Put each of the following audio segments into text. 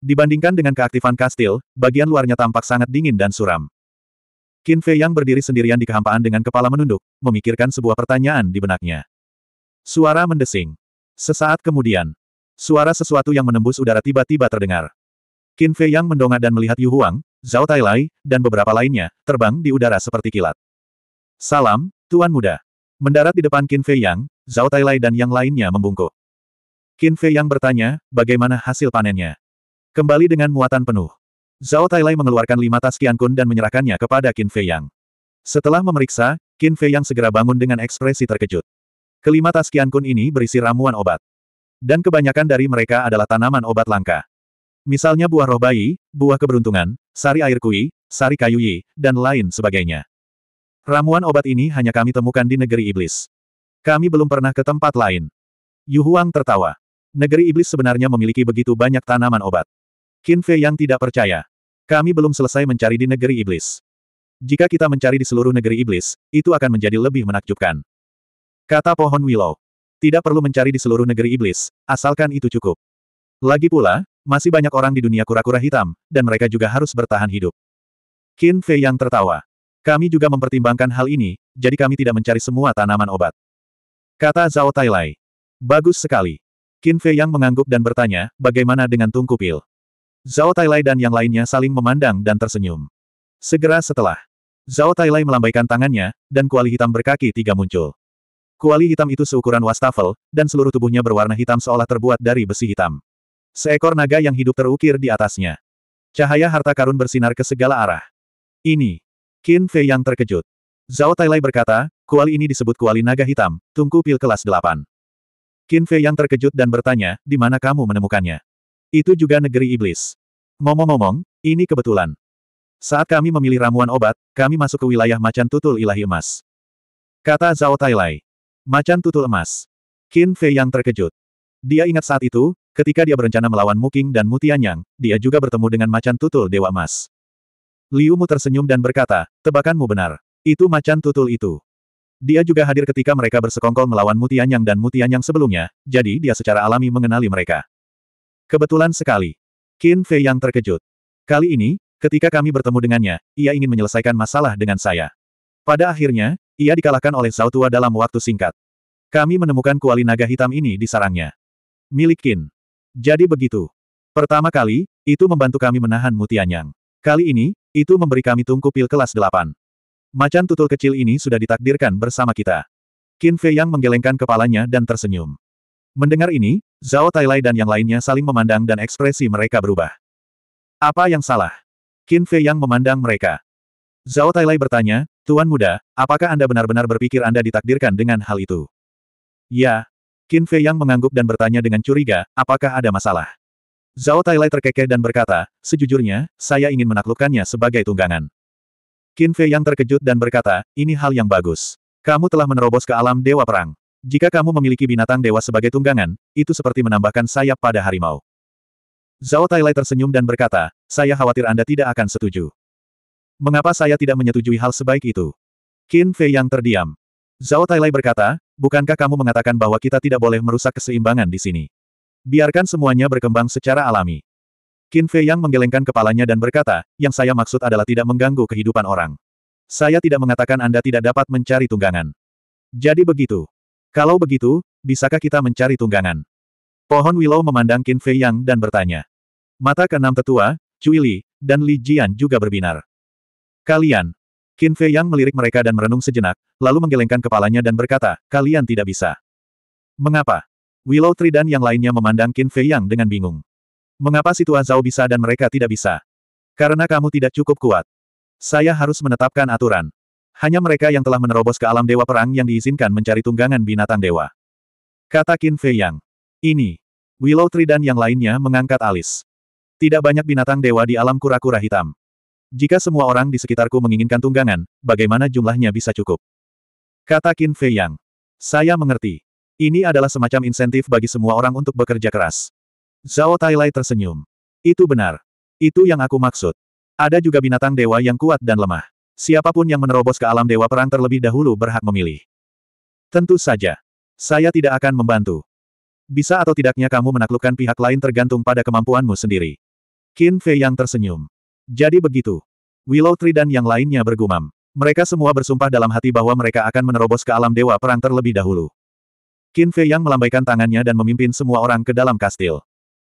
Dibandingkan dengan keaktifan kastil, bagian luarnya tampak sangat dingin dan suram. Qin Fei yang berdiri sendirian di kehampaan dengan kepala menunduk, memikirkan sebuah pertanyaan di benaknya. Suara mendesing. Sesaat kemudian, suara sesuatu yang menembus udara tiba-tiba terdengar. Qin Fei yang mendongak dan melihat Yu Huang, Zhao Tailai, dan beberapa lainnya, terbang di udara seperti kilat. Salam, Tuan Muda. Mendarat di depan Qin Fei yang, Zhao Tailai dan yang lainnya membungkuk. Qin Fei yang bertanya, bagaimana hasil panennya? Kembali dengan muatan penuh. Zhao Tailai mengeluarkan lima tas Qiankun dan menyerahkannya kepada Qin Fei Yang. Setelah memeriksa, Qin Fei Yang segera bangun dengan ekspresi terkejut. Kelima tas Qiankun ini berisi ramuan obat. Dan kebanyakan dari mereka adalah tanaman obat langka. Misalnya buah roh bayi, buah keberuntungan, sari air kui, sari kayu yi, dan lain sebagainya. Ramuan obat ini hanya kami temukan di negeri iblis. Kami belum pernah ke tempat lain. Yu Huang tertawa. Negeri iblis sebenarnya memiliki begitu banyak tanaman obat. Qin Fei yang tidak percaya. Kami belum selesai mencari di negeri iblis. Jika kita mencari di seluruh negeri iblis, itu akan menjadi lebih menakjubkan. Kata pohon Willow. Tidak perlu mencari di seluruh negeri iblis, asalkan itu cukup. Lagi pula, masih banyak orang di dunia kura-kura hitam, dan mereka juga harus bertahan hidup. Qin Fei yang tertawa. Kami juga mempertimbangkan hal ini, jadi kami tidak mencari semua tanaman obat. Kata Zhao Tailai. Bagus sekali. Qin Fei yang mengangguk dan bertanya, bagaimana dengan tungku pil? Zhao Tailai dan yang lainnya saling memandang dan tersenyum. Segera setelah, Zhao Tailai melambaikan tangannya, dan kuali hitam berkaki tiga muncul. Kuali hitam itu seukuran wastafel, dan seluruh tubuhnya berwarna hitam seolah terbuat dari besi hitam. Seekor naga yang hidup terukir di atasnya. Cahaya harta karun bersinar ke segala arah. Ini. Qin Fei yang terkejut. Zhao Tailai berkata, kuali ini disebut kuali naga hitam, tungku pil kelas delapan. Qin Fei yang terkejut dan bertanya, di mana kamu menemukannya? Itu juga negeri iblis. Ngomong-ngomong, ini kebetulan. Saat kami memilih ramuan obat, kami masuk ke wilayah macan tutul ilahi emas. Kata Zhao Tailai. Macan tutul emas. Qin Fei yang terkejut. Dia ingat saat itu, ketika dia berencana melawan Muking dan Mutianyang, dia juga bertemu dengan macan tutul Dewa Emas. Liu Mu tersenyum dan berkata, tebakanmu benar. Itu macan tutul itu. Dia juga hadir ketika mereka bersekongkol melawan Mutianyang dan Mutianyang sebelumnya, jadi dia secara alami mengenali mereka. Kebetulan sekali. Qin Fei yang terkejut. Kali ini, ketika kami bertemu dengannya, ia ingin menyelesaikan masalah dengan saya. Pada akhirnya, ia dikalahkan oleh Zhao Tua dalam waktu singkat. Kami menemukan kuali naga hitam ini di sarangnya. Milik Qin. Jadi begitu. Pertama kali, itu membantu kami menahan mutianyang. Kali ini, itu memberi kami tungku pil kelas 8. Macan tutul kecil ini sudah ditakdirkan bersama kita. Qin Fei yang menggelengkan kepalanya dan tersenyum. Mendengar ini, Zhao Tailai dan yang lainnya saling memandang dan ekspresi mereka berubah. Apa yang salah? Qin Fei yang memandang mereka. Zhao Tailai bertanya, Tuan Muda, apakah Anda benar-benar berpikir Anda ditakdirkan dengan hal itu? Ya. Qin Fei yang mengangguk dan bertanya dengan curiga, apakah ada masalah? Zhao Tailai terkekeh dan berkata, sejujurnya, saya ingin menaklukkannya sebagai tunggangan. Qin Fei yang terkejut dan berkata, ini hal yang bagus. Kamu telah menerobos ke alam Dewa Perang. Jika kamu memiliki binatang dewa sebagai tunggangan, itu seperti menambahkan sayap pada harimau. Zhao Tailai tersenyum dan berkata, saya khawatir Anda tidak akan setuju. Mengapa saya tidak menyetujui hal sebaik itu? Qin Fei yang terdiam. Zhao Tailai berkata, bukankah kamu mengatakan bahwa kita tidak boleh merusak keseimbangan di sini? Biarkan semuanya berkembang secara alami. Qin Fei yang menggelengkan kepalanya dan berkata, yang saya maksud adalah tidak mengganggu kehidupan orang. Saya tidak mengatakan Anda tidak dapat mencari tunggangan. Jadi begitu. Kalau begitu, bisakah kita mencari tunggangan? Pohon Willow memandang Qin Fei Yang dan bertanya. Mata keenam tetua, Cui Li, dan Li Jian juga berbinar. Kalian. Qin Fei Yang melirik mereka dan merenung sejenak, lalu menggelengkan kepalanya dan berkata, kalian tidak bisa. Mengapa? Willow Tri dan yang lainnya memandang Qin Fei Yang dengan bingung. Mengapa si Tua Zhao bisa dan mereka tidak bisa? Karena kamu tidak cukup kuat. Saya harus menetapkan aturan. Hanya mereka yang telah menerobos ke alam dewa perang yang diizinkan mencari tunggangan binatang dewa. Kata Qin Fei Yang. Ini. Willow Tree dan yang lainnya mengangkat alis. Tidak banyak binatang dewa di alam kura-kura hitam. Jika semua orang di sekitarku menginginkan tunggangan, bagaimana jumlahnya bisa cukup? Kata Qin Fei Yang. Saya mengerti. Ini adalah semacam insentif bagi semua orang untuk bekerja keras. Zhao Tailai tersenyum. Itu benar. Itu yang aku maksud. Ada juga binatang dewa yang kuat dan lemah. Siapapun yang menerobos ke alam dewa perang terlebih dahulu berhak memilih. Tentu saja. Saya tidak akan membantu. Bisa atau tidaknya kamu menaklukkan pihak lain tergantung pada kemampuanmu sendiri. Qin Fei yang tersenyum. Jadi begitu. Willow Tree dan yang lainnya bergumam. Mereka semua bersumpah dalam hati bahwa mereka akan menerobos ke alam dewa perang terlebih dahulu. Qin Fei yang melambaikan tangannya dan memimpin semua orang ke dalam kastil.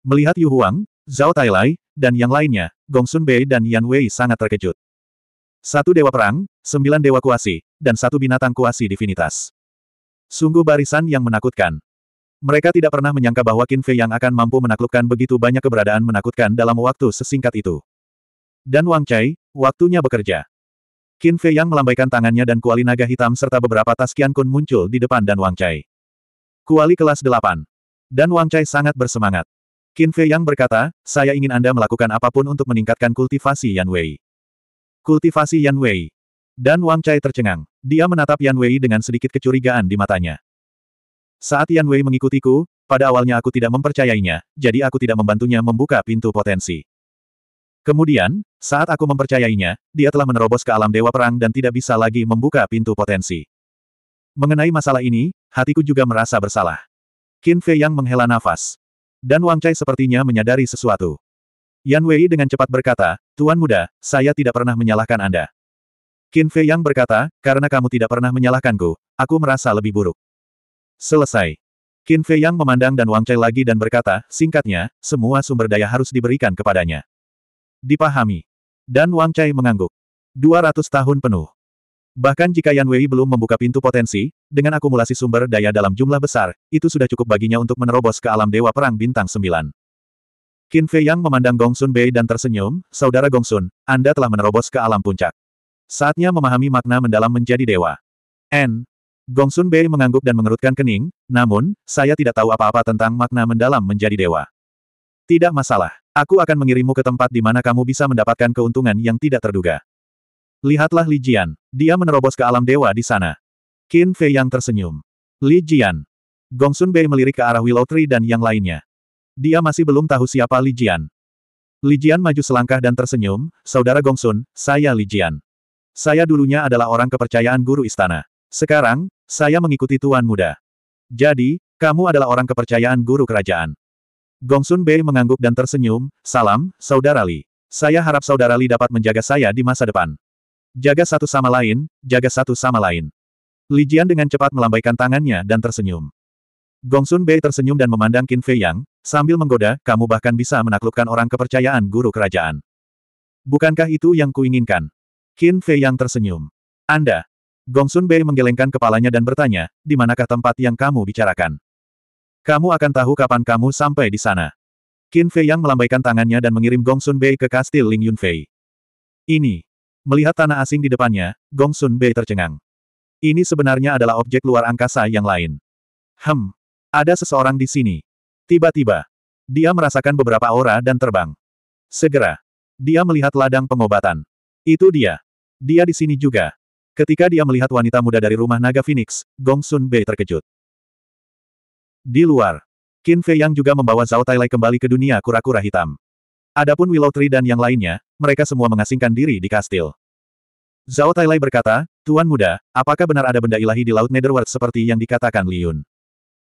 Melihat Yu Huang, Zhao Tailai, dan yang lainnya, Gong Sun Bei dan Yan Wei sangat terkejut. Satu dewa perang, sembilan dewa kuasi, dan satu binatang kuasi divinitas. Sungguh barisan yang menakutkan. Mereka tidak pernah menyangka bahwa Qin Fei yang akan mampu menaklukkan begitu banyak keberadaan menakutkan dalam waktu sesingkat itu. Dan Wang Chai, waktunya bekerja. Qin Fei yang melambaikan tangannya dan kuali naga hitam serta beberapa tas Qian Kun muncul di depan dan Wang Chai. Kuali kelas delapan. Dan Wang Chai sangat bersemangat. Qin Fei yang berkata, saya ingin Anda melakukan apapun untuk meningkatkan kultivasi Yan Wei. Kultivasi Yan Wei. Dan Wang Chai tercengang. Dia menatap Yan Wei dengan sedikit kecurigaan di matanya. Saat Yan Wei mengikutiku, pada awalnya aku tidak mempercayainya, jadi aku tidak membantunya membuka pintu potensi. Kemudian, saat aku mempercayainya, dia telah menerobos ke alam dewa perang dan tidak bisa lagi membuka pintu potensi. Mengenai masalah ini, hatiku juga merasa bersalah. Qin Fei yang menghela nafas. Dan Wang Chai sepertinya menyadari sesuatu. Yan Wei dengan cepat berkata, Tuan Muda, saya tidak pernah menyalahkan Anda. Qin Fei Yang berkata, karena kamu tidak pernah menyalahkanku, aku merasa lebih buruk. Selesai. Qin Fei Yang memandang dan Wang Chai lagi dan berkata, singkatnya, semua sumber daya harus diberikan kepadanya. Dipahami. Dan Wang Chai mengangguk. 200 tahun penuh. Bahkan jika Yan Wei belum membuka pintu potensi, dengan akumulasi sumber daya dalam jumlah besar, itu sudah cukup baginya untuk menerobos ke alam Dewa Perang Bintang 9. Qin Fei Yang memandang Gongsun Bei dan tersenyum, Saudara Gongsun, Anda telah menerobos ke alam puncak. Saatnya memahami makna mendalam menjadi dewa. N. Gongsun Bei mengangguk dan mengerutkan kening, namun, saya tidak tahu apa-apa tentang makna mendalam menjadi dewa. Tidak masalah. Aku akan mengirimmu ke tempat di mana kamu bisa mendapatkan keuntungan yang tidak terduga. Lihatlah Li Jian. Dia menerobos ke alam dewa di sana. Qin Fei Yang tersenyum. Li Jian. Gong Bei melirik ke arah Willow Tree dan yang lainnya. Dia masih belum tahu siapa Li Jian. Li Jian maju selangkah dan tersenyum, Saudara Gongsun, saya Li Jian. Saya dulunya adalah orang kepercayaan guru istana. Sekarang, saya mengikuti tuan muda. Jadi, kamu adalah orang kepercayaan guru kerajaan. Gongsun Bei mengangguk dan tersenyum, salam, Saudara Li. Saya harap Saudara Li dapat menjaga saya di masa depan. Jaga satu sama lain, jaga satu sama lain. Li Jian dengan cepat melambaikan tangannya dan tersenyum. Gongsun Bei tersenyum dan memandang Qin Fei Yang, Sambil menggoda, kamu bahkan bisa menaklukkan orang kepercayaan guru kerajaan. Bukankah itu yang kuinginkan? Qin Fei yang tersenyum. Anda. Gongsun Bei menggelengkan kepalanya dan bertanya, di manakah tempat yang kamu bicarakan? Kamu akan tahu kapan kamu sampai di sana. Qin Fei yang melambaikan tangannya dan mengirim Gongsun Bei ke kastil Ling Yun Fei. Ini. Melihat tanah asing di depannya, Gongsun Bei tercengang. Ini sebenarnya adalah objek luar angkasa yang lain. Hem. Ada seseorang di sini. Tiba-tiba, dia merasakan beberapa aura dan terbang. Segera, dia melihat ladang pengobatan. Itu dia. Dia di sini juga. Ketika dia melihat wanita muda dari rumah naga Phoenix, Gong Sun Bei terkejut. Di luar, Qin Fei Yang juga membawa Zhao Tailai kembali ke dunia kura-kura hitam. Adapun Willow Tree dan yang lainnya, mereka semua mengasingkan diri di kastil. Zhao Tailai berkata, Tuan muda, apakah benar ada benda ilahi di Laut Netherworld seperti yang dikatakan Liun?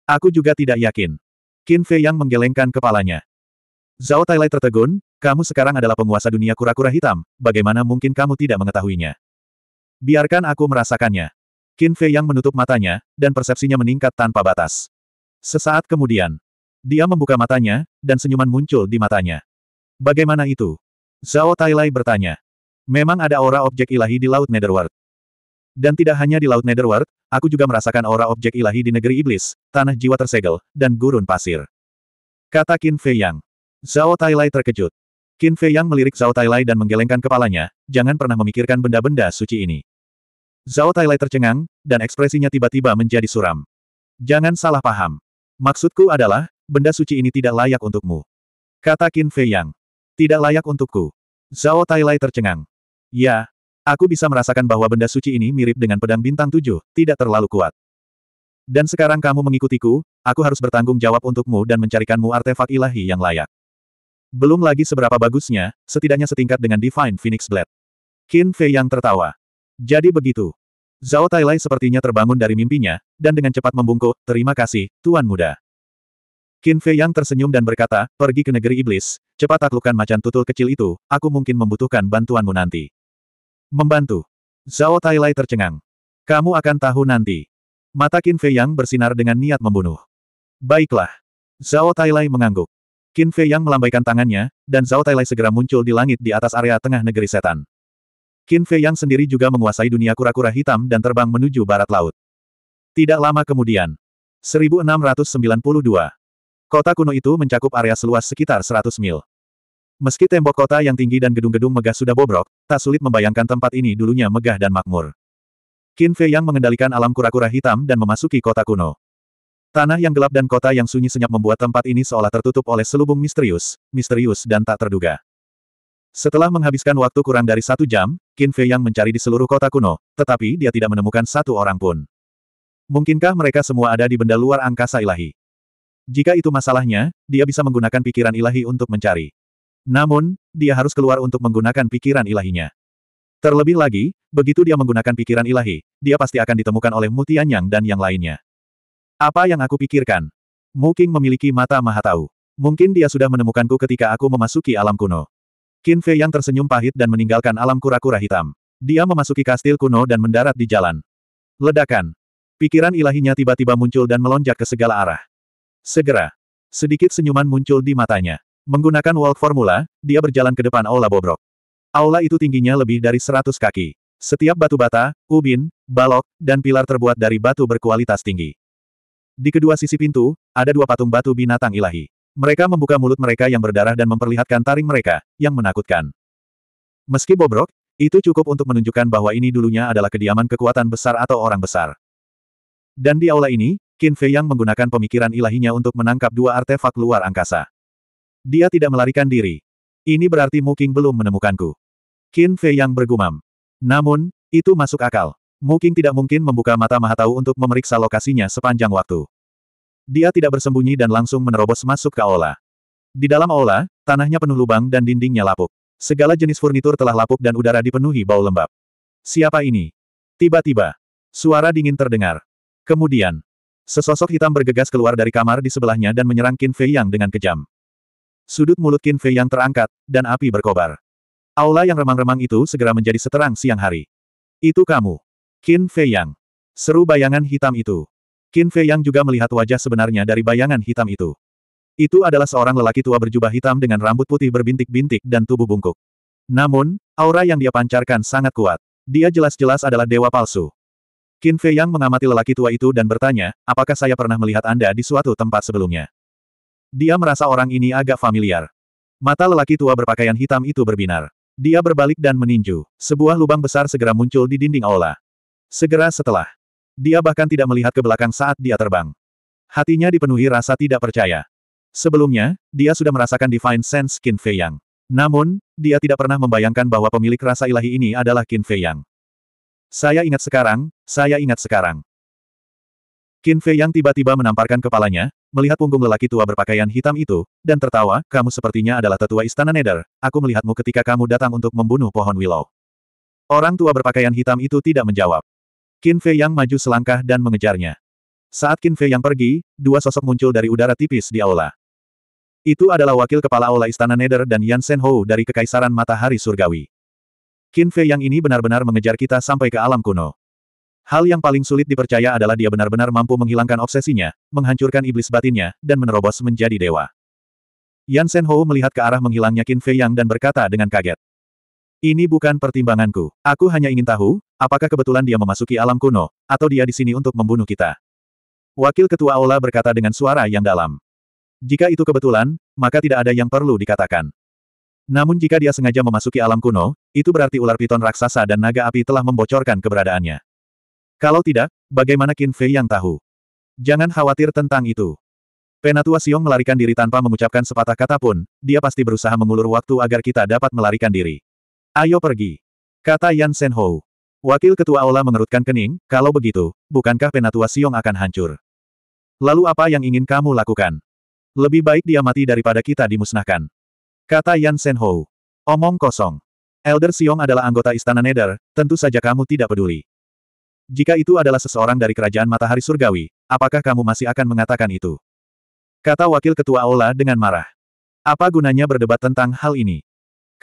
Aku juga tidak yakin. Qin Fei yang menggelengkan kepalanya. Zhao Tailai tertegun, kamu sekarang adalah penguasa dunia kura-kura hitam, bagaimana mungkin kamu tidak mengetahuinya? Biarkan aku merasakannya. Qin Fei yang menutup matanya, dan persepsinya meningkat tanpa batas. Sesaat kemudian, dia membuka matanya, dan senyuman muncul di matanya. Bagaimana itu? Zhao Tailai bertanya. Memang ada aura objek ilahi di Laut Netherworld. Dan tidak hanya di Laut Netherworld, Aku juga merasakan aura objek ilahi di negeri iblis, tanah jiwa tersegel, dan gurun pasir. Kata Qin Fei Yang. Zhao Tailai terkejut. Qin Fei Yang melirik Zhao Tailai dan menggelengkan kepalanya, jangan pernah memikirkan benda-benda suci ini. Zhao Tailai tercengang, dan ekspresinya tiba-tiba menjadi suram. Jangan salah paham. Maksudku adalah, benda suci ini tidak layak untukmu. Kata Qin Fei Yang. Tidak layak untukku. Zhao Tailai tercengang. Ya, Aku bisa merasakan bahwa benda suci ini mirip dengan pedang bintang tujuh, tidak terlalu kuat. Dan sekarang kamu mengikutiku, aku harus bertanggung jawab untukmu dan mencarikanmu artefak ilahi yang layak. Belum lagi seberapa bagusnya, setidaknya setingkat dengan Divine Phoenix Blade. Qin Fei yang tertawa. Jadi begitu. Zhao Tailai sepertinya terbangun dari mimpinya, dan dengan cepat membungkuk, terima kasih, Tuan Muda. Qin Fei yang tersenyum dan berkata, pergi ke negeri iblis, cepat taklukkan macan tutul kecil itu, aku mungkin membutuhkan bantuanmu nanti. Membantu. Zhao Tailai tercengang. Kamu akan tahu nanti. Mata Qin Fei Yang bersinar dengan niat membunuh. Baiklah. Zhao Tailai mengangguk. Qin Fei Yang melambaikan tangannya, dan Zhao Tailai segera muncul di langit di atas area tengah negeri setan. Qin Fei Yang sendiri juga menguasai dunia kura-kura hitam dan terbang menuju barat laut. Tidak lama kemudian. 1692. Kota kuno itu mencakup area seluas sekitar 100 mil. Meski tembok kota yang tinggi dan gedung-gedung megah sudah bobrok, tak sulit membayangkan tempat ini dulunya megah dan makmur. Qin Fei yang mengendalikan alam kura-kura hitam dan memasuki kota kuno. Tanah yang gelap dan kota yang sunyi senyap membuat tempat ini seolah tertutup oleh selubung misterius, misterius dan tak terduga. Setelah menghabiskan waktu kurang dari satu jam, Qin Fei yang mencari di seluruh kota kuno, tetapi dia tidak menemukan satu orang pun. Mungkinkah mereka semua ada di benda luar angkasa ilahi? Jika itu masalahnya, dia bisa menggunakan pikiran ilahi untuk mencari. Namun, dia harus keluar untuk menggunakan pikiran ilahinya. Terlebih lagi, begitu dia menggunakan pikiran ilahi, dia pasti akan ditemukan oleh Mutianyang dan yang lainnya. Apa yang aku pikirkan? Mungkin memiliki mata maha Mungkin dia sudah menemukanku ketika aku memasuki alam kuno. Qin Fei yang tersenyum pahit dan meninggalkan alam kura-kura hitam. Dia memasuki kastil kuno dan mendarat di jalan. Ledakan. Pikiran ilahinya tiba-tiba muncul dan melonjak ke segala arah. Segera. Sedikit senyuman muncul di matanya. Menggunakan walk formula, dia berjalan ke depan aula bobrok. Aula itu tingginya lebih dari 100 kaki. Setiap batu bata, ubin, balok, dan pilar terbuat dari batu berkualitas tinggi. Di kedua sisi pintu, ada dua patung batu binatang ilahi. Mereka membuka mulut mereka yang berdarah dan memperlihatkan taring mereka, yang menakutkan. Meski bobrok, itu cukup untuk menunjukkan bahwa ini dulunya adalah kediaman kekuatan besar atau orang besar. Dan di aula ini, Qin Fei yang menggunakan pemikiran ilahinya untuk menangkap dua artefak luar angkasa. Dia tidak melarikan diri. Ini berarti Muking belum menemukanku. Qin Fei yang bergumam. Namun, itu masuk akal. Muking tidak mungkin membuka mata Mahatau untuk memeriksa lokasinya sepanjang waktu. Dia tidak bersembunyi dan langsung menerobos masuk ke aula. Di dalam aula, tanahnya penuh lubang dan dindingnya lapuk. Segala jenis furnitur telah lapuk dan udara dipenuhi bau lembab. Siapa ini? Tiba-tiba, suara dingin terdengar. Kemudian, sesosok hitam bergegas keluar dari kamar di sebelahnya dan menyerang Qin Fei Yang dengan kejam. Sudut mulut Qin Fei yang terangkat, dan api berkobar. Aula yang remang-remang itu segera menjadi seterang siang hari. Itu kamu. Qin Fei Yang. Seru bayangan hitam itu. Qin Fei Yang juga melihat wajah sebenarnya dari bayangan hitam itu. Itu adalah seorang lelaki tua berjubah hitam dengan rambut putih berbintik-bintik dan tubuh bungkuk. Namun, aura yang dia pancarkan sangat kuat. Dia jelas-jelas adalah dewa palsu. Qin Fei Yang mengamati lelaki tua itu dan bertanya, apakah saya pernah melihat Anda di suatu tempat sebelumnya? Dia merasa orang ini agak familiar. Mata lelaki tua berpakaian hitam itu berbinar. Dia berbalik dan meninju. Sebuah lubang besar segera muncul di dinding aula. Segera setelah. Dia bahkan tidak melihat ke belakang saat dia terbang. Hatinya dipenuhi rasa tidak percaya. Sebelumnya, dia sudah merasakan Divine Sense Qin Fei Yang. Namun, dia tidak pernah membayangkan bahwa pemilik rasa ilahi ini adalah Qin Fei Yang. Saya ingat sekarang, saya ingat sekarang. Qin Fei Yang tiba-tiba menamparkan kepalanya, melihat punggung lelaki tua berpakaian hitam itu, dan tertawa, kamu sepertinya adalah tetua istana Nether, aku melihatmu ketika kamu datang untuk membunuh pohon willow. Orang tua berpakaian hitam itu tidak menjawab. Qin Fei Yang maju selangkah dan mengejarnya. Saat Qin Fei Yang pergi, dua sosok muncul dari udara tipis di aula. Itu adalah wakil kepala aula istana Nether dan Yan Sen Hou dari Kekaisaran Matahari Surgawi. Qin Fei Yang ini benar-benar mengejar kita sampai ke alam kuno. Hal yang paling sulit dipercaya adalah dia benar-benar mampu menghilangkan obsesinya, menghancurkan iblis batinnya, dan menerobos menjadi dewa. Yan Senhou melihat ke arah menghilangnya Qin Fei Yang dan berkata dengan kaget. Ini bukan pertimbanganku. Aku hanya ingin tahu, apakah kebetulan dia memasuki alam kuno, atau dia di sini untuk membunuh kita. Wakil Ketua Aula berkata dengan suara yang dalam. Jika itu kebetulan, maka tidak ada yang perlu dikatakan. Namun jika dia sengaja memasuki alam kuno, itu berarti ular piton raksasa dan naga api telah membocorkan keberadaannya. Kalau tidak, bagaimana Qin Fei yang tahu? Jangan khawatir tentang itu. Penatua Siong melarikan diri tanpa mengucapkan sepatah kata pun, dia pasti berusaha mengulur waktu agar kita dapat melarikan diri. Ayo pergi. Kata Yan Shenhou. Wakil Ketua Aula mengerutkan kening, kalau begitu, bukankah Penatua Siong akan hancur? Lalu apa yang ingin kamu lakukan? Lebih baik dia mati daripada kita dimusnahkan. Kata Yan Shenhou. Omong kosong. Elder Siong adalah anggota Istana Nether, tentu saja kamu tidak peduli. Jika itu adalah seseorang dari kerajaan matahari surgawi, apakah kamu masih akan mengatakan itu? Kata wakil ketua Aula dengan marah. Apa gunanya berdebat tentang hal ini?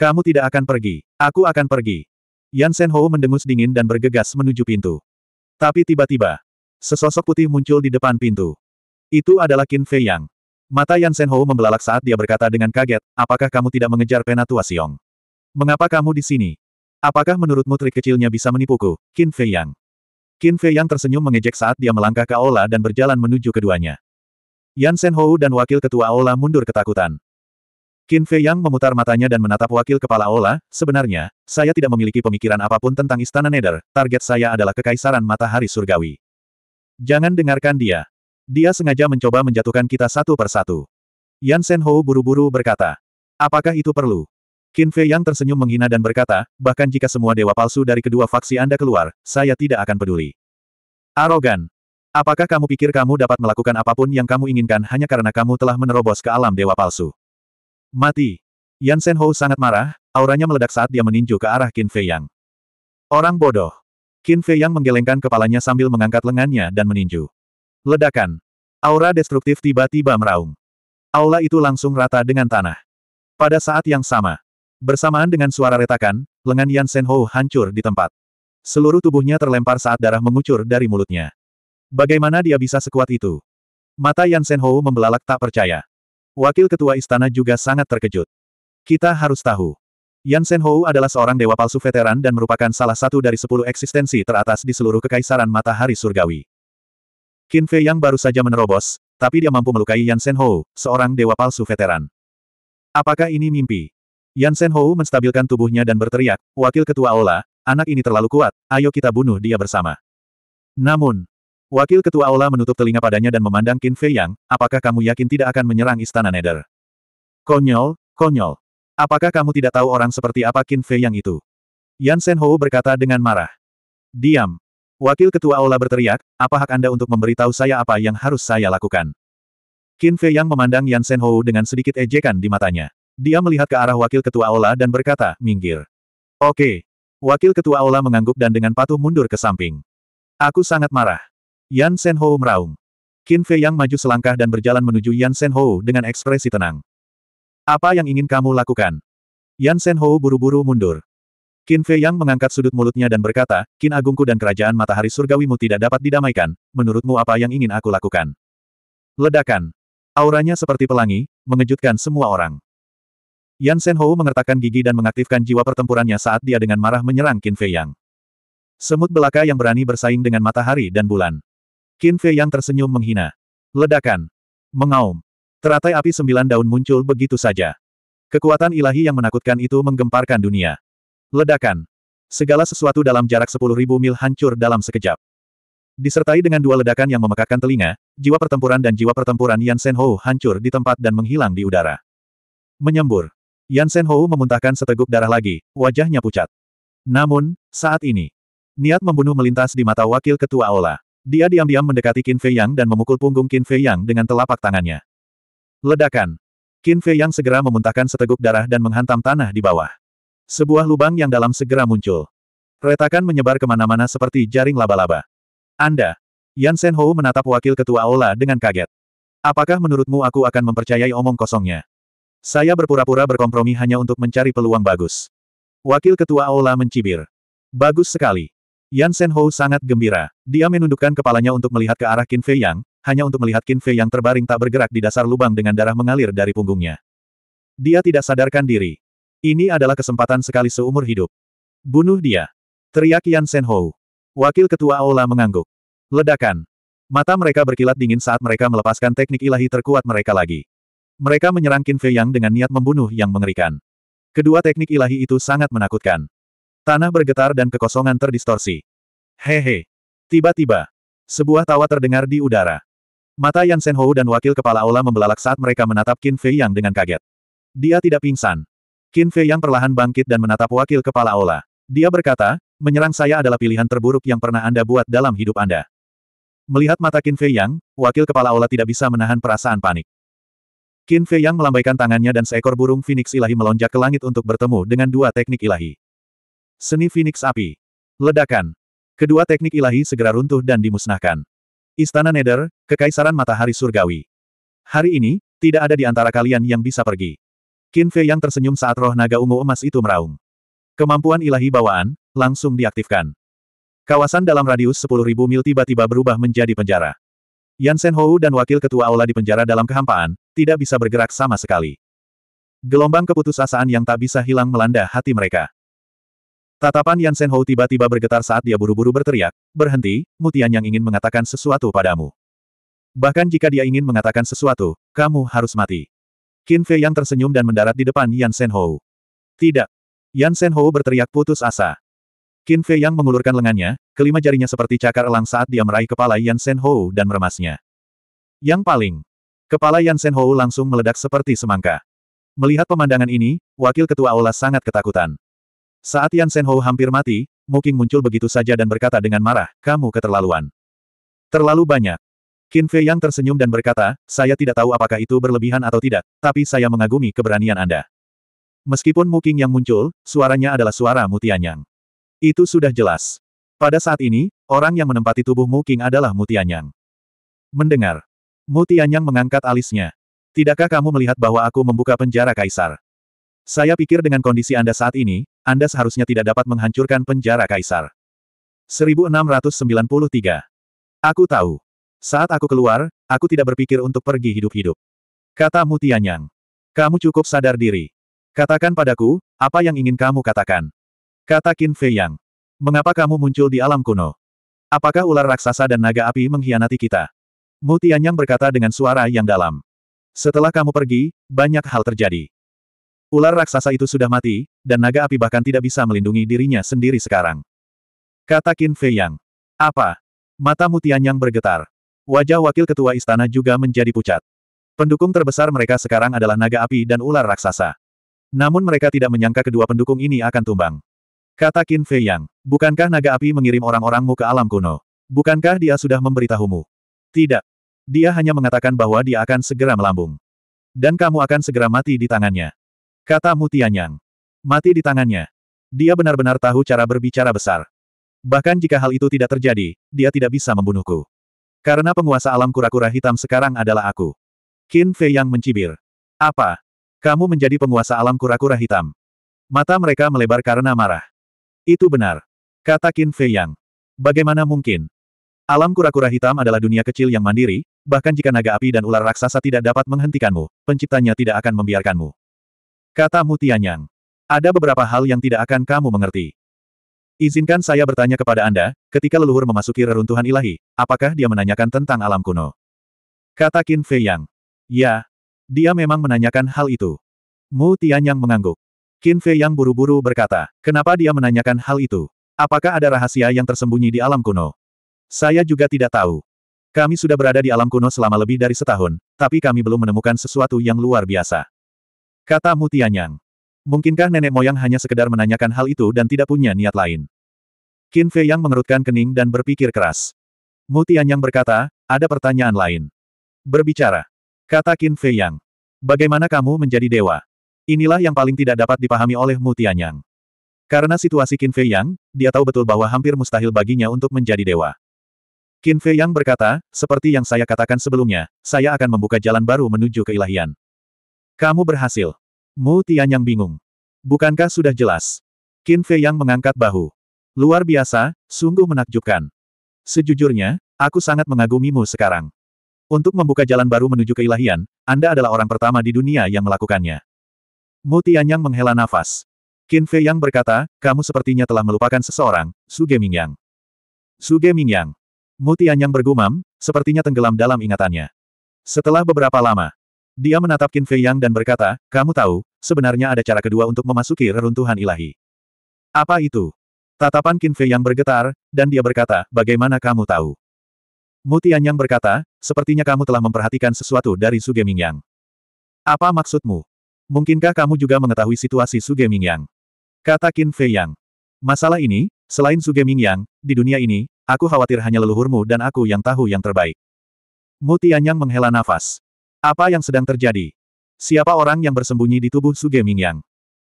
Kamu tidak akan pergi, aku akan pergi. Yan Senho mendengus dingin dan bergegas menuju pintu. Tapi tiba-tiba, sesosok putih muncul di depan pintu. Itu adalah Qin Fei Yang. Mata Yan Senho membelalak saat dia berkata dengan kaget, apakah kamu tidak mengejar Penatua Siong? Mengapa kamu di sini? Apakah menurutmu trik kecilnya bisa menipuku, Qin Fei Yang? Qin Fei yang tersenyum mengejek saat dia melangkah ke aula dan berjalan menuju keduanya. Yan Shenhou dan wakil ketua aula mundur ketakutan. Qin Fei yang memutar matanya dan menatap wakil kepala aula, sebenarnya, saya tidak memiliki pemikiran apapun tentang istana Neder. target saya adalah kekaisaran matahari surgawi. Jangan dengarkan dia. Dia sengaja mencoba menjatuhkan kita satu persatu. Yan Shenhou buru-buru berkata. Apakah itu perlu? Qin Fei yang tersenyum menghina dan berkata, bahkan jika semua dewa palsu dari kedua faksi Anda keluar, saya tidak akan peduli. Arogan. Apakah kamu pikir kamu dapat melakukan apapun yang kamu inginkan hanya karena kamu telah menerobos ke alam dewa palsu? Mati. Yan Sen Ho sangat marah, auranya meledak saat dia meninju ke arah Qin Fei Yang. Orang bodoh. Qin Fei Yang menggelengkan kepalanya sambil mengangkat lengannya dan meninju. Ledakan. Aura destruktif tiba-tiba meraung. Aula itu langsung rata dengan tanah. Pada saat yang sama, Bersamaan dengan suara retakan, lengan Yan Senho hancur di tempat. Seluruh tubuhnya terlempar saat darah mengucur dari mulutnya. Bagaimana dia bisa sekuat itu? Mata Yan Senho membelalak tak percaya. Wakil Ketua Istana juga sangat terkejut. Kita harus tahu. Yan Senho adalah seorang dewa palsu veteran dan merupakan salah satu dari sepuluh eksistensi teratas di seluruh kekaisaran matahari surgawi. Qin Fei yang baru saja menerobos, tapi dia mampu melukai Yan Senho, seorang dewa palsu veteran. Apakah ini mimpi? Yan Sen Hou menstabilkan tubuhnya dan berteriak, Wakil Ketua Aula, anak ini terlalu kuat, ayo kita bunuh dia bersama. Namun, Wakil Ketua Aula menutup telinga padanya dan memandang Qin Fei Yang, apakah kamu yakin tidak akan menyerang Istana Neder? Konyol, konyol. Apakah kamu tidak tahu orang seperti apa Qin Fei Yang itu? Yan Sen Hou berkata dengan marah. Diam. Wakil Ketua Aula berteriak, apa hak Anda untuk memberitahu saya apa yang harus saya lakukan? Qin Fei Yang memandang Yan Sen Hou dengan sedikit ejekan di matanya. Dia melihat ke arah wakil ketua Aula dan berkata, minggir. Oke. Wakil ketua Aula mengangguk dan dengan patuh mundur ke samping. Aku sangat marah. Yan Senho meraung. Qin Fei Yang maju selangkah dan berjalan menuju Yan Senho dengan ekspresi tenang. Apa yang ingin kamu lakukan? Yan Senho buru-buru mundur. Qin Fei Yang mengangkat sudut mulutnya dan berkata, Qin Agungku dan Kerajaan Matahari Surgawimu tidak dapat didamaikan, menurutmu apa yang ingin aku lakukan? Ledakan. Auranya seperti pelangi, mengejutkan semua orang. Yan Shenhou mengertakkan gigi dan mengaktifkan jiwa pertempurannya saat dia dengan marah menyerang Qin Fei Yang. Semut belaka yang berani bersaing dengan matahari dan bulan. Qin Fei Yang tersenyum menghina. Ledakan. Mengaum. Teratai api sembilan daun muncul begitu saja. Kekuatan ilahi yang menakutkan itu menggemparkan dunia. Ledakan. Segala sesuatu dalam jarak sepuluh ribu mil hancur dalam sekejap. Disertai dengan dua ledakan yang memekakkan telinga, jiwa pertempuran dan jiwa pertempuran Yan Shenhou hancur di tempat dan menghilang di udara. Menyembur. Yan Sen Hou memuntahkan seteguk darah lagi, wajahnya pucat. Namun, saat ini, niat membunuh melintas di mata wakil ketua Aula. Dia diam-diam mendekati Qin Fei Yang dan memukul punggung Qin Fei Yang dengan telapak tangannya. Ledakan. Qin Fei Yang segera memuntahkan seteguk darah dan menghantam tanah di bawah. Sebuah lubang yang dalam segera muncul. Retakan menyebar kemana-mana seperti jaring laba-laba. Anda. Yan Sen Hou menatap wakil ketua Aula dengan kaget. Apakah menurutmu aku akan mempercayai omong kosongnya? Saya berpura-pura berkompromi hanya untuk mencari peluang bagus. Wakil Ketua Aula mencibir. Bagus sekali. Yan Senho sangat gembira. Dia menundukkan kepalanya untuk melihat ke arah Qin Fei Yang, hanya untuk melihat Qin Fei Yang terbaring tak bergerak di dasar lubang dengan darah mengalir dari punggungnya. Dia tidak sadarkan diri. Ini adalah kesempatan sekali seumur hidup. Bunuh dia. Teriak Yan Senho. Wakil Ketua Aula mengangguk. Ledakan. Mata mereka berkilat dingin saat mereka melepaskan teknik ilahi terkuat mereka lagi. Mereka menyerang Qin Fei Yang dengan niat membunuh yang mengerikan. Kedua teknik ilahi itu sangat menakutkan. Tanah bergetar dan kekosongan terdistorsi. Hehe. Tiba-tiba, sebuah tawa terdengar di udara. Mata Yan Hou dan wakil kepala aula membelalak saat mereka menatap Qin Fei Yang dengan kaget. Dia tidak pingsan. Qin Fei Yang perlahan bangkit dan menatap wakil kepala aula. Dia berkata, menyerang saya adalah pilihan terburuk yang pernah Anda buat dalam hidup Anda. Melihat mata Qin Fei Yang, wakil kepala aula tidak bisa menahan perasaan panik. Qin Fei Yang melambaikan tangannya dan seekor burung Phoenix ilahi melonjak ke langit untuk bertemu dengan dua teknik ilahi. Seni Phoenix Api. Ledakan. Kedua teknik ilahi segera runtuh dan dimusnahkan. Istana Nether, Kekaisaran Matahari Surgawi. Hari ini, tidak ada di antara kalian yang bisa pergi. Qin Fei yang tersenyum saat roh naga ungu emas itu meraung. Kemampuan ilahi bawaan, langsung diaktifkan. Kawasan dalam radius 10.000 mil tiba-tiba berubah menjadi penjara. Yan Senhou dan wakil ketua aula di penjara dalam kehampaan, tidak bisa bergerak sama sekali. Gelombang keputusasaan yang tak bisa hilang melanda hati mereka. Tatapan Yan Senhou tiba-tiba bergetar saat dia buru-buru berteriak, berhenti, Mutian yang ingin mengatakan sesuatu padamu. Bahkan jika dia ingin mengatakan sesuatu, kamu harus mati. Qin Fei yang tersenyum dan mendarat di depan Yan Senhou. Tidak. Yan Senhou berteriak putus asa. Qin Fei yang mengulurkan lengannya, kelima jarinya seperti cakar elang saat dia meraih kepala Yan Senhou dan meremasnya. Yang paling Kepala Yan Senhou langsung meledak seperti semangka. Melihat pemandangan ini, wakil ketua aula sangat ketakutan. Saat Yan Senhou hampir mati, Muking muncul begitu saja dan berkata dengan marah, kamu keterlaluan. Terlalu banyak. Qin Fei yang tersenyum dan berkata, saya tidak tahu apakah itu berlebihan atau tidak, tapi saya mengagumi keberanian Anda. Meskipun Muking yang muncul, suaranya adalah suara Mutianyang. Itu sudah jelas. Pada saat ini, orang yang menempati tubuh Muking adalah Mutianyang. Mendengar, Mutianyang mengangkat alisnya. Tidakkah kamu melihat bahwa aku membuka penjara kaisar? Saya pikir dengan kondisi Anda saat ini, Anda seharusnya tidak dapat menghancurkan penjara kaisar. 1693. Aku tahu. Saat aku keluar, aku tidak berpikir untuk pergi hidup-hidup. Kata Mutianyang. Kamu cukup sadar diri. Katakan padaku, apa yang ingin kamu katakan? Kata Qin Fei Mengapa kamu muncul di alam kuno? Apakah ular raksasa dan naga api mengkhianati kita? Mutianyang berkata dengan suara yang dalam. Setelah kamu pergi, banyak hal terjadi. Ular raksasa itu sudah mati, dan naga api bahkan tidak bisa melindungi dirinya sendiri sekarang. Kata Qin Fei Yang. Apa? Mata Mutianyang bergetar. Wajah wakil ketua istana juga menjadi pucat. Pendukung terbesar mereka sekarang adalah naga api dan ular raksasa. Namun mereka tidak menyangka kedua pendukung ini akan tumbang. Kata Qin Fei Yang, bukankah naga api mengirim orang-orangmu ke alam kuno? Bukankah dia sudah memberitahumu? Tidak. Dia hanya mengatakan bahwa dia akan segera melambung. Dan kamu akan segera mati di tangannya. Kata Mutianyang. Mati di tangannya. Dia benar-benar tahu cara berbicara besar. Bahkan jika hal itu tidak terjadi, dia tidak bisa membunuhku. Karena penguasa alam kura-kura hitam sekarang adalah aku. Qin Fei yang mencibir. Apa? Kamu menjadi penguasa alam kura-kura hitam. Mata mereka melebar karena marah. Itu benar. Kata Qin Fei Yang. Bagaimana mungkin? Alam kura-kura hitam adalah dunia kecil yang mandiri, bahkan jika naga api dan ular raksasa tidak dapat menghentikanmu, penciptanya tidak akan membiarkanmu. Kata Mutianyang. Ada beberapa hal yang tidak akan kamu mengerti. Izinkan saya bertanya kepada Anda, ketika leluhur memasuki reruntuhan ilahi, apakah dia menanyakan tentang alam kuno? Kata Qin Fei Yang. Ya. Dia memang menanyakan hal itu. Mu Tianyang mengangguk. Qin Fei Yang buru-buru berkata, kenapa dia menanyakan hal itu? Apakah ada rahasia yang tersembunyi di alam kuno? Saya juga tidak tahu. Kami sudah berada di alam kuno selama lebih dari setahun, tapi kami belum menemukan sesuatu yang luar biasa. Kata Mutianyang. Mungkinkah nenek moyang hanya sekedar menanyakan hal itu dan tidak punya niat lain? Qin Fei Yang mengerutkan kening dan berpikir keras. Mutianyang berkata, ada pertanyaan lain. Berbicara. Kata Qin Fei Yang. Bagaimana kamu menjadi dewa? Inilah yang paling tidak dapat dipahami oleh Mutianyang. Karena situasi Qin Fei Yang, dia tahu betul bahwa hampir mustahil baginya untuk menjadi dewa. Qin Fei Yang berkata, seperti yang saya katakan sebelumnya, saya akan membuka jalan baru menuju keilahian. Kamu berhasil. Mu Tianyang bingung. Bukankah sudah jelas? Qin Fei Yang mengangkat bahu. Luar biasa, sungguh menakjubkan. Sejujurnya, aku sangat mengagumimu sekarang. Untuk membuka jalan baru menuju keilahian, Anda adalah orang pertama di dunia yang melakukannya. Mu Tianyang menghela nafas. Qin Fei Yang berkata, kamu sepertinya telah melupakan seseorang, Su Mingyang. Su Mingyang. Yang bergumam, sepertinya tenggelam dalam ingatannya. Setelah beberapa lama, dia menatap Qin Fei Yang dan berkata, kamu tahu, sebenarnya ada cara kedua untuk memasuki reruntuhan ilahi. Apa itu? Tatapan Qin Fei Yang bergetar, dan dia berkata, bagaimana kamu tahu? Yang berkata, sepertinya kamu telah memperhatikan sesuatu dari Ming Yang. Apa maksudmu? Mungkinkah kamu juga mengetahui situasi Ming Yang?" Kata Qin Fei Yang. Masalah ini, selain Ming Yang, di dunia ini, Aku khawatir hanya leluhurmu dan aku yang tahu yang terbaik. Mutianyang menghela nafas. Apa yang sedang terjadi? Siapa orang yang bersembunyi di tubuh Suge Mingyang?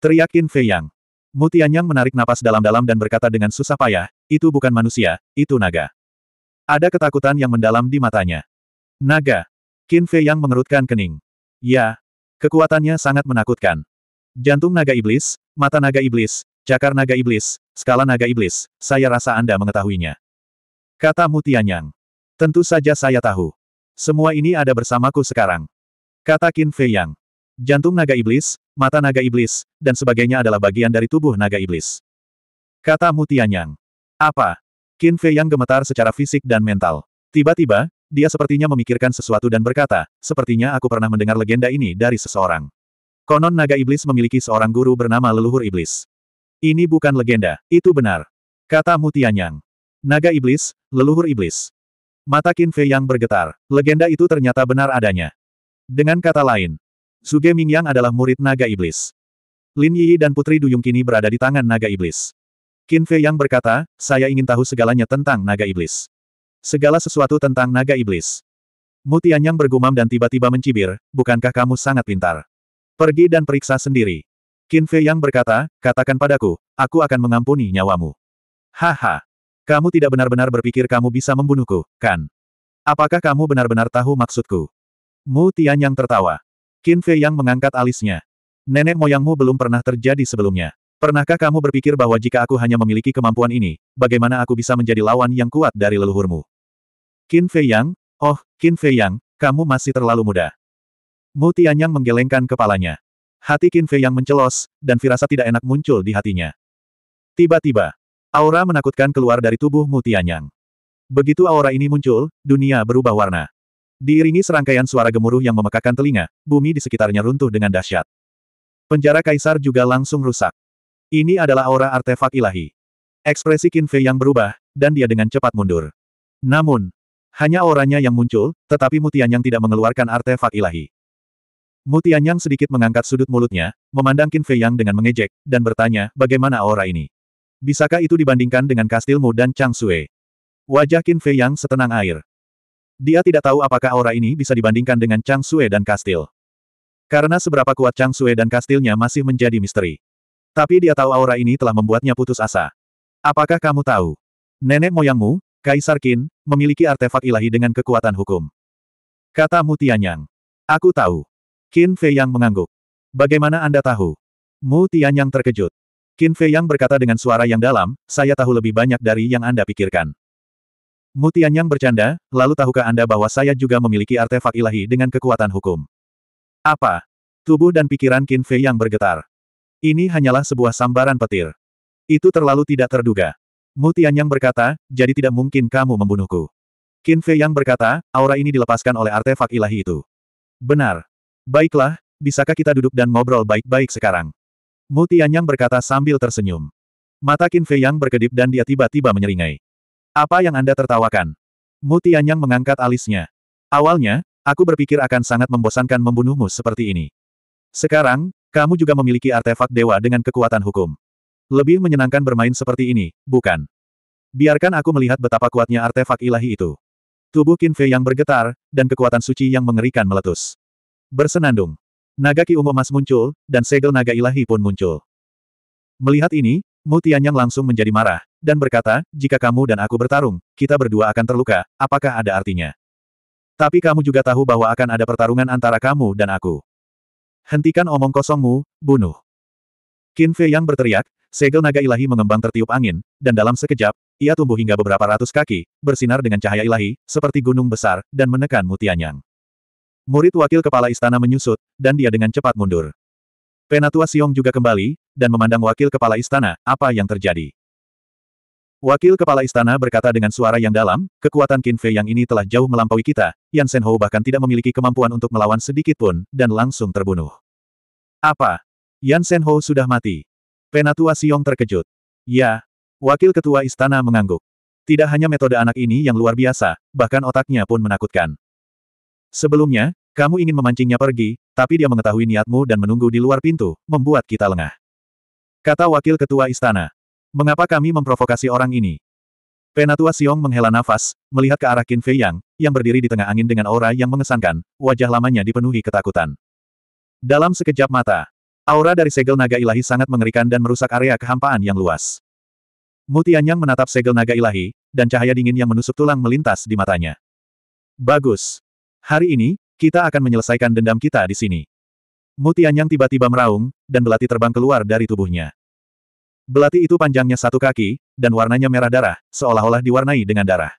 Teriakin Fei Yang. Mutianyang menarik napas dalam-dalam dan berkata dengan susah payah, itu bukan manusia, itu naga. Ada ketakutan yang mendalam di matanya. Naga. Qin Fei Yang mengerutkan kening. Ya. Kekuatannya sangat menakutkan. Jantung naga iblis, mata naga iblis, cakar naga iblis, skala naga iblis, saya rasa Anda mengetahuinya. Kata Mutianyang. Tentu saja saya tahu. Semua ini ada bersamaku sekarang. Kata Qin Fei Yang. Jantung naga iblis, mata naga iblis, dan sebagainya adalah bagian dari tubuh naga iblis. Kata Mutianyang. Apa? Qin Fei Yang gemetar secara fisik dan mental. Tiba-tiba, dia sepertinya memikirkan sesuatu dan berkata, sepertinya aku pernah mendengar legenda ini dari seseorang. Konon naga iblis memiliki seorang guru bernama leluhur iblis. Ini bukan legenda, itu benar. Kata Mutianyang. Naga Iblis, Leluhur Iblis. Mata Qin Fei yang bergetar. Legenda itu ternyata benar adanya. Dengan kata lain, Suge Mingyang adalah murid Naga Iblis. Lin Yi dan Putri Duyung kini berada di tangan Naga Iblis. Qin Fei yang berkata, saya ingin tahu segalanya tentang Naga Iblis. Segala sesuatu tentang Naga Iblis. Mutian yang bergumam dan tiba-tiba mencibir, bukankah kamu sangat pintar? Pergi dan periksa sendiri. Qin Fei yang berkata, katakan padaku, aku akan mengampuni nyawamu. Haha. Kamu tidak benar-benar berpikir kamu bisa membunuhku, kan? Apakah kamu benar-benar tahu maksudku? Mu Tianyang tertawa. Qin Fei yang mengangkat alisnya. Nenek moyangmu belum pernah terjadi sebelumnya. Pernahkah kamu berpikir bahwa jika aku hanya memiliki kemampuan ini, bagaimana aku bisa menjadi lawan yang kuat dari leluhurmu? Qin Fei Yang, oh, Qin Fei Yang, kamu masih terlalu muda. Mu Tianyang menggelengkan kepalanya. Hati Qin Fei Yang mencelos, dan firasat tidak enak muncul di hatinya. Tiba-tiba, Aura menakutkan keluar dari tubuh Mutianyang. Begitu aura ini muncul, dunia berubah warna. Diiringi serangkaian suara gemuruh yang memekakan telinga, bumi di sekitarnya runtuh dengan dahsyat. Penjara kaisar juga langsung rusak. Ini adalah aura artefak ilahi. Ekspresi Qin Fei yang berubah, dan dia dengan cepat mundur. Namun, hanya auranya yang muncul, tetapi Mutianyang tidak mengeluarkan artefak ilahi. Mutianyang sedikit mengangkat sudut mulutnya, memandang Qin Fei yang dengan mengejek, dan bertanya, bagaimana aura ini? Bisakah itu dibandingkan dengan kastilmu dan Chang Sui? Wajah Qin Fei yang setenang air. Dia tidak tahu apakah aura ini bisa dibandingkan dengan Chang Sui dan kastil. Karena seberapa kuat Chang Sui dan kastilnya masih menjadi misteri. Tapi dia tahu aura ini telah membuatnya putus asa. Apakah kamu tahu? Nenek moyangmu, Kaisar Qin, memiliki artefak ilahi dengan kekuatan hukum. Kata Mu Tianyang. Aku tahu. Qin Fei yang mengangguk. Bagaimana Anda tahu? Mu Tianyang terkejut. Qin Fei Yang berkata dengan suara yang dalam, saya tahu lebih banyak dari yang Anda pikirkan. Mutian Yang bercanda, lalu tahukah Anda bahwa saya juga memiliki artefak ilahi dengan kekuatan hukum? Apa? Tubuh dan pikiran Qin Fei Yang bergetar. Ini hanyalah sebuah sambaran petir. Itu terlalu tidak terduga. Mutian Yang berkata, jadi tidak mungkin kamu membunuhku. Qin Fei Yang berkata, aura ini dilepaskan oleh artefak ilahi itu. Benar. Baiklah, bisakah kita duduk dan ngobrol baik-baik sekarang? Mu Tianyang berkata sambil tersenyum. Mata Qin Fei Yang berkedip dan dia tiba-tiba menyeringai. Apa yang Anda tertawakan? Mu Tianyang mengangkat alisnya. Awalnya, aku berpikir akan sangat membosankan membunuhmu seperti ini. Sekarang, kamu juga memiliki artefak dewa dengan kekuatan hukum. Lebih menyenangkan bermain seperti ini, bukan? Biarkan aku melihat betapa kuatnya artefak ilahi itu. Tubuh Qin Fei yang bergetar, dan kekuatan suci yang mengerikan meletus. Bersenandung. Naga Ki Ungu Emas muncul, dan segel naga ilahi pun muncul. Melihat ini, Mu langsung menjadi marah, dan berkata, jika kamu dan aku bertarung, kita berdua akan terluka, apakah ada artinya? Tapi kamu juga tahu bahwa akan ada pertarungan antara kamu dan aku. Hentikan omong kosongmu, bunuh. Qin Fei yang berteriak, segel naga ilahi mengembang tertiup angin, dan dalam sekejap, ia tumbuh hingga beberapa ratus kaki, bersinar dengan cahaya ilahi, seperti gunung besar, dan menekan Mu Murid wakil kepala istana menyusut, dan dia dengan cepat mundur. Penatua Siong juga kembali, dan memandang wakil kepala istana, apa yang terjadi. Wakil kepala istana berkata dengan suara yang dalam, kekuatan Qin Fei yang ini telah jauh melampaui kita, Yan Shen Hou bahkan tidak memiliki kemampuan untuk melawan sedikit pun, dan langsung terbunuh. Apa? Yan Shen Hou sudah mati. Penatua Siong terkejut. Ya. Wakil ketua istana mengangguk. Tidak hanya metode anak ini yang luar biasa, bahkan otaknya pun menakutkan. Sebelumnya, kamu ingin memancingnya pergi, tapi dia mengetahui niatmu dan menunggu di luar pintu, membuat kita lengah. Kata wakil ketua istana. Mengapa kami memprovokasi orang ini? Penatua Siong menghela nafas, melihat ke arah Qin Fei Yang, yang berdiri di tengah angin dengan aura yang mengesankan, wajah lamanya dipenuhi ketakutan. Dalam sekejap mata, aura dari segel naga ilahi sangat mengerikan dan merusak area kehampaan yang luas. Mutianyang menatap segel naga ilahi, dan cahaya dingin yang menusuk tulang melintas di matanya. Bagus. Hari ini, kita akan menyelesaikan dendam kita di sini. Mutianyang tiba-tiba meraung, dan belati terbang keluar dari tubuhnya. Belati itu panjangnya satu kaki, dan warnanya merah darah, seolah-olah diwarnai dengan darah.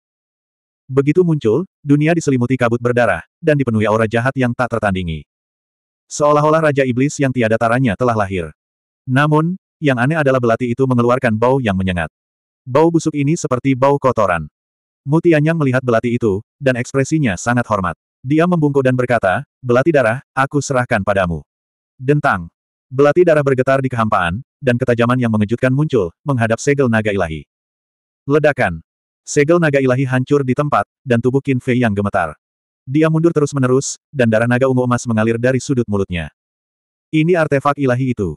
Begitu muncul, dunia diselimuti kabut berdarah, dan dipenuhi aura jahat yang tak tertandingi. Seolah-olah Raja Iblis yang tiada taranya telah lahir. Namun, yang aneh adalah belati itu mengeluarkan bau yang menyengat. Bau busuk ini seperti bau kotoran. Mutianyang melihat belati itu, dan ekspresinya sangat hormat. Dia membungkuk dan berkata, belati darah, aku serahkan padamu. Dentang. Belati darah bergetar di kehampaan, dan ketajaman yang mengejutkan muncul, menghadap segel naga ilahi. Ledakan. Segel naga ilahi hancur di tempat, dan tubuh Qin Fei yang gemetar. Dia mundur terus-menerus, dan darah naga ungu emas mengalir dari sudut mulutnya. Ini artefak ilahi itu.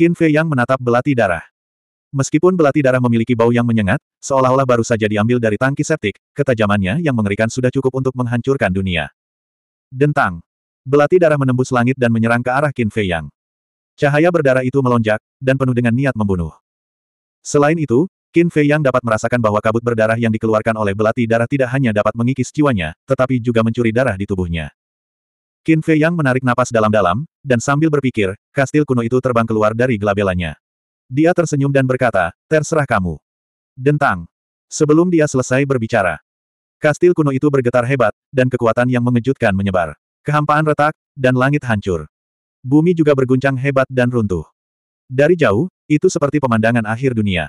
Qin Fei yang menatap belati darah. Meskipun belati darah memiliki bau yang menyengat, seolah-olah baru saja diambil dari tangki septik, ketajamannya yang mengerikan sudah cukup untuk menghancurkan dunia. Dentang. Belati darah menembus langit dan menyerang ke arah Qin Fei Yang. Cahaya berdarah itu melonjak, dan penuh dengan niat membunuh. Selain itu, Qin Fei Yang dapat merasakan bahwa kabut berdarah yang dikeluarkan oleh belati darah tidak hanya dapat mengikis jiwanya, tetapi juga mencuri darah di tubuhnya. Qin Fei Yang menarik napas dalam-dalam, dan sambil berpikir, kastil kuno itu terbang keluar dari gelabelannya. Dia tersenyum dan berkata, terserah kamu. Dentang. Sebelum dia selesai berbicara, Kastil kuno itu bergetar hebat, dan kekuatan yang mengejutkan menyebar. Kehampaan retak, dan langit hancur. Bumi juga berguncang hebat dan runtuh. Dari jauh, itu seperti pemandangan akhir dunia.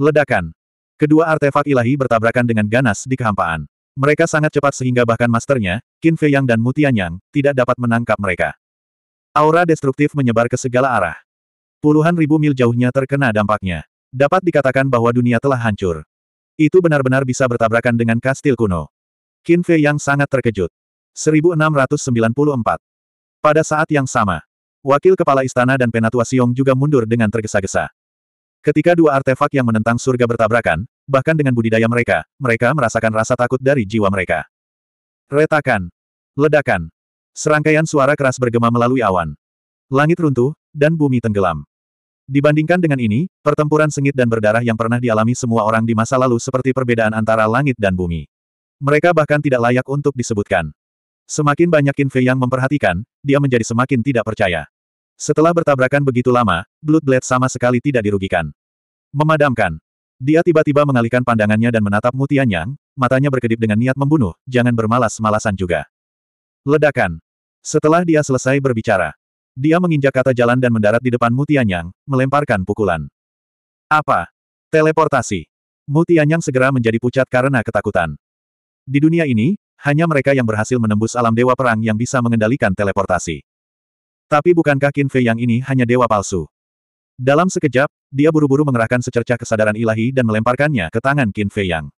Ledakan. Kedua artefak ilahi bertabrakan dengan ganas di kehampaan. Mereka sangat cepat sehingga bahkan masternya, Qin Fei Yang dan Mutian Yang, tidak dapat menangkap mereka. Aura destruktif menyebar ke segala arah. Puluhan ribu mil jauhnya terkena dampaknya. Dapat dikatakan bahwa dunia telah hancur. Itu benar-benar bisa bertabrakan dengan kastil kuno. Qin Fei yang sangat terkejut. 1694. Pada saat yang sama, wakil kepala istana dan penatua Siong juga mundur dengan tergesa-gesa. Ketika dua artefak yang menentang surga bertabrakan, bahkan dengan budidaya mereka, mereka merasakan rasa takut dari jiwa mereka. Retakan. Ledakan. Serangkaian suara keras bergema melalui awan. Langit runtuh, dan bumi tenggelam. Dibandingkan dengan ini, pertempuran sengit dan berdarah yang pernah dialami semua orang di masa lalu seperti perbedaan antara langit dan bumi. Mereka bahkan tidak layak untuk disebutkan. Semakin banyak Qin yang memperhatikan, dia menjadi semakin tidak percaya. Setelah bertabrakan begitu lama, Bloodblade sama sekali tidak dirugikan. Memadamkan. Dia tiba-tiba mengalihkan pandangannya dan menatap Mutian Yang, matanya berkedip dengan niat membunuh, jangan bermalas-malasan juga. Ledakan. Setelah dia selesai berbicara, dia menginjak kata jalan dan mendarat di depan Mutianyang, melemparkan pukulan. Apa? Teleportasi. Mutianyang segera menjadi pucat karena ketakutan. Di dunia ini, hanya mereka yang berhasil menembus alam dewa perang yang bisa mengendalikan teleportasi. Tapi bukankah Qin Fei yang ini hanya dewa palsu? Dalam sekejap, dia buru-buru mengerahkan secercah kesadaran ilahi dan melemparkannya ke tangan Qin Fei Yang.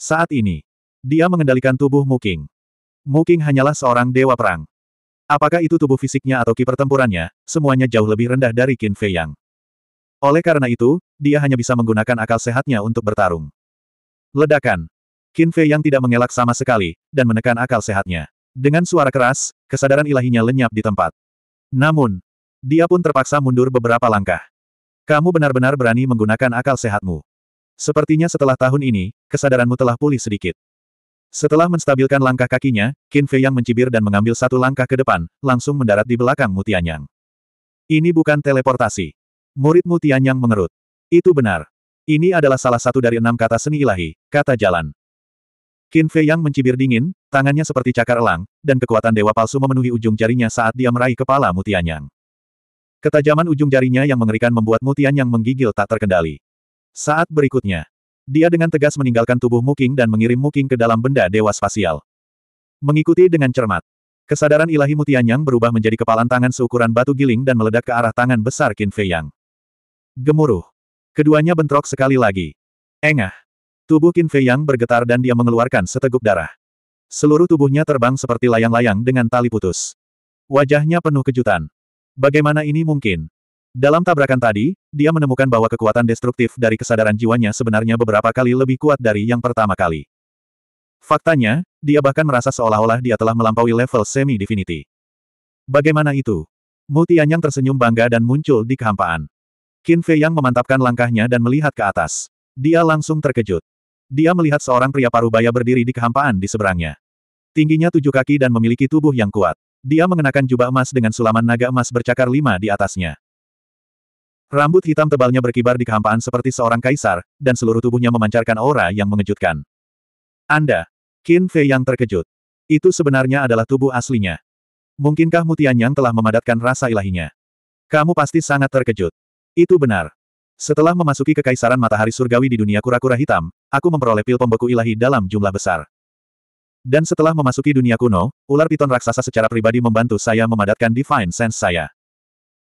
Saat ini, dia mengendalikan tubuh Mu Muking hanyalah seorang dewa perang. Apakah itu tubuh fisiknya atau ki pertempurannya, semuanya jauh lebih rendah dari Qin Fei Yang. Oleh karena itu, dia hanya bisa menggunakan akal sehatnya untuk bertarung. Ledakan. Qin Fei Yang tidak mengelak sama sekali, dan menekan akal sehatnya. Dengan suara keras, kesadaran ilahinya lenyap di tempat. Namun, dia pun terpaksa mundur beberapa langkah. Kamu benar-benar berani menggunakan akal sehatmu. Sepertinya setelah tahun ini, kesadaranmu telah pulih sedikit. Setelah menstabilkan langkah kakinya, Qin Fei yang mencibir dan mengambil satu langkah ke depan, langsung mendarat di belakang Mutianyang. Ini bukan teleportasi. Murid Mutianyang mengerut. Itu benar. Ini adalah salah satu dari enam kata seni ilahi, kata jalan. Qin Fei yang mencibir dingin, tangannya seperti cakar elang, dan kekuatan dewa palsu memenuhi ujung jarinya saat dia meraih kepala Mutianyang. Ketajaman ujung jarinya yang mengerikan membuat Mutianyang menggigil tak terkendali. Saat berikutnya, dia dengan tegas meninggalkan tubuh Muking dan mengirim Muking ke dalam benda dewa spasial. Mengikuti dengan cermat. Kesadaran ilahi Mutianyang berubah menjadi kepalan tangan seukuran batu giling dan meledak ke arah tangan besar Qin Fei Yang. Gemuruh. Keduanya bentrok sekali lagi. Engah. Tubuh Qin Fei Yang bergetar dan dia mengeluarkan seteguk darah. Seluruh tubuhnya terbang seperti layang-layang dengan tali putus. Wajahnya penuh kejutan. Bagaimana ini mungkin? Dalam tabrakan tadi, dia menemukan bahwa kekuatan destruktif dari kesadaran jiwanya sebenarnya beberapa kali lebih kuat dari yang pertama kali. Faktanya, dia bahkan merasa seolah-olah dia telah melampaui level semi-divinity. Bagaimana itu? Mutianyang yang tersenyum bangga dan muncul di kehampaan. Qin Fei Yang memantapkan langkahnya dan melihat ke atas. Dia langsung terkejut. Dia melihat seorang pria parubaya berdiri di kehampaan di seberangnya. Tingginya tujuh kaki dan memiliki tubuh yang kuat. Dia mengenakan jubah emas dengan sulaman naga emas bercakar lima di atasnya. Rambut hitam tebalnya berkibar di kehampaan seperti seorang kaisar, dan seluruh tubuhnya memancarkan aura yang mengejutkan. Anda, Qin Fei yang terkejut. Itu sebenarnya adalah tubuh aslinya. Mungkinkah Mutian yang telah memadatkan rasa ilahinya? Kamu pasti sangat terkejut. Itu benar. Setelah memasuki kekaisaran matahari surgawi di dunia kura-kura hitam, aku memperoleh pil pembeku ilahi dalam jumlah besar. Dan setelah memasuki dunia kuno, ular piton raksasa secara pribadi membantu saya memadatkan Divine Sense saya.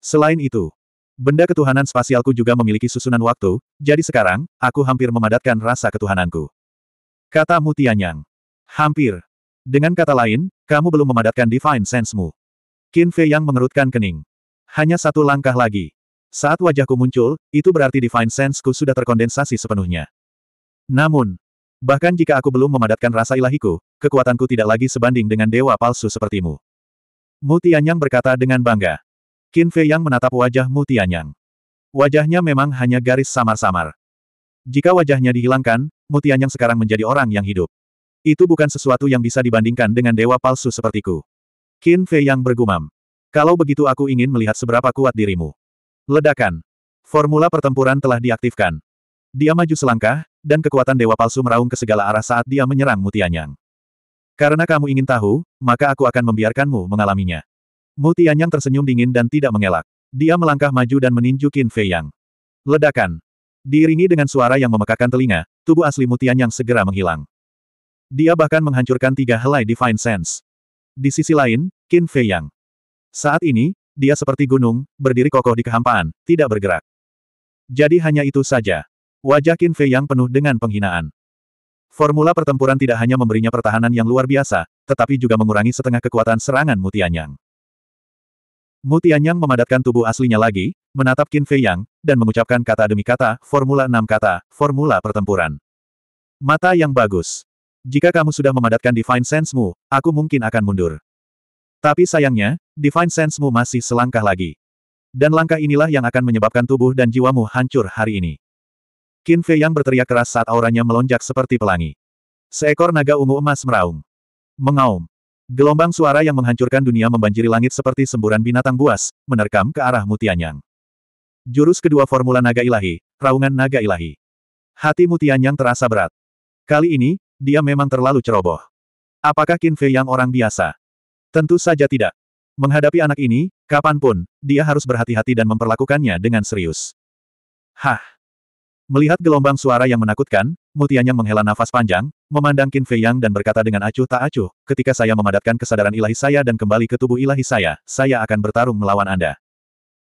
Selain itu, Benda ketuhanan spasialku juga memiliki susunan waktu, jadi sekarang, aku hampir memadatkan rasa ketuhananku. Kata Mutianyang. Hampir. Dengan kata lain, kamu belum memadatkan Divine Sensemu. mu Qin Fei yang mengerutkan kening. Hanya satu langkah lagi. Saat wajahku muncul, itu berarti Divine Senseku sudah terkondensasi sepenuhnya. Namun, bahkan jika aku belum memadatkan rasa ilahiku, kekuatanku tidak lagi sebanding dengan dewa palsu sepertimu. Mutianyang berkata dengan bangga. Qin Fei Yang menatap wajah Mu Tianyang. Wajahnya memang hanya garis samar-samar. Jika wajahnya dihilangkan, Mu Tianyang sekarang menjadi orang yang hidup. Itu bukan sesuatu yang bisa dibandingkan dengan dewa palsu sepertiku. Qin Fei Yang bergumam. Kalau begitu aku ingin melihat seberapa kuat dirimu. Ledakan. Formula pertempuran telah diaktifkan. Dia maju selangkah, dan kekuatan dewa palsu meraung ke segala arah saat dia menyerang Mu Tianyang. Karena kamu ingin tahu, maka aku akan membiarkanmu mengalaminya. Mu Tianyang tersenyum dingin dan tidak mengelak. Dia melangkah maju dan meninju Qin Fei Yang. Ledakan. Diiringi dengan suara yang memekakan telinga, tubuh asli Mu Tianyang segera menghilang. Dia bahkan menghancurkan tiga helai Divine Sense. Di sisi lain, Qin Fei Yang. Saat ini, dia seperti gunung, berdiri kokoh di kehampaan, tidak bergerak. Jadi hanya itu saja. Wajah Qin Fei Yang penuh dengan penghinaan. Formula pertempuran tidak hanya memberinya pertahanan yang luar biasa, tetapi juga mengurangi setengah kekuatan serangan Mutianyang. Mu Tianyang memadatkan tubuh aslinya lagi, menatap Qin Fei Yang, dan mengucapkan kata demi kata, formula enam kata, formula pertempuran. Mata yang bagus. Jika kamu sudah memadatkan Divine Sense-mu, aku mungkin akan mundur. Tapi sayangnya, Divine Sense-mu masih selangkah lagi. Dan langkah inilah yang akan menyebabkan tubuh dan jiwamu hancur hari ini. Qin Fei Yang berteriak keras saat auranya melonjak seperti pelangi. Seekor naga ungu emas meraung. Mengaum. Gelombang suara yang menghancurkan dunia membanjiri langit seperti semburan binatang buas, menerkam ke arah Mutianyang. Jurus kedua formula naga ilahi, raungan naga ilahi. Hati Mutianyang terasa berat. Kali ini, dia memang terlalu ceroboh. Apakah Qin Fei yang orang biasa? Tentu saja tidak. Menghadapi anak ini, kapanpun, dia harus berhati-hati dan memperlakukannya dengan serius. Hah! Melihat gelombang suara yang menakutkan, Mutianya menghela nafas panjang, memandang Qin Fei Yang dan berkata dengan acuh tak acuh, ketika saya memadatkan kesadaran ilahi saya dan kembali ke tubuh ilahi saya, saya akan bertarung melawan Anda.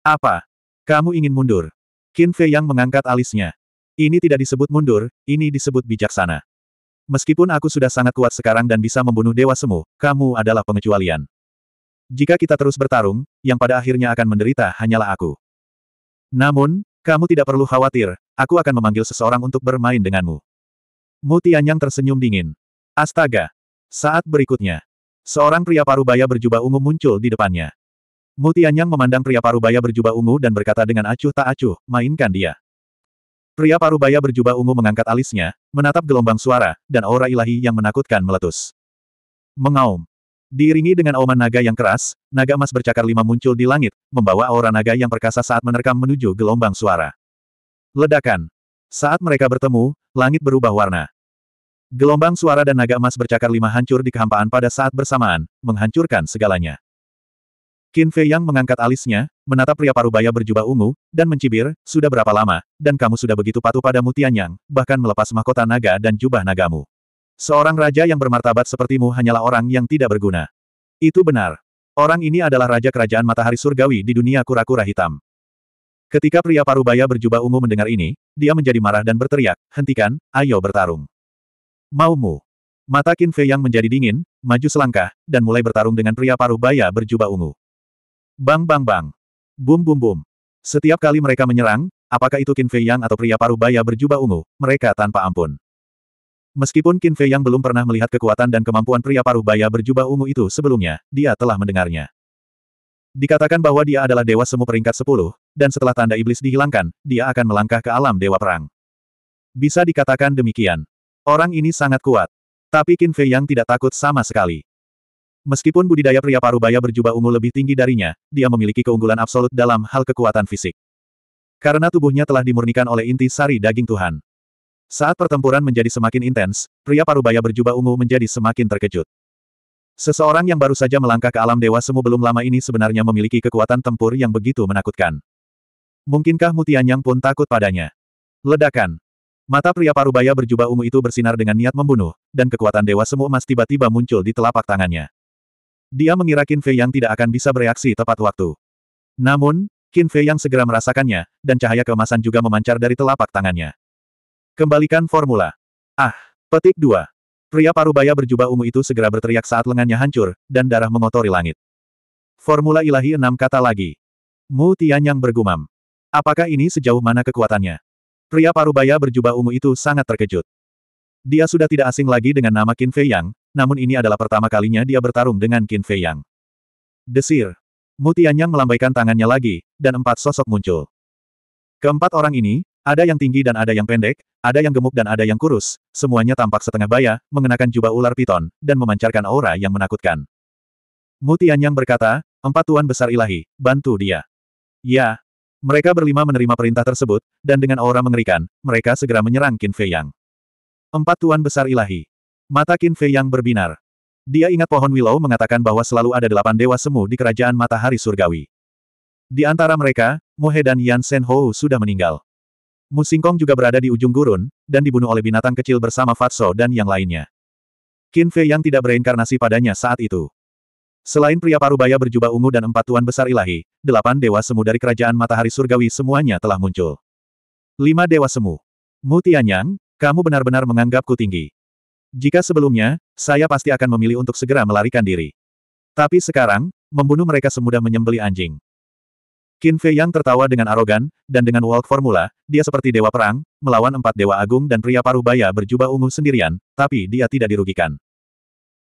Apa? Kamu ingin mundur? Qin Fei Yang mengangkat alisnya. Ini tidak disebut mundur, ini disebut bijaksana. Meskipun aku sudah sangat kuat sekarang dan bisa membunuh Dewa Semu, kamu adalah pengecualian. Jika kita terus bertarung, yang pada akhirnya akan menderita hanyalah aku. Namun, kamu tidak perlu khawatir, Aku akan memanggil seseorang untuk bermain denganmu. Mu Tianyang tersenyum dingin. Astaga! Saat berikutnya, seorang pria parubaya berjubah ungu muncul di depannya. Mu Tianyang memandang pria parubaya berjubah ungu dan berkata dengan acuh tak acuh, mainkan dia. Pria parubaya berjubah ungu mengangkat alisnya, menatap gelombang suara, dan aura ilahi yang menakutkan meletus. Mengaum. Diiringi dengan auman naga yang keras, naga emas bercakar lima muncul di langit, membawa aura naga yang perkasa saat menerkam menuju gelombang suara. Ledakan. Saat mereka bertemu, langit berubah warna. Gelombang suara dan naga emas bercakar lima hancur di kehampaan pada saat bersamaan, menghancurkan segalanya. Qin Fei Yang mengangkat alisnya, menatap pria parubaya berjubah ungu, dan mencibir, sudah berapa lama, dan kamu sudah begitu patuh pada Mutian Yang, bahkan melepas mahkota naga dan jubah nagamu. Seorang raja yang bermartabat sepertimu hanyalah orang yang tidak berguna. Itu benar. Orang ini adalah raja kerajaan matahari surgawi di dunia kura-kura hitam. Ketika pria parubaya berjubah ungu mendengar ini, dia menjadi marah dan berteriak, hentikan, ayo bertarung. Maumu. Mata Qin Fei yang menjadi dingin, maju selangkah, dan mulai bertarung dengan pria parubaya berjubah ungu. Bang bang bang. Bum bum bum. Setiap kali mereka menyerang, apakah itu Qin Fei Yang atau pria parubaya berjubah ungu, mereka tanpa ampun. Meskipun Qin Fei Yang belum pernah melihat kekuatan dan kemampuan pria parubaya berjubah ungu itu sebelumnya, dia telah mendengarnya. Dikatakan bahwa dia adalah dewa semu peringkat 10, dan setelah tanda iblis dihilangkan, dia akan melangkah ke alam dewa perang. Bisa dikatakan demikian. Orang ini sangat kuat. Tapi Qin Fei Yang tidak takut sama sekali. Meskipun budidaya pria parubaya berjubah ungu lebih tinggi darinya, dia memiliki keunggulan absolut dalam hal kekuatan fisik. Karena tubuhnya telah dimurnikan oleh inti sari daging Tuhan. Saat pertempuran menjadi semakin intens, pria parubaya berjubah ungu menjadi semakin terkejut. Seseorang yang baru saja melangkah ke alam dewa semu belum lama ini sebenarnya memiliki kekuatan tempur yang begitu menakutkan. Mungkinkah Mutianyang pun takut padanya? Ledakan. Mata pria parubaya berjubah ungu itu bersinar dengan niat membunuh, dan kekuatan Dewa Semu Emas tiba-tiba muncul di telapak tangannya. Dia mengira Qin Fei yang tidak akan bisa bereaksi tepat waktu. Namun, Qin Fei yang segera merasakannya, dan cahaya keemasan juga memancar dari telapak tangannya. Kembalikan formula. Ah, petik dua. Pria parubaya berjubah ungu itu segera berteriak saat lengannya hancur, dan darah mengotori langit. Formula ilahi enam kata lagi. Mu Tianyang bergumam. Apakah ini sejauh mana kekuatannya? Pria parubaya berjubah ungu itu sangat terkejut. Dia sudah tidak asing lagi dengan nama Qin Fei Yang, namun ini adalah pertama kalinya dia bertarung dengan Qin Fei Yang. Desir. Mutianyang melambaikan tangannya lagi, dan empat sosok muncul. Keempat orang ini, ada yang tinggi dan ada yang pendek, ada yang gemuk dan ada yang kurus, semuanya tampak setengah baya, mengenakan jubah ular piton, dan memancarkan aura yang menakutkan. Mutian berkata, empat tuan besar ilahi, bantu dia. Ya, mereka berlima menerima perintah tersebut, dan dengan aura mengerikan, mereka segera menyerang Qin Fei Yang. Empat Tuan Besar Ilahi. Mata Qin Fei Yang berbinar. Dia ingat pohon Willow mengatakan bahwa selalu ada delapan dewa semu di kerajaan matahari surgawi. Di antara mereka, Mohe dan Yan Sen Hou sudah meninggal. Musingkong juga berada di ujung gurun, dan dibunuh oleh binatang kecil bersama Fatso dan yang lainnya. Qin Fei Yang tidak bereinkarnasi padanya saat itu. Selain pria parubaya berjubah ungu dan empat tuan besar ilahi, delapan dewa semu dari kerajaan matahari surgawi semuanya telah muncul. Lima dewa semu. Mutianyang, kamu benar-benar menganggapku tinggi. Jika sebelumnya, saya pasti akan memilih untuk segera melarikan diri. Tapi sekarang, membunuh mereka semudah menyembeli anjing. Qin Fei Yang tertawa dengan arogan, dan dengan walk formula, dia seperti dewa perang, melawan empat dewa agung dan pria parubaya berjubah ungu sendirian, tapi dia tidak dirugikan.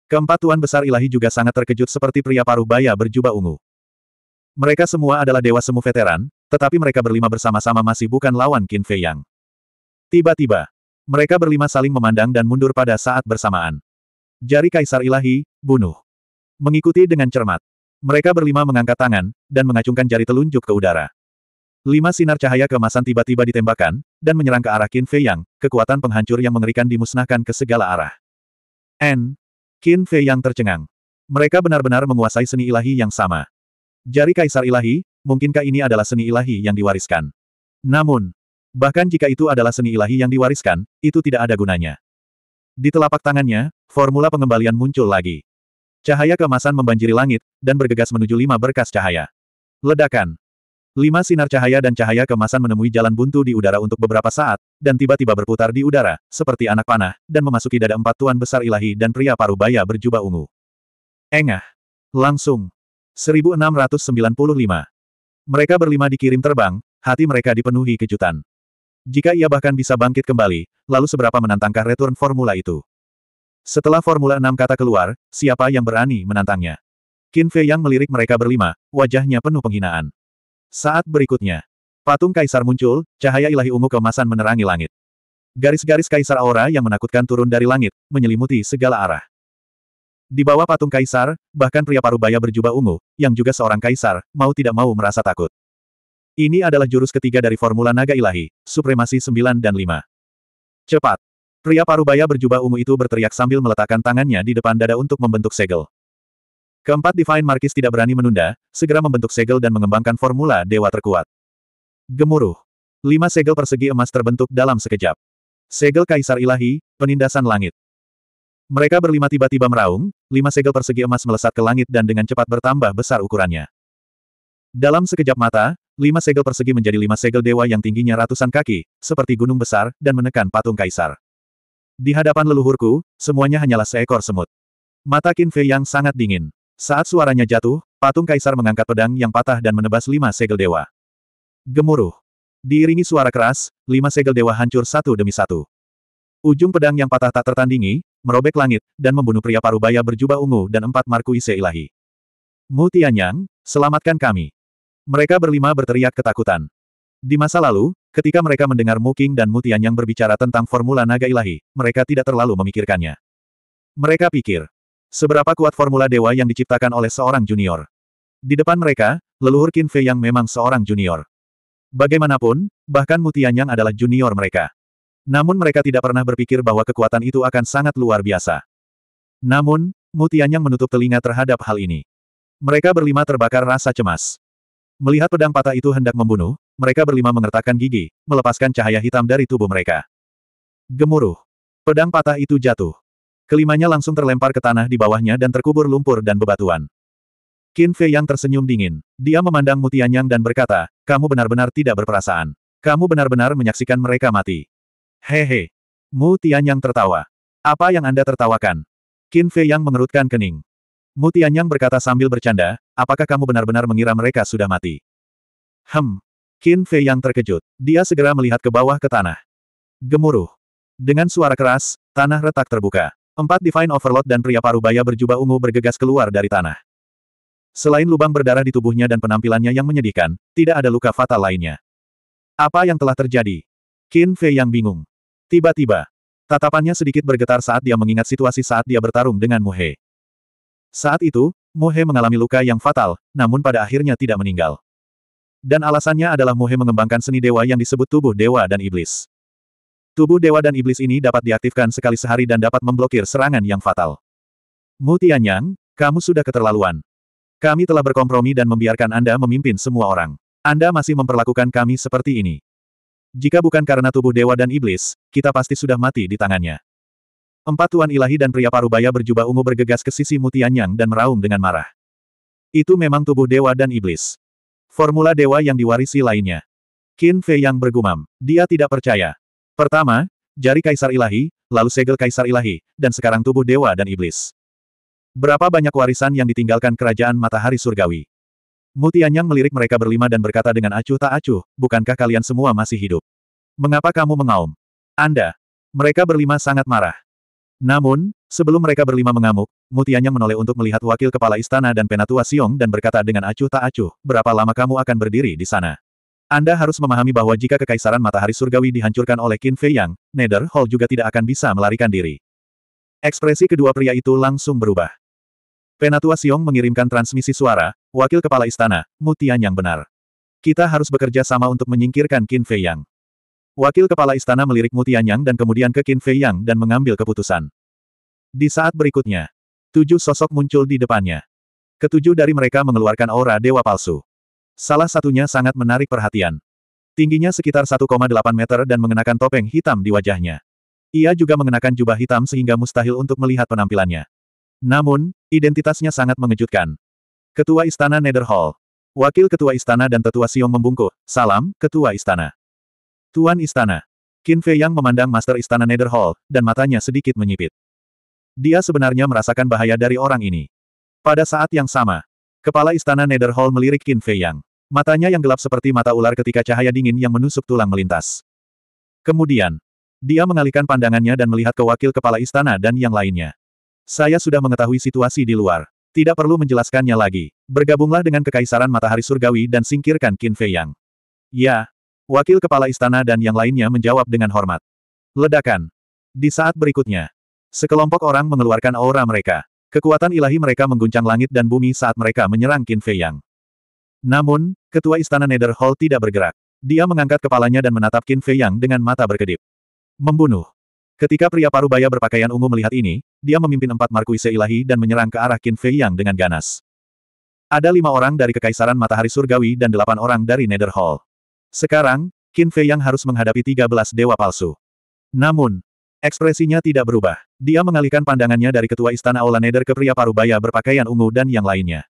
Keempat tuan besar ilahi juga sangat terkejut seperti pria paruh baya berjubah ungu. Mereka semua adalah dewa semu veteran, tetapi mereka berlima bersama-sama masih bukan lawan Qin Fei Yang. Tiba-tiba, mereka berlima saling memandang dan mundur pada saat bersamaan. Jari Kaisar Ilahi, bunuh. Mengikuti dengan cermat. Mereka berlima mengangkat tangan, dan mengacungkan jari telunjuk ke udara. Lima sinar cahaya kemasan tiba-tiba ditembakkan, dan menyerang ke arah Qin Fei Yang, kekuatan penghancur yang mengerikan dimusnahkan ke segala arah. N, Qin Fei yang tercengang. Mereka benar-benar menguasai seni ilahi yang sama. Jari kaisar ilahi, mungkinkah ini adalah seni ilahi yang diwariskan? Namun, bahkan jika itu adalah seni ilahi yang diwariskan, itu tidak ada gunanya. Di telapak tangannya, formula pengembalian muncul lagi. Cahaya kemasan membanjiri langit, dan bergegas menuju lima berkas cahaya. Ledakan. Lima sinar cahaya dan cahaya kemasan menemui jalan buntu di udara untuk beberapa saat, dan tiba-tiba berputar di udara, seperti anak panah, dan memasuki dada empat tuan besar ilahi dan pria parubaya berjubah ungu. Engah. Langsung. 1695. Mereka berlima dikirim terbang, hati mereka dipenuhi kejutan. Jika ia bahkan bisa bangkit kembali, lalu seberapa menantangkah return formula itu? Setelah formula enam kata keluar, siapa yang berani menantangnya? Qin Fei yang melirik mereka berlima, wajahnya penuh penghinaan. Saat berikutnya, patung kaisar muncul, cahaya ilahi ungu kemasan menerangi langit. Garis-garis kaisar aura yang menakutkan turun dari langit, menyelimuti segala arah. Di bawah patung kaisar, bahkan pria parubaya berjubah ungu, yang juga seorang kaisar, mau tidak mau merasa takut. Ini adalah jurus ketiga dari formula naga ilahi, supremasi 9 dan 5. Cepat! Pria parubaya berjubah ungu itu berteriak sambil meletakkan tangannya di depan dada untuk membentuk segel. Keempat Divine Markis tidak berani menunda, segera membentuk segel dan mengembangkan formula dewa terkuat. Gemuruh. Lima segel persegi emas terbentuk dalam sekejap. Segel Kaisar Ilahi, Penindasan Langit. Mereka berlima tiba-tiba meraung, lima segel persegi emas melesat ke langit dan dengan cepat bertambah besar ukurannya. Dalam sekejap mata, lima segel persegi menjadi lima segel dewa yang tingginya ratusan kaki, seperti gunung besar, dan menekan patung kaisar. Di hadapan leluhurku, semuanya hanyalah seekor semut. Mata Qin Fei yang sangat dingin. Saat suaranya jatuh, patung kaisar mengangkat pedang yang patah dan menebas lima segel dewa. Gemuruh. Diiringi suara keras, lima segel dewa hancur satu demi satu. Ujung pedang yang patah tak tertandingi, merobek langit, dan membunuh pria parubaya berjubah ungu dan empat markuise ilahi. Mu Tianyang, selamatkan kami. Mereka berlima berteriak ketakutan. Di masa lalu, ketika mereka mendengar Mu King dan Mu Tianyang berbicara tentang formula naga ilahi, mereka tidak terlalu memikirkannya. Mereka pikir, Seberapa kuat formula dewa yang diciptakan oleh seorang junior. Di depan mereka, leluhur Qin Fei yang memang seorang junior. Bagaimanapun, bahkan Mutianyang adalah junior mereka. Namun mereka tidak pernah berpikir bahwa kekuatan itu akan sangat luar biasa. Namun, Mutianyang menutup telinga terhadap hal ini. Mereka berlima terbakar rasa cemas. Melihat pedang patah itu hendak membunuh, mereka berlima mengertakkan gigi, melepaskan cahaya hitam dari tubuh mereka. Gemuruh. Pedang patah itu jatuh. Kelimanya langsung terlempar ke tanah di bawahnya dan terkubur lumpur dan bebatuan. Qin Fei yang tersenyum dingin. Dia memandang Mutianyang dan berkata, kamu benar-benar tidak berperasaan. Kamu benar-benar menyaksikan mereka mati. Hehe. Mutianyang tertawa. Apa yang Anda tertawakan? Qin Fei yang mengerutkan kening. Mutianyang berkata sambil bercanda, apakah kamu benar-benar mengira mereka sudah mati? Hem. Qin Fei yang terkejut. Dia segera melihat ke bawah ke tanah. Gemuruh. Dengan suara keras, tanah retak terbuka. Empat Divine Overlord dan pria parubaya berjubah ungu bergegas keluar dari tanah. Selain lubang berdarah di tubuhnya dan penampilannya yang menyedihkan, tidak ada luka fatal lainnya. Apa yang telah terjadi? Qin Fei yang bingung. Tiba-tiba, tatapannya sedikit bergetar saat dia mengingat situasi saat dia bertarung dengan Mu He. Saat itu, Mu He mengalami luka yang fatal, namun pada akhirnya tidak meninggal. Dan alasannya adalah Mu He mengembangkan seni dewa yang disebut tubuh dewa dan iblis. Tubuh dewa dan iblis ini dapat diaktifkan sekali sehari dan dapat memblokir serangan yang fatal. Mutianyang, kamu sudah keterlaluan. Kami telah berkompromi dan membiarkan Anda memimpin semua orang. Anda masih memperlakukan kami seperti ini. Jika bukan karena tubuh dewa dan iblis, kita pasti sudah mati di tangannya. Empat tuan ilahi dan pria parubaya berjubah ungu bergegas ke sisi Mutianyang dan meraung dengan marah. Itu memang tubuh dewa dan iblis. Formula dewa yang diwarisi lainnya. Qin Fei yang bergumam. Dia tidak percaya. Pertama, jari kaisar ilahi, lalu segel kaisar ilahi, dan sekarang tubuh dewa dan iblis. Berapa banyak warisan yang ditinggalkan kerajaan matahari surgawi? Mutianyang melirik mereka berlima dan berkata dengan acuh tak acuh, bukankah kalian semua masih hidup? Mengapa kamu mengaum? Anda! Mereka berlima sangat marah. Namun, sebelum mereka berlima mengamuk, Mutianyang menoleh untuk melihat wakil kepala istana dan penatua Siong dan berkata dengan acuh tak acuh, berapa lama kamu akan berdiri di sana? Anda harus memahami bahwa jika Kekaisaran Matahari Surgawi dihancurkan oleh Qin Fei Yang, Nether Hall juga tidak akan bisa melarikan diri. Ekspresi kedua pria itu langsung berubah. Penatua Siong mengirimkan transmisi suara, Wakil Kepala Istana, Mutian yang benar. Kita harus bekerja sama untuk menyingkirkan Qin Fei Yang. Wakil Kepala Istana melirik Mutian Yang dan kemudian ke Qin Fei Yang dan mengambil keputusan. Di saat berikutnya, tujuh sosok muncul di depannya. Ketujuh dari mereka mengeluarkan aura dewa palsu. Salah satunya sangat menarik perhatian. Tingginya sekitar 1,8 meter dan mengenakan topeng hitam di wajahnya. Ia juga mengenakan jubah hitam sehingga mustahil untuk melihat penampilannya. Namun, identitasnya sangat mengejutkan. Ketua Istana Netherhall. Wakil Ketua Istana dan Tetua Siong membungkuk. Salam, Ketua Istana. Tuan Istana. Qin Fei Yang memandang Master Istana Netherhall, dan matanya sedikit menyipit. Dia sebenarnya merasakan bahaya dari orang ini. Pada saat yang sama, Kepala Istana Netherhall melirik Qin Fei Yang. Matanya yang gelap seperti mata ular ketika cahaya dingin yang menusuk tulang melintas. Kemudian, dia mengalihkan pandangannya dan melihat ke wakil kepala istana dan yang lainnya. Saya sudah mengetahui situasi di luar. Tidak perlu menjelaskannya lagi. Bergabunglah dengan Kekaisaran Matahari Surgawi dan singkirkan Qin Fei Yang. Ya. Wakil Kepala Istana dan yang lainnya menjawab dengan hormat. Ledakan. Di saat berikutnya. Sekelompok orang mengeluarkan aura mereka. Kekuatan ilahi mereka mengguncang langit dan bumi saat mereka menyerang Qin Fei Yang. Namun, ketua istana Netherhall tidak bergerak. Dia mengangkat kepalanya dan menatap Qin Fei Yang dengan mata berkedip. Membunuh. Ketika pria parubaya berpakaian ungu melihat ini, dia memimpin empat markuise ilahi dan menyerang ke arah Qin Fei Yang dengan ganas. Ada lima orang dari Kekaisaran Matahari Surgawi dan delapan orang dari Netherhall. Sekarang, Qin Fei Yang harus menghadapi 13 dewa palsu. Namun, ekspresinya tidak berubah. Dia mengalihkan pandangannya dari ketua istana Aula Nether ke pria parubaya berpakaian ungu dan yang lainnya.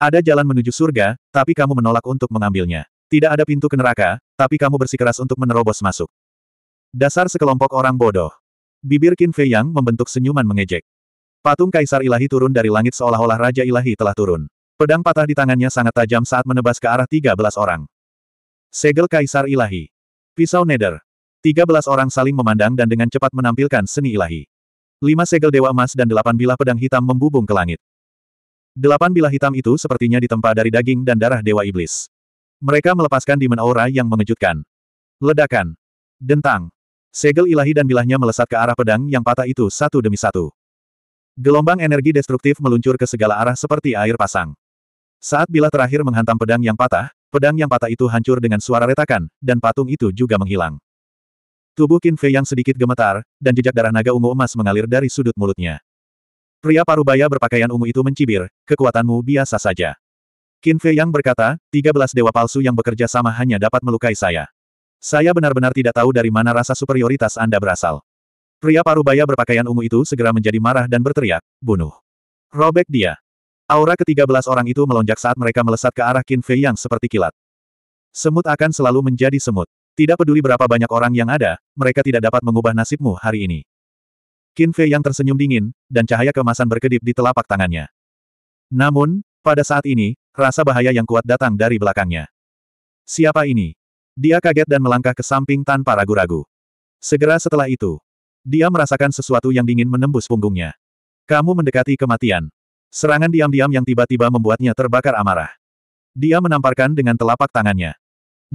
Ada jalan menuju surga, tapi kamu menolak untuk mengambilnya. Tidak ada pintu ke neraka, tapi kamu bersikeras untuk menerobos masuk. Dasar sekelompok orang bodoh. Bibir Qin Fei Yang membentuk senyuman mengejek. Patung Kaisar Ilahi turun dari langit seolah-olah Raja Ilahi telah turun. Pedang patah di tangannya sangat tajam saat menebas ke arah 13 orang. Segel Kaisar Ilahi. Pisau Neder. 13 orang saling memandang dan dengan cepat menampilkan seni ilahi. Lima segel Dewa Emas dan delapan bilah pedang hitam membubung ke langit. Delapan bilah hitam itu sepertinya ditempa dari daging dan darah Dewa Iblis. Mereka melepaskan dimen aura yang mengejutkan. Ledakan. Dentang. Segel ilahi dan bilahnya melesat ke arah pedang yang patah itu satu demi satu. Gelombang energi destruktif meluncur ke segala arah seperti air pasang. Saat bilah terakhir menghantam pedang yang patah, pedang yang patah itu hancur dengan suara retakan, dan patung itu juga menghilang. Tubuh Qin Fei yang sedikit gemetar, dan jejak darah naga ungu emas mengalir dari sudut mulutnya. Pria parubaya berpakaian ungu itu mencibir, kekuatanmu biasa saja. Qin Fei yang berkata, 13 dewa palsu yang bekerja sama hanya dapat melukai saya. Saya benar-benar tidak tahu dari mana rasa superioritas Anda berasal. Pria parubaya berpakaian ungu itu segera menjadi marah dan berteriak, bunuh. Robek dia. Aura ketiga belas orang itu melonjak saat mereka melesat ke arah Qin Fei yang seperti kilat. Semut akan selalu menjadi semut. Tidak peduli berapa banyak orang yang ada, mereka tidak dapat mengubah nasibmu hari ini. Qin Fei yang tersenyum dingin, dan cahaya kemasan berkedip di telapak tangannya. Namun, pada saat ini, rasa bahaya yang kuat datang dari belakangnya. Siapa ini? Dia kaget dan melangkah ke samping tanpa ragu-ragu. Segera setelah itu, dia merasakan sesuatu yang dingin menembus punggungnya. Kamu mendekati kematian. Serangan diam-diam yang tiba-tiba membuatnya terbakar amarah. Dia menamparkan dengan telapak tangannya.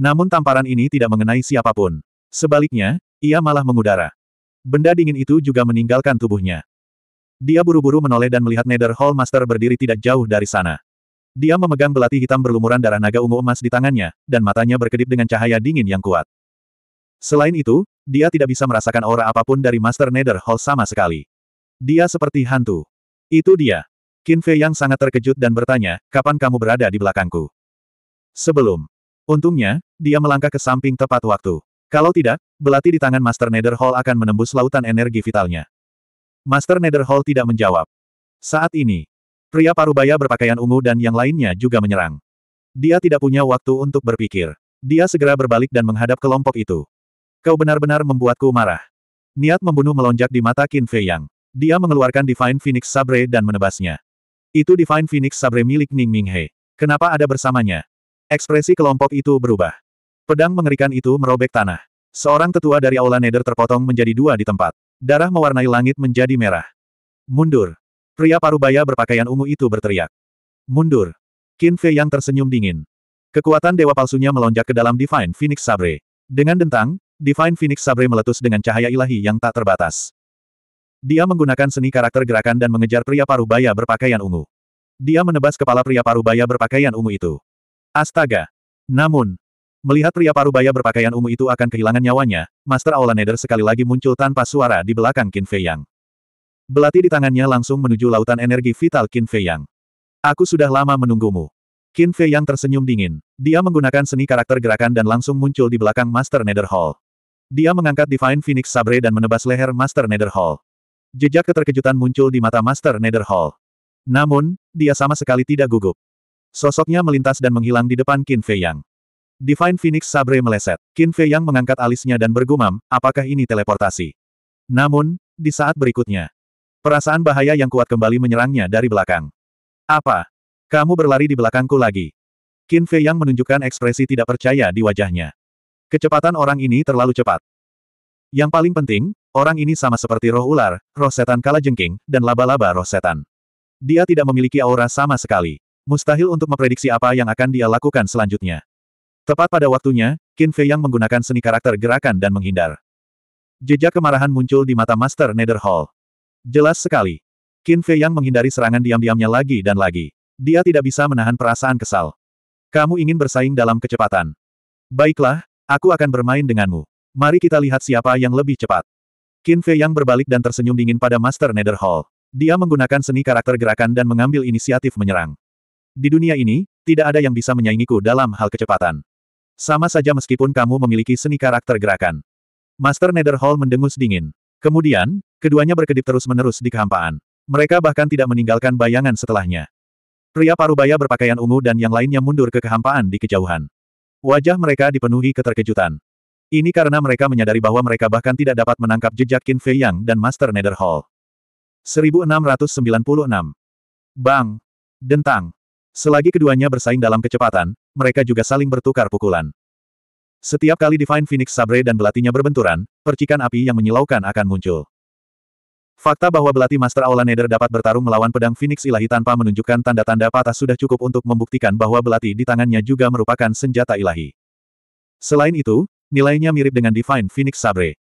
Namun tamparan ini tidak mengenai siapapun. Sebaliknya, ia malah mengudara. Benda dingin itu juga meninggalkan tubuhnya. Dia buru-buru menoleh dan melihat Nether Hall Master berdiri tidak jauh dari sana. Dia memegang belati hitam berlumuran darah naga ungu emas di tangannya, dan matanya berkedip dengan cahaya dingin yang kuat. Selain itu, dia tidak bisa merasakan aura apapun dari Master Nether Hall sama sekali. Dia seperti hantu. Itu dia. Qin Fei yang sangat terkejut dan bertanya, kapan kamu berada di belakangku? Sebelum. Untungnya, dia melangkah ke samping tepat waktu. Kalau tidak, belati di tangan Master Nether Hall akan menembus lautan energi vitalnya. Master Nether Hall tidak menjawab. Saat ini, pria parubaya berpakaian ungu dan yang lainnya juga menyerang. Dia tidak punya waktu untuk berpikir. Dia segera berbalik dan menghadap kelompok itu. Kau benar-benar membuatku marah. Niat membunuh melonjak di mata Qin Fei Yang. Dia mengeluarkan Divine Phoenix Sabre dan menebasnya. Itu Divine Phoenix Sabre milik Ning Ming Kenapa ada bersamanya? Ekspresi kelompok itu berubah. Pedang mengerikan itu merobek tanah. Seorang tetua dari Aula Nether terpotong menjadi dua di tempat. Darah mewarnai langit menjadi merah. Mundur. Pria parubaya berpakaian ungu itu berteriak. Mundur. Qin Fei yang tersenyum dingin. Kekuatan dewa palsunya melonjak ke dalam Divine Phoenix Sabre. Dengan dentang, Divine Phoenix Sabre meletus dengan cahaya ilahi yang tak terbatas. Dia menggunakan seni karakter gerakan dan mengejar pria parubaya berpakaian ungu. Dia menebas kepala pria parubaya berpakaian ungu itu. Astaga! Namun, Melihat pria paruh baya berpakaian ungu itu akan kehilangan nyawanya, Master Aula Nether sekali lagi muncul tanpa suara di belakang Qin Fei Yang. Belati di tangannya langsung menuju lautan energi vital Qin Fei Yang. Aku sudah lama menunggumu. Qin Fei Yang tersenyum dingin. Dia menggunakan seni karakter gerakan dan langsung muncul di belakang Master Nether Hall. Dia mengangkat Divine Phoenix Sabre dan menebas leher Master Nether Hall. Jejak keterkejutan muncul di mata Master Nether Hall. Namun, dia sama sekali tidak gugup. Sosoknya melintas dan menghilang di depan Qin Fei Yang. Divine Phoenix Sabre meleset. Qin Fei Yang mengangkat alisnya dan bergumam, apakah ini teleportasi? Namun, di saat berikutnya, perasaan bahaya yang kuat kembali menyerangnya dari belakang. Apa? Kamu berlari di belakangku lagi. Qin Fei Yang menunjukkan ekspresi tidak percaya di wajahnya. Kecepatan orang ini terlalu cepat. Yang paling penting, orang ini sama seperti roh ular, roh setan kala jengking, dan laba-laba roh setan. Dia tidak memiliki aura sama sekali. Mustahil untuk memprediksi apa yang akan dia lakukan selanjutnya. Tepat pada waktunya, Qin Fei yang menggunakan seni karakter gerakan dan menghindar. Jejak kemarahan muncul di mata Master Nether Hall. Jelas sekali. Qin Fei yang menghindari serangan diam-diamnya lagi dan lagi. Dia tidak bisa menahan perasaan kesal. Kamu ingin bersaing dalam kecepatan. Baiklah, aku akan bermain denganmu. Mari kita lihat siapa yang lebih cepat. Qin Fei yang berbalik dan tersenyum dingin pada Master Nether Hall. Dia menggunakan seni karakter gerakan dan mengambil inisiatif menyerang. Di dunia ini, tidak ada yang bisa menyaingiku dalam hal kecepatan. Sama saja meskipun kamu memiliki seni karakter gerakan. Master Netherhall mendengus dingin. Kemudian, keduanya berkedip terus-menerus di kehampaan. Mereka bahkan tidak meninggalkan bayangan setelahnya. Pria parubaya berpakaian ungu dan yang lainnya mundur ke kehampaan di kejauhan. Wajah mereka dipenuhi keterkejutan. Ini karena mereka menyadari bahwa mereka bahkan tidak dapat menangkap jejak Qin Fei Yang dan Master Nether Hall. 1696 Bang! Dentang! Selagi keduanya bersaing dalam kecepatan, mereka juga saling bertukar pukulan. Setiap kali Divine Phoenix Sabre dan belatinya berbenturan, percikan api yang menyilaukan akan muncul. Fakta bahwa belati Master Aula Nether dapat bertarung melawan pedang Phoenix Ilahi tanpa menunjukkan tanda-tanda patah sudah cukup untuk membuktikan bahwa belati di tangannya juga merupakan senjata ilahi. Selain itu, nilainya mirip dengan Divine Phoenix Sabre.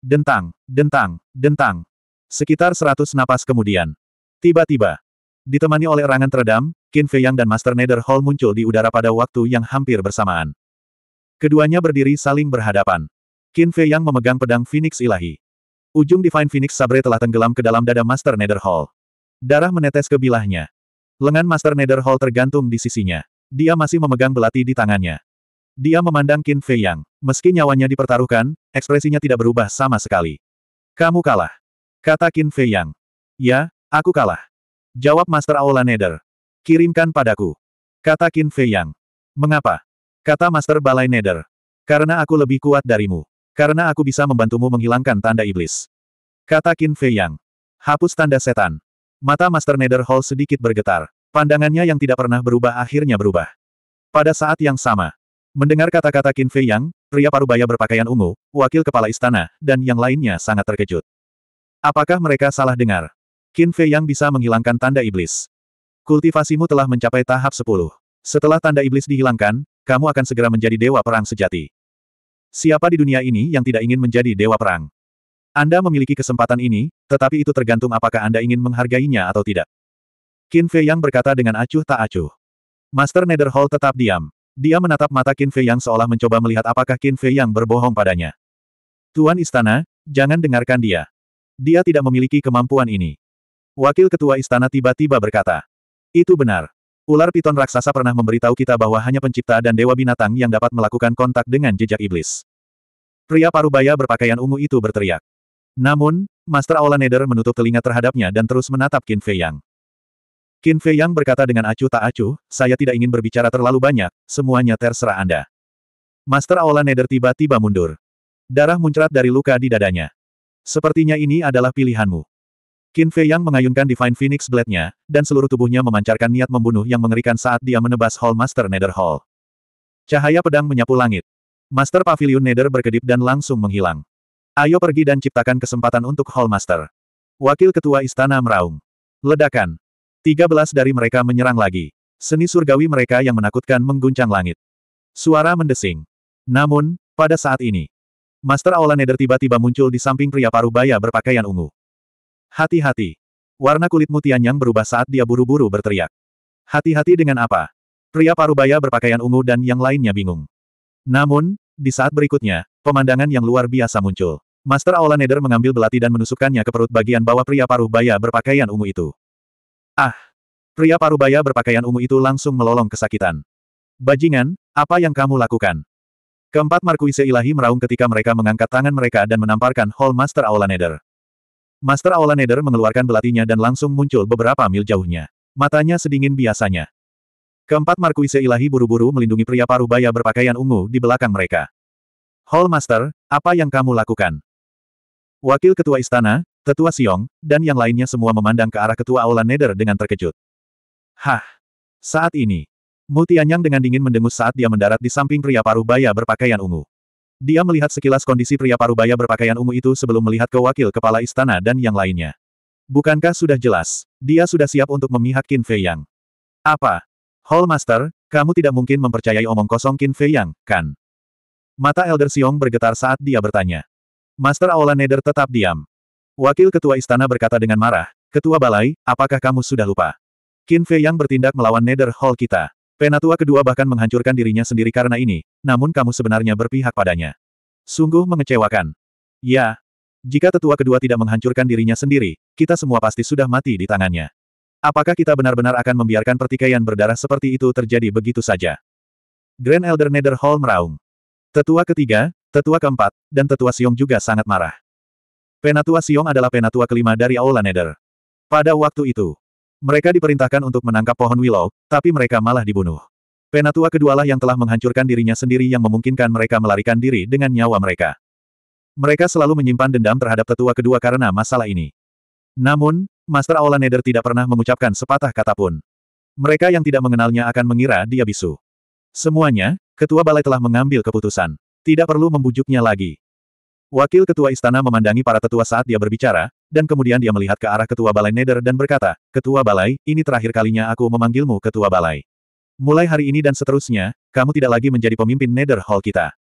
Dentang, dentang, dentang. Sekitar seratus napas kemudian. Tiba-tiba, Ditemani oleh erangan teredam, Qin Fei Yang dan Master Nether Hall muncul di udara pada waktu yang hampir bersamaan. Keduanya berdiri saling berhadapan. Qin Fei Yang memegang pedang Phoenix Ilahi. Ujung Divine Phoenix Sabre telah tenggelam ke dalam dada Master Nether Hall. Darah menetes ke bilahnya. Lengan Master Nether Hall tergantung di sisinya. Dia masih memegang belati di tangannya. Dia memandang Qin Fei Yang. Meski nyawanya dipertaruhkan, ekspresinya tidak berubah sama sekali. Kamu kalah. Kata Qin Fei Yang. Ya, aku kalah. Jawab Master Aula Nether. Kirimkan padaku. Kata Qin Fei Yang. Mengapa? Kata Master Balai Neder. Karena aku lebih kuat darimu. Karena aku bisa membantumu menghilangkan tanda iblis. Kata Qin Fei Yang. Hapus tanda setan. Mata Master Neder Hall sedikit bergetar. Pandangannya yang tidak pernah berubah akhirnya berubah. Pada saat yang sama, mendengar kata-kata Qin Fei Yang, pria parubaya berpakaian ungu, wakil kepala istana, dan yang lainnya sangat terkejut. Apakah mereka salah dengar? Qin Fei yang bisa menghilangkan tanda iblis. Kultivasimu telah mencapai tahap 10. Setelah tanda iblis dihilangkan, kamu akan segera menjadi dewa perang sejati. Siapa di dunia ini yang tidak ingin menjadi dewa perang? Anda memiliki kesempatan ini, tetapi itu tergantung apakah Anda ingin menghargainya atau tidak. Qin Fei Yang berkata dengan acuh tak acuh. Master Nether tetap diam. Dia menatap mata Qin Fei Yang seolah mencoba melihat apakah Qin Fei Yang berbohong padanya. Tuan Istana, jangan dengarkan dia. Dia tidak memiliki kemampuan ini. Wakil Ketua Istana tiba-tiba berkata. Itu benar. Ular piton raksasa pernah memberitahu kita bahwa hanya pencipta dan dewa binatang yang dapat melakukan kontak dengan jejak iblis. Pria parubaya berpakaian ungu itu berteriak. Namun, Master Aula Neder menutup telinga terhadapnya dan terus menatap Qin Fei Yang. Qin Fei Yang berkata dengan acuh tak acuh, saya tidak ingin berbicara terlalu banyak, semuanya terserah Anda. Master Aula Neder tiba-tiba mundur. Darah muncrat dari luka di dadanya. Sepertinya ini adalah pilihanmu. Qin Fei Yang mengayunkan Divine Phoenix Blade-nya, dan seluruh tubuhnya memancarkan niat membunuh yang mengerikan saat dia menebas Hall Master Nether Hall. Cahaya pedang menyapu langit. Master Pavilion Nether berkedip dan langsung menghilang. Ayo pergi dan ciptakan kesempatan untuk Hall Master. Wakil Ketua Istana meraung. Ledakan. 13 dari mereka menyerang lagi. Seni surgawi mereka yang menakutkan mengguncang langit. Suara mendesing. Namun, pada saat ini, Master Aula Nether tiba-tiba muncul di samping pria paruh baya berpakaian ungu. Hati-hati. Warna kulit mutiannya berubah saat dia buru-buru berteriak. Hati-hati dengan apa? Pria parubaya berpakaian ungu dan yang lainnya bingung. Namun, di saat berikutnya, pemandangan yang luar biasa muncul. Master Aula Neder mengambil belati dan menusukkannya ke perut bagian bawah pria parubaya berpakaian ungu itu. Ah! Pria parubaya berpakaian ungu itu langsung melolong kesakitan. Bajingan, apa yang kamu lakukan? Keempat Markuise Ilahi meraung ketika mereka mengangkat tangan mereka dan menamparkan Hall Master Aula Neder. Master Aula Nether mengeluarkan belatinya dan langsung muncul beberapa mil jauhnya. Matanya sedingin biasanya. Keempat Markuise Ilahi buru-buru melindungi pria paruh baya berpakaian ungu di belakang mereka. Hall Master, apa yang kamu lakukan? Wakil Ketua Istana, Tetua Siong, dan yang lainnya semua memandang ke arah Ketua Aula Nether dengan terkejut. Hah! Saat ini, Mutianyang dengan dingin mendengus saat dia mendarat di samping pria paruh baya berpakaian ungu. Dia melihat sekilas kondisi pria parubaya berpakaian ungu itu sebelum melihat ke wakil kepala istana dan yang lainnya. Bukankah sudah jelas, dia sudah siap untuk memihak Qin Fei Yang? Apa? Hall Master, kamu tidak mungkin mempercayai omong kosong Qin Fei Yang, kan? Mata Elder Xiong bergetar saat dia bertanya. Master Aula Neder tetap diam. Wakil Ketua Istana berkata dengan marah, Ketua Balai, apakah kamu sudah lupa? Qin Fei Yang bertindak melawan Neder Hall kita. Penatua kedua bahkan menghancurkan dirinya sendiri karena ini, namun kamu sebenarnya berpihak padanya. Sungguh mengecewakan. Ya. Jika tetua kedua tidak menghancurkan dirinya sendiri, kita semua pasti sudah mati di tangannya. Apakah kita benar-benar akan membiarkan pertikaian berdarah seperti itu terjadi begitu saja? Grand Elder Nether Hall meraung. Tetua ketiga, tetua keempat, dan tetua Siong juga sangat marah. Penatua Siong adalah penatua kelima dari Aula Nether. Pada waktu itu, mereka diperintahkan untuk menangkap pohon willow, tapi mereka malah dibunuh. Penatua kedualah yang telah menghancurkan dirinya sendiri yang memungkinkan mereka melarikan diri dengan nyawa mereka. Mereka selalu menyimpan dendam terhadap tetua kedua karena masalah ini. Namun, Master Aula Nether tidak pernah mengucapkan sepatah kata pun. Mereka yang tidak mengenalnya akan mengira dia bisu. Semuanya, ketua balai telah mengambil keputusan. Tidak perlu membujuknya lagi. Wakil Ketua Istana memandangi para tetua saat dia berbicara, dan kemudian dia melihat ke arah Ketua Balai Neder dan berkata, Ketua Balai, ini terakhir kalinya aku memanggilmu Ketua Balai. Mulai hari ini dan seterusnya, kamu tidak lagi menjadi pemimpin Neder Hall kita.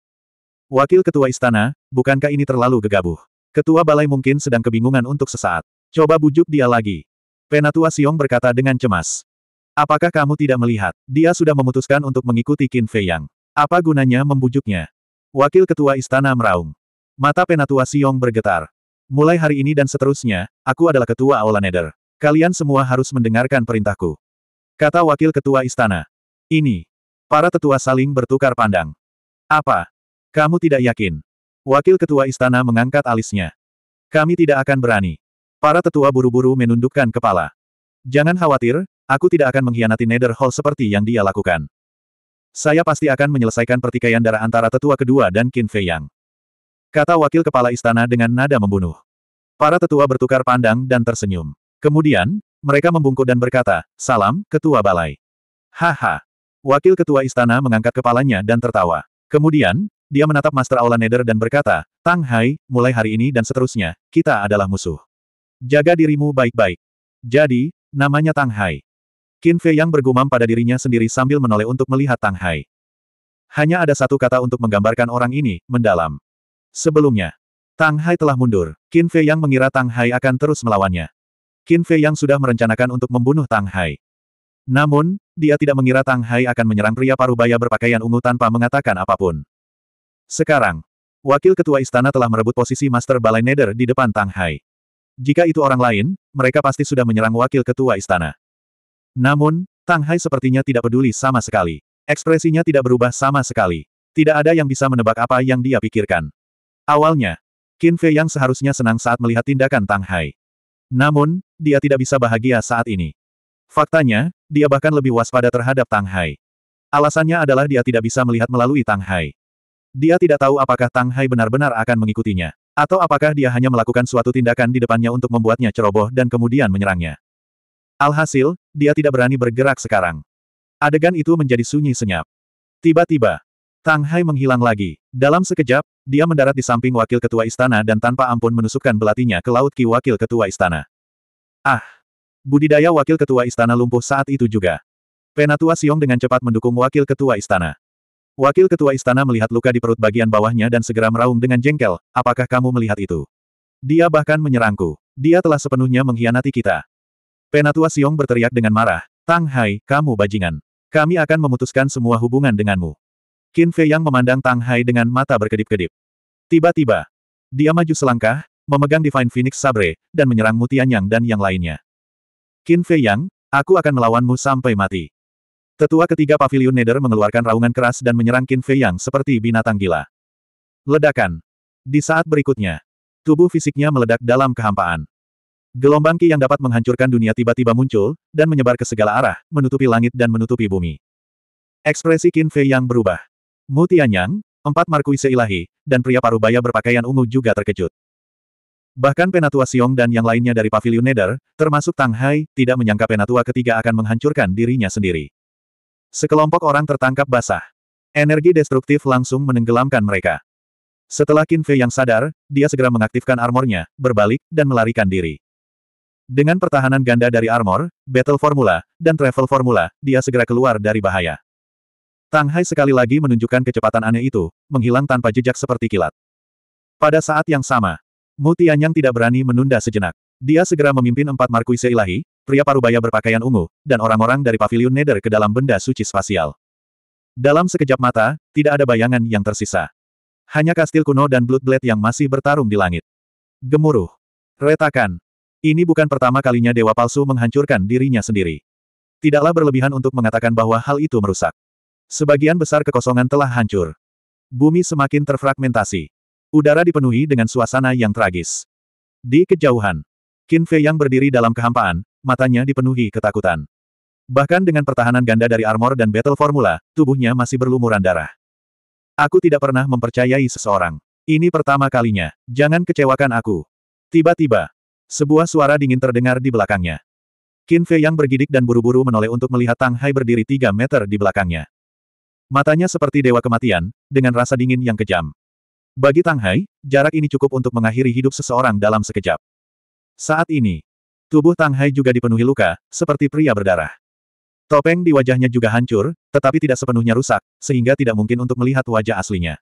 Wakil Ketua Istana, bukankah ini terlalu gegabah? Ketua Balai mungkin sedang kebingungan untuk sesaat. Coba bujuk dia lagi. Penatua Siong berkata dengan cemas. Apakah kamu tidak melihat? Dia sudah memutuskan untuk mengikuti Qin Fei Yang. Apa gunanya membujuknya? Wakil Ketua Istana meraung. Mata Penatua Siong bergetar. Mulai hari ini dan seterusnya, aku adalah ketua Aula Neder. Kalian semua harus mendengarkan perintahku. Kata wakil ketua istana. Ini. Para tetua saling bertukar pandang. Apa? Kamu tidak yakin? Wakil ketua istana mengangkat alisnya. Kami tidak akan berani. Para tetua buru-buru menundukkan kepala. Jangan khawatir, aku tidak akan mengkhianati Nether Hall seperti yang dia lakukan. Saya pasti akan menyelesaikan pertikaian darah antara tetua kedua dan Qin Fei Yang. Kata wakil kepala istana dengan nada membunuh. Para tetua bertukar pandang dan tersenyum. Kemudian, mereka membungkuk dan berkata, Salam, Ketua Balai. Haha. Wakil Ketua Istana mengangkat kepalanya dan tertawa. Kemudian, dia menatap Master Aula Neder dan berkata, Tang Hai, mulai hari ini dan seterusnya, kita adalah musuh. Jaga dirimu baik-baik. Jadi, namanya Tang Hai. Qin Fei yang bergumam pada dirinya sendiri sambil menoleh untuk melihat Tang Hai. Hanya ada satu kata untuk menggambarkan orang ini, mendalam. Sebelumnya, Tang Hai telah mundur. Qin Fei Yang mengira Tang Hai akan terus melawannya. Qin Fei Yang sudah merencanakan untuk membunuh Tang Hai. Namun, dia tidak mengira Tang Hai akan menyerang pria parubaya berpakaian ungu tanpa mengatakan apapun. Sekarang, Wakil Ketua Istana telah merebut posisi Master Balai Neder di depan Tang Hai. Jika itu orang lain, mereka pasti sudah menyerang Wakil Ketua Istana. Namun, Tang Hai sepertinya tidak peduli sama sekali. Ekspresinya tidak berubah sama sekali. Tidak ada yang bisa menebak apa yang dia pikirkan. Awalnya, Qin Fei yang seharusnya senang saat melihat tindakan Tang Hai. Namun, dia tidak bisa bahagia saat ini. Faktanya, dia bahkan lebih waspada terhadap Tang Hai. Alasannya adalah dia tidak bisa melihat melalui Tang Hai. Dia tidak tahu apakah Tang Hai benar-benar akan mengikutinya, atau apakah dia hanya melakukan suatu tindakan di depannya untuk membuatnya ceroboh dan kemudian menyerangnya. Alhasil, dia tidak berani bergerak sekarang. Adegan itu menjadi sunyi senyap. Tiba-tiba, Tang Hai menghilang lagi. Dalam sekejap, dia mendarat di samping wakil ketua istana dan tanpa ampun menusukkan belatinya ke laut ki wakil ketua istana. Ah! Budidaya wakil ketua istana lumpuh saat itu juga. Penatua Siong dengan cepat mendukung wakil ketua istana. Wakil ketua istana melihat luka di perut bagian bawahnya dan segera meraung dengan jengkel, apakah kamu melihat itu? Dia bahkan menyerangku. Dia telah sepenuhnya mengkhianati kita. Penatua Siong berteriak dengan marah, Tang Hai, kamu bajingan. Kami akan memutuskan semua hubungan denganmu. Qin Fei yang memandang Tang Hai dengan mata berkedip-kedip. Tiba-tiba, dia maju selangkah, memegang Divine Phoenix Sabre, dan menyerang Mutian Yang dan yang lainnya. Qin Fei Yang, aku akan melawanmu sampai mati. Tetua ketiga Pavilion Nether mengeluarkan raungan keras dan menyerang Qin Fei Yang seperti binatang gila. Ledakan. Di saat berikutnya, tubuh fisiknya meledak dalam kehampaan. Gelombang Ki yang dapat menghancurkan dunia tiba-tiba muncul, dan menyebar ke segala arah, menutupi langit dan menutupi bumi. Ekspresi Qin Fei yang berubah. Mutianyang, empat Markuise Ilahi, dan pria parubaya berpakaian ungu juga terkejut. Bahkan Penatua Siung dan yang lainnya dari Pavilion Nether, termasuk Tang Hai, tidak menyangka Penatua ketiga akan menghancurkan dirinya sendiri. Sekelompok orang tertangkap basah. Energi destruktif langsung menenggelamkan mereka. Setelah Qin Fei yang sadar, dia segera mengaktifkan armornya, berbalik, dan melarikan diri. Dengan pertahanan ganda dari armor, battle formula, dan travel formula, dia segera keluar dari bahaya. Tang Hai sekali lagi menunjukkan kecepatan aneh itu, menghilang tanpa jejak seperti kilat. Pada saat yang sama, Mu Tianyang tidak berani menunda sejenak. Dia segera memimpin empat Markuise Ilahi, pria parubaya berpakaian ungu, dan orang-orang dari pavilion Nether ke dalam benda suci spasial. Dalam sekejap mata, tidak ada bayangan yang tersisa. Hanya kastil kuno dan Blood Blade yang masih bertarung di langit. Gemuruh. Retakan. Ini bukan pertama kalinya dewa palsu menghancurkan dirinya sendiri. Tidaklah berlebihan untuk mengatakan bahwa hal itu merusak. Sebagian besar kekosongan telah hancur. Bumi semakin terfragmentasi. Udara dipenuhi dengan suasana yang tragis. Di kejauhan, Qin Fei yang berdiri dalam kehampaan, matanya dipenuhi ketakutan. Bahkan dengan pertahanan ganda dari armor dan battle formula, tubuhnya masih berlumuran darah. Aku tidak pernah mempercayai seseorang. Ini pertama kalinya. Jangan kecewakan aku. Tiba-tiba, sebuah suara dingin terdengar di belakangnya. Qin Fei yang bergidik dan buru-buru menoleh untuk melihat Tang Hai berdiri tiga meter di belakangnya. Matanya seperti dewa kematian, dengan rasa dingin yang kejam. Bagi Tang Hai, jarak ini cukup untuk mengakhiri hidup seseorang dalam sekejap. Saat ini, tubuh Tang Hai juga dipenuhi luka, seperti pria berdarah. Topeng di wajahnya juga hancur, tetapi tidak sepenuhnya rusak, sehingga tidak mungkin untuk melihat wajah aslinya.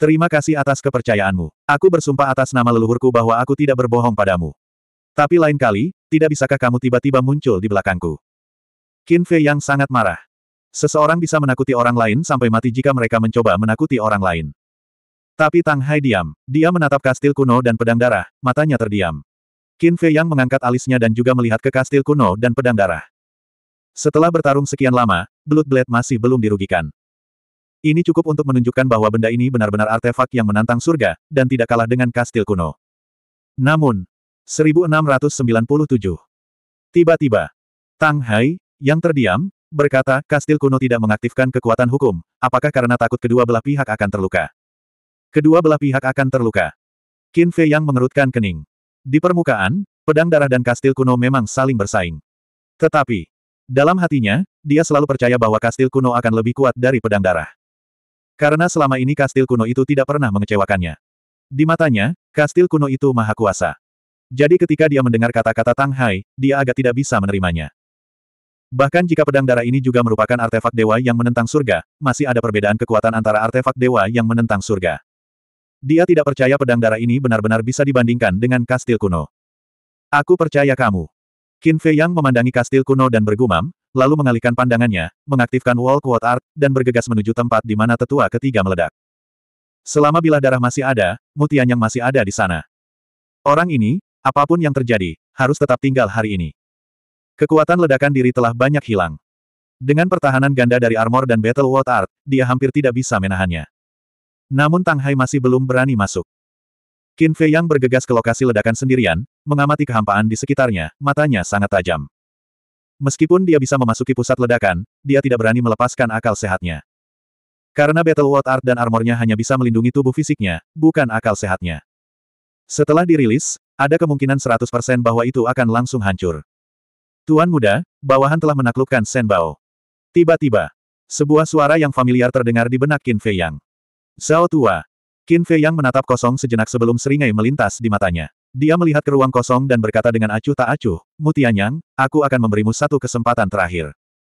Terima kasih atas kepercayaanmu. Aku bersumpah atas nama leluhurku bahwa aku tidak berbohong padamu. Tapi lain kali, tidak bisakah kamu tiba-tiba muncul di belakangku? Qin Fei yang sangat marah. Seseorang bisa menakuti orang lain sampai mati jika mereka mencoba menakuti orang lain. Tapi Tang Hai diam. Dia menatap kastil kuno dan pedang darah, matanya terdiam. Qin Fei Yang mengangkat alisnya dan juga melihat ke kastil kuno dan pedang darah. Setelah bertarung sekian lama, Blood Blade masih belum dirugikan. Ini cukup untuk menunjukkan bahwa benda ini benar-benar artefak yang menantang surga, dan tidak kalah dengan kastil kuno. Namun, 1697. Tiba-tiba, Tang Hai, yang terdiam, Berkata, kastil kuno tidak mengaktifkan kekuatan hukum, apakah karena takut kedua belah pihak akan terluka? Kedua belah pihak akan terluka. Qin Fei yang mengerutkan kening. Di permukaan, pedang darah dan kastil kuno memang saling bersaing. Tetapi, dalam hatinya, dia selalu percaya bahwa kastil kuno akan lebih kuat dari pedang darah. Karena selama ini kastil kuno itu tidak pernah mengecewakannya. Di matanya, kastil kuno itu maha kuasa. Jadi ketika dia mendengar kata-kata Tang Hai, dia agak tidak bisa menerimanya. Bahkan jika pedang darah ini juga merupakan artefak dewa yang menentang surga, masih ada perbedaan kekuatan antara artefak dewa yang menentang surga. Dia tidak percaya pedang darah ini benar-benar bisa dibandingkan dengan kastil kuno. Aku percaya kamu. Qin Fei Yang memandangi kastil kuno dan bergumam, lalu mengalihkan pandangannya, mengaktifkan Wall quote Art, dan bergegas menuju tempat di mana tetua ketiga meledak. Selama bilah darah masih ada, Mutian yang masih ada di sana. Orang ini, apapun yang terjadi, harus tetap tinggal hari ini. Kekuatan ledakan diri telah banyak hilang. Dengan pertahanan ganda dari armor dan battle world art, dia hampir tidak bisa menahannya. Namun Tang Hai masih belum berani masuk. Qin Fei yang bergegas ke lokasi ledakan sendirian, mengamati kehampaan di sekitarnya, matanya sangat tajam. Meskipun dia bisa memasuki pusat ledakan, dia tidak berani melepaskan akal sehatnya. Karena battle world art dan armornya hanya bisa melindungi tubuh fisiknya, bukan akal sehatnya. Setelah dirilis, ada kemungkinan 100% bahwa itu akan langsung hancur. Tuan muda, bawahan telah menaklukkan Shen Bao. Tiba-tiba, sebuah suara yang familiar terdengar di benak Qin Fei Yang. Zhao tua. Qin Fei Yang menatap kosong sejenak sebelum seringai melintas di matanya. Dia melihat ke ruang kosong dan berkata dengan acuh tak acuh, Mutianyang, aku akan memberimu satu kesempatan terakhir.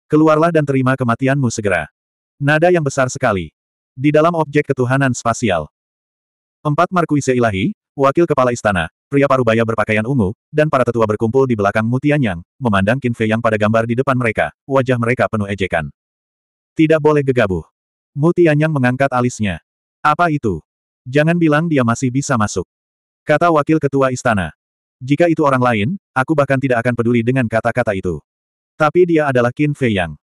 Keluarlah dan terima kematianmu segera. Nada yang besar sekali. Di dalam objek ketuhanan spasial. Empat Markuise Ilahi, wakil kepala istana, pria parubaya berpakaian ungu, dan para tetua berkumpul di belakang Mutianyang, memandang Qin Fei yang pada gambar di depan mereka, wajah mereka penuh ejekan. Tidak boleh gegabah. Mutianyang mengangkat alisnya. Apa itu? Jangan bilang dia masih bisa masuk. Kata wakil ketua istana. Jika itu orang lain, aku bahkan tidak akan peduli dengan kata-kata itu. Tapi dia adalah Qin Fei Yang.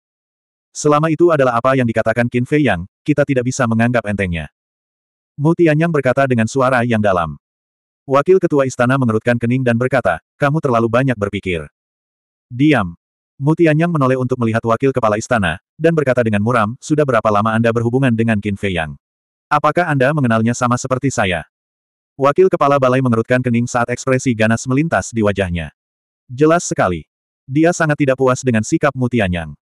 Selama itu adalah apa yang dikatakan Qin Fei Yang, kita tidak bisa menganggap entengnya. Mutianyang berkata dengan suara yang dalam. Wakil Ketua Istana mengerutkan kening dan berkata, kamu terlalu banyak berpikir. Diam. Mutianyang menoleh untuk melihat Wakil Kepala Istana, dan berkata dengan muram, sudah berapa lama Anda berhubungan dengan Qin Fei Yang? Apakah Anda mengenalnya sama seperti saya? Wakil Kepala Balai mengerutkan kening saat ekspresi ganas melintas di wajahnya. Jelas sekali. Dia sangat tidak puas dengan sikap Mutianyang.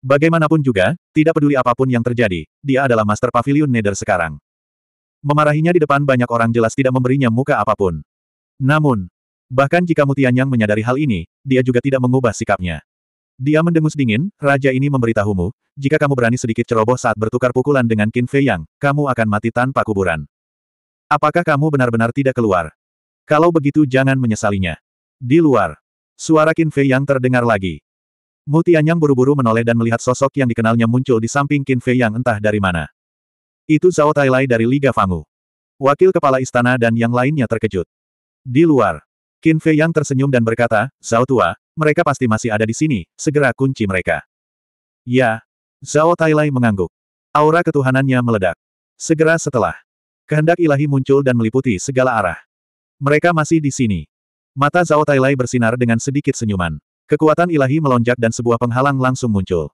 Bagaimanapun juga, tidak peduli apapun yang terjadi, dia adalah Master Pavilion Nether sekarang. Memarahinya di depan banyak orang jelas tidak memberinya muka apapun. Namun, bahkan jika Mutianyang menyadari hal ini, dia juga tidak mengubah sikapnya. Dia mendengus dingin, raja ini memberitahumu, jika kamu berani sedikit ceroboh saat bertukar pukulan dengan Qin Fei Yang, kamu akan mati tanpa kuburan. Apakah kamu benar-benar tidak keluar? Kalau begitu jangan menyesalinya. Di luar, suara Qin Fei Yang terdengar lagi. Mutianyang buru-buru menoleh dan melihat sosok yang dikenalnya muncul di samping Qin Fei Yang entah dari mana. Itu Zhao Tailai dari Liga Fangu. Wakil kepala istana dan yang lainnya terkejut. Di luar, Qin Fei yang tersenyum dan berkata, Zhao Tua, mereka pasti masih ada di sini, segera kunci mereka. Ya. Zhao Tailai mengangguk. Aura ketuhanannya meledak. Segera setelah, kehendak ilahi muncul dan meliputi segala arah. Mereka masih di sini. Mata Zhao Tailai bersinar dengan sedikit senyuman. Kekuatan ilahi melonjak dan sebuah penghalang langsung muncul.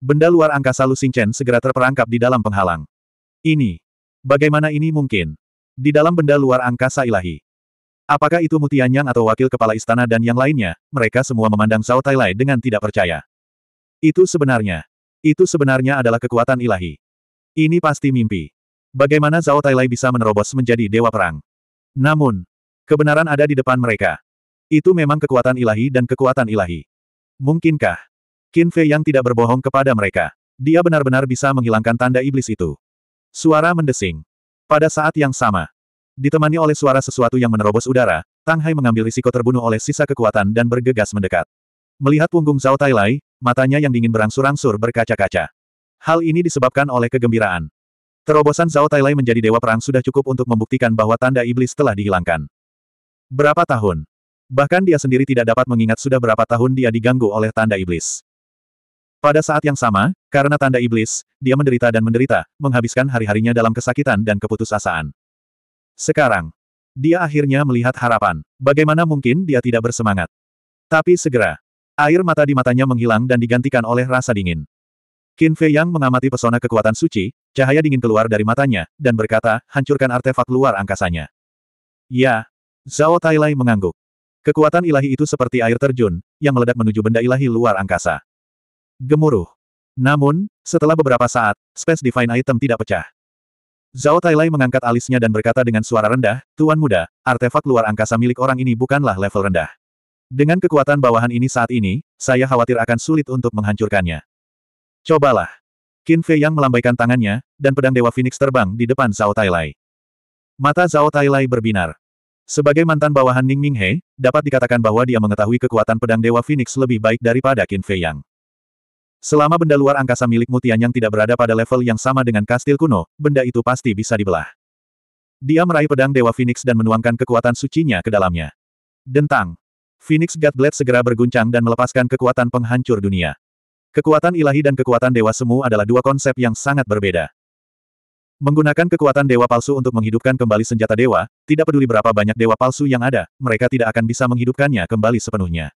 Benda luar angkasa Lu Xingchen segera terperangkap di dalam penghalang. Ini. Bagaimana ini mungkin? Di dalam benda luar angkasa ilahi. Apakah itu Mutianyang atau wakil kepala istana dan yang lainnya, mereka semua memandang Zhao Tailai dengan tidak percaya. Itu sebenarnya. Itu sebenarnya adalah kekuatan ilahi. Ini pasti mimpi. Bagaimana Zhao Tailai bisa menerobos menjadi dewa perang? Namun, kebenaran ada di depan mereka. Itu memang kekuatan ilahi dan kekuatan ilahi. Mungkinkah? Qin Fei yang tidak berbohong kepada mereka. Dia benar-benar bisa menghilangkan tanda iblis itu. Suara mendesing. Pada saat yang sama, ditemani oleh suara sesuatu yang menerobos udara, Tang Hai mengambil risiko terbunuh oleh sisa kekuatan dan bergegas mendekat. Melihat punggung Zhao Tai Lai, matanya yang dingin berangsur-angsur berkaca-kaca. Hal ini disebabkan oleh kegembiraan. Terobosan Zhao Tai Lai menjadi dewa perang sudah cukup untuk membuktikan bahwa tanda iblis telah dihilangkan. Berapa tahun? Bahkan dia sendiri tidak dapat mengingat sudah berapa tahun dia diganggu oleh tanda iblis. Pada saat yang sama, karena tanda iblis, dia menderita dan menderita, menghabiskan hari-harinya dalam kesakitan dan keputusasaan. Sekarang, dia akhirnya melihat harapan. Bagaimana mungkin dia tidak bersemangat? Tapi segera, air mata di matanya menghilang dan digantikan oleh rasa dingin. Qin Fei Yang mengamati pesona kekuatan suci, cahaya dingin keluar dari matanya, dan berkata, hancurkan artefak luar angkasanya. Ya. Zhao Tailai mengangguk. Kekuatan ilahi itu seperti air terjun, yang meledak menuju benda ilahi luar angkasa. Gemuruh. Namun, setelah beberapa saat, Space Divine Item tidak pecah. Zhao Tailai mengangkat alisnya dan berkata dengan suara rendah, Tuan Muda, artefak luar angkasa milik orang ini bukanlah level rendah. Dengan kekuatan bawahan ini saat ini, saya khawatir akan sulit untuk menghancurkannya. Cobalah. Qin Fei yang melambaikan tangannya, dan pedang Dewa Phoenix terbang di depan Zhao Tailai. Mata Zhao Tailai berbinar. Sebagai mantan bawahan Ning Minghe, dapat dikatakan bahwa dia mengetahui kekuatan pedang Dewa Phoenix lebih baik daripada Qin Fei Yang. Selama benda luar angkasa milik Mutian yang tidak berada pada level yang sama dengan kastil kuno, benda itu pasti bisa dibelah. Dia meraih pedang Dewa Phoenix dan menuangkan kekuatan sucinya ke dalamnya. Dentang. Phoenix Godblade segera berguncang dan melepaskan kekuatan penghancur dunia. Kekuatan ilahi dan kekuatan dewa semu adalah dua konsep yang sangat berbeda. Menggunakan kekuatan dewa palsu untuk menghidupkan kembali senjata dewa, tidak peduli berapa banyak dewa palsu yang ada, mereka tidak akan bisa menghidupkannya kembali sepenuhnya.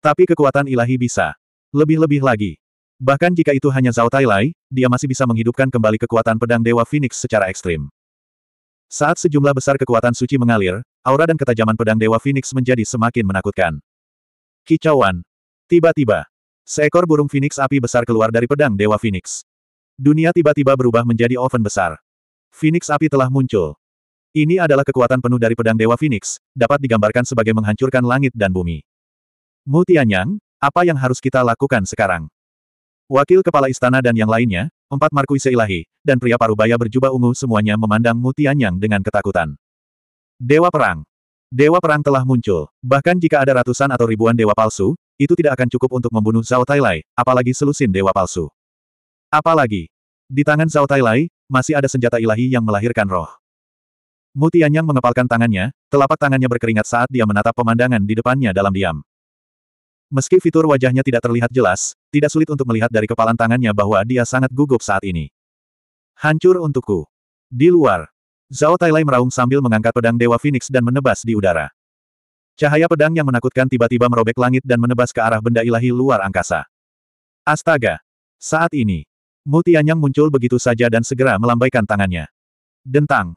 Tapi kekuatan ilahi bisa. Lebih-lebih lagi, Bahkan jika itu hanya Zhao Tailai, dia masih bisa menghidupkan kembali kekuatan pedang Dewa Phoenix secara ekstrim. Saat sejumlah besar kekuatan suci mengalir, aura dan ketajaman pedang Dewa Phoenix menjadi semakin menakutkan. Kicauan. Tiba-tiba, seekor burung Phoenix api besar keluar dari pedang Dewa Phoenix. Dunia tiba-tiba berubah menjadi oven besar. Phoenix api telah muncul. Ini adalah kekuatan penuh dari pedang Dewa Phoenix, dapat digambarkan sebagai menghancurkan langit dan bumi. Mutianyang, apa yang harus kita lakukan sekarang? Wakil kepala istana dan yang lainnya, empat markuise ilahi, dan pria parubaya berjubah ungu semuanya memandang Mutianyang dengan ketakutan. Dewa Perang Dewa Perang telah muncul. Bahkan jika ada ratusan atau ribuan dewa palsu, itu tidak akan cukup untuk membunuh Zhao Tailai, apalagi selusin dewa palsu. Apalagi, di tangan Zhao Tailai, masih ada senjata ilahi yang melahirkan roh. Mutianyang mengepalkan tangannya, telapak tangannya berkeringat saat dia menatap pemandangan di depannya dalam diam. Meski fitur wajahnya tidak terlihat jelas, tidak sulit untuk melihat dari kepalan tangannya bahwa dia sangat gugup saat ini. Hancur untukku. Di luar, Zhao Tailai meraung sambil mengangkat pedang Dewa Phoenix dan menebas di udara. Cahaya pedang yang menakutkan tiba-tiba merobek langit dan menebas ke arah benda ilahi luar angkasa. Astaga! Saat ini, Mutianyang muncul begitu saja dan segera melambaikan tangannya. Dentang.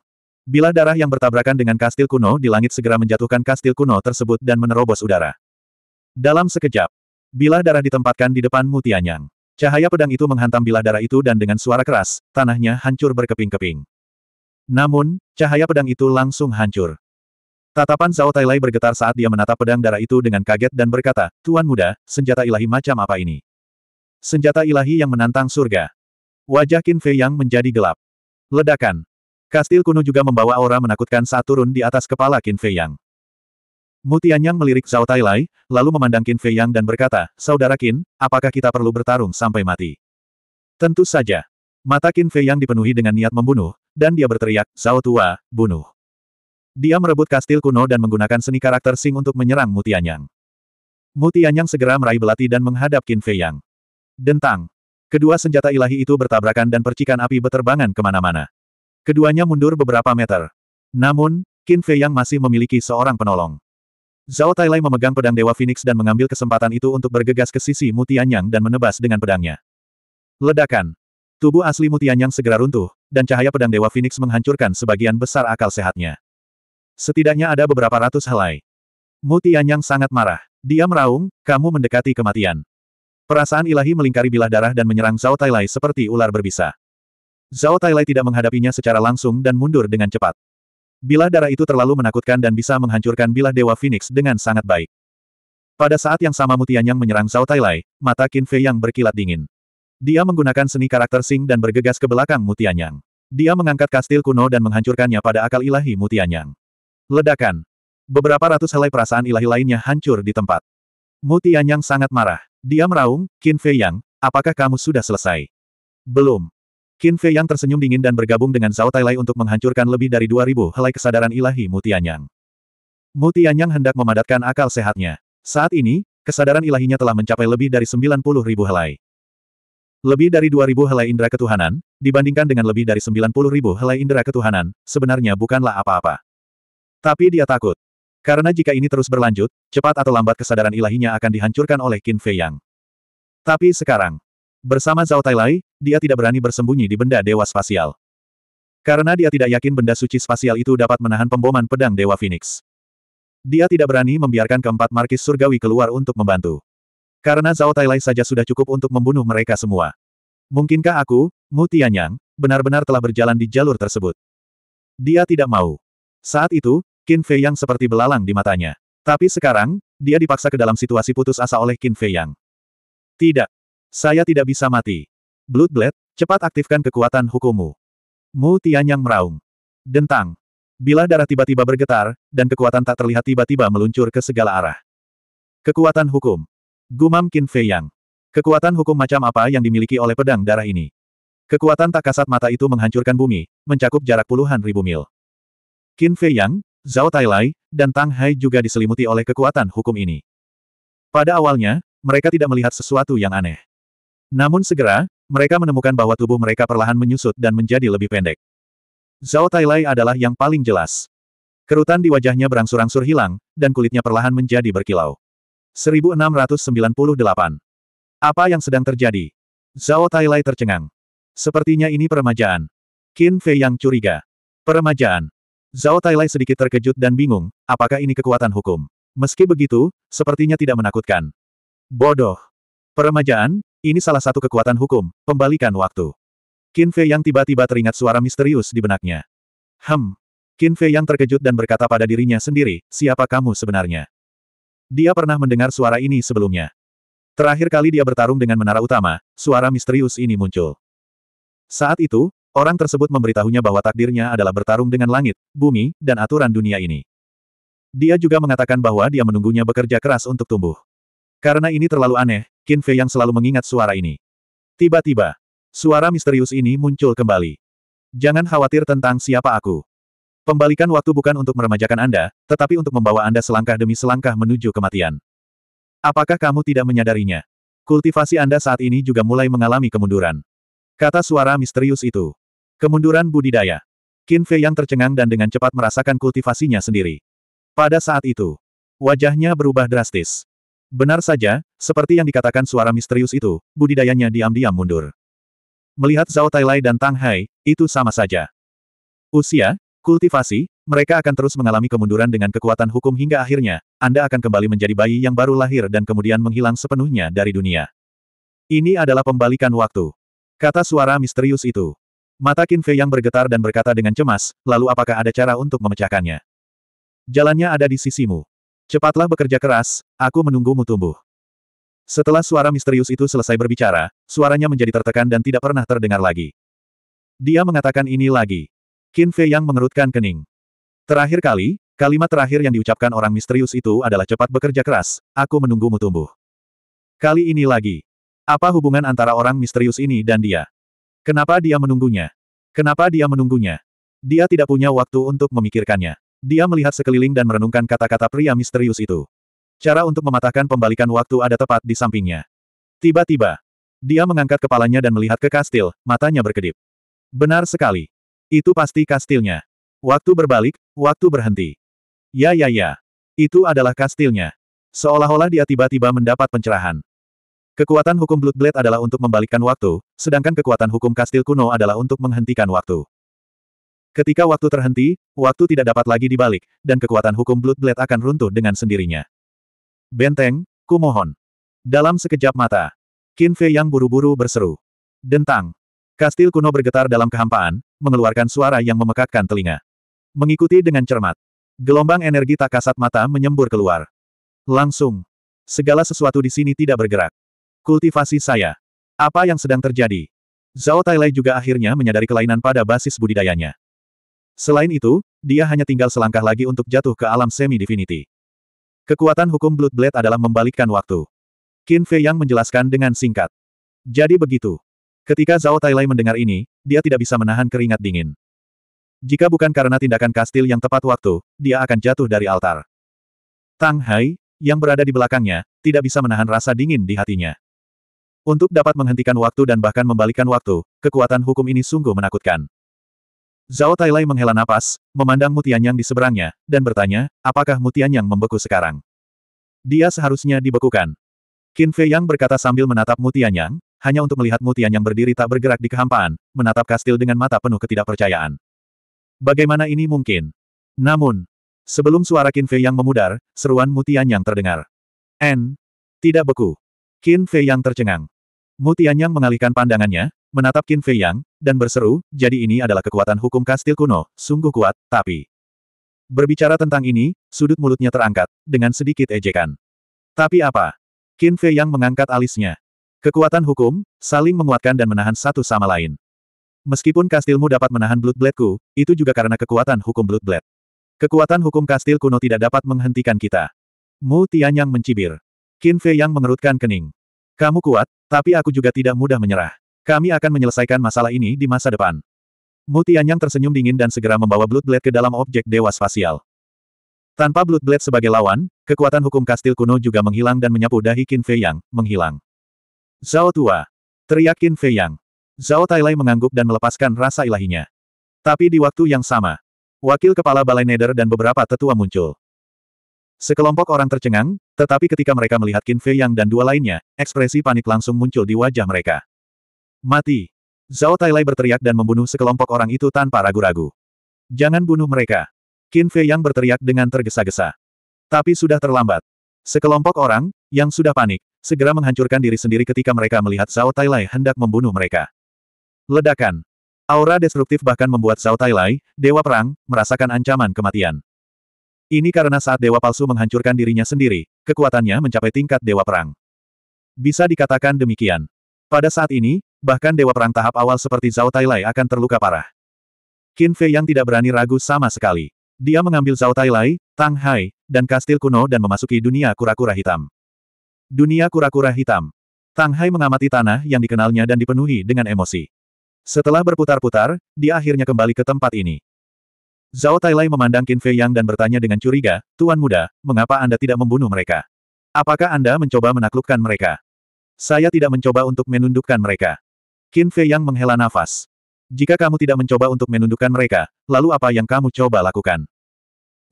Bila darah yang bertabrakan dengan kastil kuno di langit segera menjatuhkan kastil kuno tersebut dan menerobos udara. Dalam sekejap, bilah darah ditempatkan di depan Mutianyang. Cahaya pedang itu menghantam bilah darah itu dan dengan suara keras, tanahnya hancur berkeping-keping. Namun, cahaya pedang itu langsung hancur. Tatapan Zhao Tailai bergetar saat dia menatap pedang darah itu dengan kaget dan berkata, Tuan muda, senjata ilahi macam apa ini? Senjata ilahi yang menantang surga. Wajah Qin Fei Yang menjadi gelap. Ledakan. Kastil kuno juga membawa aura menakutkan saat turun di atas kepala Qin Fei Yang. Mutianyang melirik Zhao Tailai, lalu memandang Qin Fei Yang dan berkata, Saudara Qin, apakah kita perlu bertarung sampai mati? Tentu saja. Mata Qin Fei Yang dipenuhi dengan niat membunuh, dan dia berteriak, Zhao Tua, bunuh. Dia merebut kastil kuno dan menggunakan seni karakter Sing untuk menyerang Mutianyang. Mutianyang segera meraih belati dan menghadap Qin Fei Yang. Dentang. Kedua senjata ilahi itu bertabrakan dan percikan api beterbangan kemana-mana. Keduanya mundur beberapa meter. Namun, Qin Fei Yang masih memiliki seorang penolong. Zhao Tailai memegang pedang Dewa Phoenix dan mengambil kesempatan itu untuk bergegas ke sisi Mutianyang dan menebas dengan pedangnya. Ledakan. Tubuh asli Mutianyang segera runtuh, dan cahaya pedang Dewa Phoenix menghancurkan sebagian besar akal sehatnya. Setidaknya ada beberapa ratus helai. Mutianyang sangat marah. Dia meraung, kamu mendekati kematian. Perasaan ilahi melingkari bilah darah dan menyerang Zhao Tailai seperti ular berbisa. Zhao Tailai tidak menghadapinya secara langsung dan mundur dengan cepat. Bilah darah itu terlalu menakutkan dan bisa menghancurkan bilah Dewa Phoenix dengan sangat baik. Pada saat yang sama Mutianyang menyerang Zhao Tailai, mata Qin Fei yang berkilat dingin. Dia menggunakan seni karakter Sing dan bergegas ke belakang Mutianyang. Dia mengangkat kastil kuno dan menghancurkannya pada akal ilahi Mutianyang. Ledakan. Beberapa ratus helai perasaan ilahi lainnya hancur di tempat. Mutianyang sangat marah. Dia meraung, Qin Fei Yang, apakah kamu sudah selesai? Belum. Qin Fei yang tersenyum dingin dan bergabung dengan Zhao Tailai untuk menghancurkan lebih dari 2000 helai kesadaran ilahi Mutianyang. Mutianyang hendak memadatkan akal sehatnya. Saat ini, kesadaran ilahinya telah mencapai lebih dari puluh ribu helai. Lebih dari 2000 helai indera ketuhanan, dibandingkan dengan lebih dari puluh ribu helai indera ketuhanan, sebenarnya bukanlah apa-apa. Tapi dia takut. Karena jika ini terus berlanjut, cepat atau lambat kesadaran ilahinya akan dihancurkan oleh Qin Fei Yang. Tapi sekarang, Bersama Zhao Tailai, dia tidak berani bersembunyi di benda dewa spasial. Karena dia tidak yakin benda suci spasial itu dapat menahan pemboman pedang Dewa Phoenix. Dia tidak berani membiarkan keempat markis surgawi keluar untuk membantu. Karena Zhao Tailai saja sudah cukup untuk membunuh mereka semua. Mungkinkah aku, Mu Tianyang, benar-benar telah berjalan di jalur tersebut? Dia tidak mau. Saat itu, Qin Fei Yang seperti belalang di matanya. Tapi sekarang, dia dipaksa ke dalam situasi putus asa oleh Qin Fei Yang. Tidak. Saya tidak bisa mati. Bloodblade, cepat aktifkan kekuatan hukummu. Mu Tianyang meraung. Dentang. Bila darah tiba-tiba bergetar, dan kekuatan tak terlihat tiba-tiba meluncur ke segala arah. Kekuatan hukum. Gumam Qin Fei Yang. Kekuatan hukum macam apa yang dimiliki oleh pedang darah ini? Kekuatan tak kasat mata itu menghancurkan bumi, mencakup jarak puluhan ribu mil. Qin Fei Yang, Zhao Tai Lai, dan Tang Hai juga diselimuti oleh kekuatan hukum ini. Pada awalnya, mereka tidak melihat sesuatu yang aneh. Namun segera, mereka menemukan bahwa tubuh mereka perlahan menyusut dan menjadi lebih pendek. Zhao Tailai adalah yang paling jelas. Kerutan di wajahnya berangsur-angsur hilang, dan kulitnya perlahan menjadi berkilau. 1698. Apa yang sedang terjadi? Zhao Tailai tercengang. Sepertinya ini peremajaan. Qin Fei yang curiga. Peremajaan. Zhao Tailai sedikit terkejut dan bingung, apakah ini kekuatan hukum. Meski begitu, sepertinya tidak menakutkan. Bodoh. Peremajaan, ini salah satu kekuatan hukum, pembalikan waktu. Qin Fei yang tiba-tiba teringat suara misterius di benaknya. Hem. Qin Fei yang terkejut dan berkata pada dirinya sendiri, siapa kamu sebenarnya? Dia pernah mendengar suara ini sebelumnya. Terakhir kali dia bertarung dengan menara utama, suara misterius ini muncul. Saat itu, orang tersebut memberitahunya bahwa takdirnya adalah bertarung dengan langit, bumi, dan aturan dunia ini. Dia juga mengatakan bahwa dia menunggunya bekerja keras untuk tumbuh. Karena ini terlalu aneh, Qin Fei yang selalu mengingat suara ini. Tiba-tiba, suara misterius ini muncul kembali. Jangan khawatir tentang siapa aku. Pembalikan waktu bukan untuk meremajakan Anda, tetapi untuk membawa Anda selangkah demi selangkah menuju kematian. Apakah kamu tidak menyadarinya? Kultivasi Anda saat ini juga mulai mengalami kemunduran. Kata suara misterius itu. Kemunduran budidaya. Qin Fei yang tercengang dan dengan cepat merasakan kultivasinya sendiri. Pada saat itu, wajahnya berubah drastis. Benar saja, seperti yang dikatakan suara misterius itu, budidayanya diam-diam mundur. Melihat Zhao Tailai dan Tang Hai, itu sama saja. Usia, kultivasi, mereka akan terus mengalami kemunduran dengan kekuatan hukum hingga akhirnya, Anda akan kembali menjadi bayi yang baru lahir dan kemudian menghilang sepenuhnya dari dunia. Ini adalah pembalikan waktu. Kata suara misterius itu. Mata Qin Fei yang bergetar dan berkata dengan cemas, lalu apakah ada cara untuk memecahkannya? Jalannya ada di sisimu. Cepatlah bekerja keras, aku menunggumu tumbuh. Setelah suara misterius itu selesai berbicara, suaranya menjadi tertekan dan tidak pernah terdengar lagi. Dia mengatakan ini lagi. Qin Fei yang mengerutkan kening. Terakhir kali, kalimat terakhir yang diucapkan orang misterius itu adalah cepat bekerja keras, aku menunggumu tumbuh. Kali ini lagi. Apa hubungan antara orang misterius ini dan dia? Kenapa dia menunggunya? Kenapa dia menunggunya? Dia tidak punya waktu untuk memikirkannya. Dia melihat sekeliling dan merenungkan kata-kata pria misterius itu. Cara untuk mematahkan pembalikan waktu ada tepat di sampingnya. Tiba-tiba, dia mengangkat kepalanya dan melihat ke kastil, matanya berkedip. Benar sekali. Itu pasti kastilnya. Waktu berbalik, waktu berhenti. Ya ya ya. Itu adalah kastilnya. Seolah-olah dia tiba-tiba mendapat pencerahan. Kekuatan hukum Blood adalah untuk membalikkan waktu, sedangkan kekuatan hukum kastil kuno adalah untuk menghentikan waktu. Ketika waktu terhenti, waktu tidak dapat lagi dibalik, dan kekuatan hukum Blood Blade akan runtuh dengan sendirinya. Benteng, kumohon. Dalam sekejap mata, Qin Fei yang buru-buru berseru. Dentang. Kastil kuno bergetar dalam kehampaan, mengeluarkan suara yang memekakkan telinga. Mengikuti dengan cermat. Gelombang energi tak kasat mata menyembur keluar. Langsung. Segala sesuatu di sini tidak bergerak. Kultivasi saya. Apa yang sedang terjadi? Zhao Tailai juga akhirnya menyadari kelainan pada basis budidayanya. Selain itu, dia hanya tinggal selangkah lagi untuk jatuh ke alam semi-divinity. Kekuatan hukum Blood Blade adalah membalikkan waktu. Qin Fei Yang menjelaskan dengan singkat. Jadi begitu. Ketika Zhao Tailai mendengar ini, dia tidak bisa menahan keringat dingin. Jika bukan karena tindakan kastil yang tepat waktu, dia akan jatuh dari altar. Tang Hai, yang berada di belakangnya, tidak bisa menahan rasa dingin di hatinya. Untuk dapat menghentikan waktu dan bahkan membalikkan waktu, kekuatan hukum ini sungguh menakutkan. Zhao Tailai menghela napas, memandang Mutianyang di seberangnya, dan bertanya, apakah Mutianyang membeku sekarang? Dia seharusnya dibekukan. Qin Fei Yang berkata sambil menatap Mutianyang, hanya untuk melihat Mutianyang berdiri tak bergerak di kehampaan, menatap kastil dengan mata penuh ketidakpercayaan. Bagaimana ini mungkin? Namun, sebelum suara Qin Fei Yang memudar, seruan Mutianyang terdengar. N. Tidak beku. Qin Fei Yang tercengang. Mutianyang mengalihkan pandangannya, menatap Qin Fei Yang, dan berseru, jadi ini adalah kekuatan hukum kastil kuno, sungguh kuat, tapi... Berbicara tentang ini, sudut mulutnya terangkat, dengan sedikit ejekan. Tapi apa? Qin Fei Yang mengangkat alisnya. Kekuatan hukum, saling menguatkan dan menahan satu sama lain. Meskipun kastilmu dapat menahan Blood ku, itu juga karena kekuatan hukum Blood Blade. Kekuatan hukum kastil kuno tidak dapat menghentikan kita. Mu Tianyang mencibir. Qin Fei Yang mengerutkan kening. Kamu kuat, tapi aku juga tidak mudah menyerah. Kami akan menyelesaikan masalah ini di masa depan. Mutianyang tersenyum dingin dan segera membawa Blood Blade ke dalam objek dewa spasial. Tanpa Blood Blade sebagai lawan, kekuatan hukum kastil kuno juga menghilang dan menyapu dahi Qin Fei Yang, menghilang. Zhao tua. Teriak Qin Fei Yang. Zhao Tailai mengangguk dan melepaskan rasa ilahinya. Tapi di waktu yang sama, wakil kepala Balai Neder dan beberapa tetua muncul. Sekelompok orang tercengang, tetapi ketika mereka melihat Qin Fei Yang dan dua lainnya, ekspresi panik langsung muncul di wajah mereka. Mati! Zhao Tailai berteriak dan membunuh sekelompok orang itu tanpa ragu-ragu. Jangan bunuh mereka. Qin Fei yang berteriak dengan tergesa-gesa. Tapi sudah terlambat. Sekelompok orang, yang sudah panik, segera menghancurkan diri sendiri ketika mereka melihat Zhao Tailai hendak membunuh mereka. Ledakan. Aura destruktif bahkan membuat Zhao Tailai, Dewa Perang, merasakan ancaman kematian. Ini karena saat Dewa Palsu menghancurkan dirinya sendiri, kekuatannya mencapai tingkat Dewa Perang. Bisa dikatakan demikian. Pada saat ini, bahkan dewa perang tahap awal seperti Zhao Tailai akan terluka parah. Qin Fei yang tidak berani ragu sama sekali. Dia mengambil Zhao Tailai, Tang Hai, dan kastil kuno dan memasuki dunia kura-kura hitam. Dunia kura-kura hitam. Tang Hai mengamati tanah yang dikenalnya dan dipenuhi dengan emosi. Setelah berputar-putar, dia akhirnya kembali ke tempat ini. Zhao Tailai memandang Qin Fei Yang dan bertanya dengan curiga, Tuan Muda, mengapa Anda tidak membunuh mereka? Apakah Anda mencoba menaklukkan mereka? Saya tidak mencoba untuk menundukkan mereka. Qin Fei yang menghela nafas. Jika kamu tidak mencoba untuk menundukkan mereka, lalu apa yang kamu coba lakukan?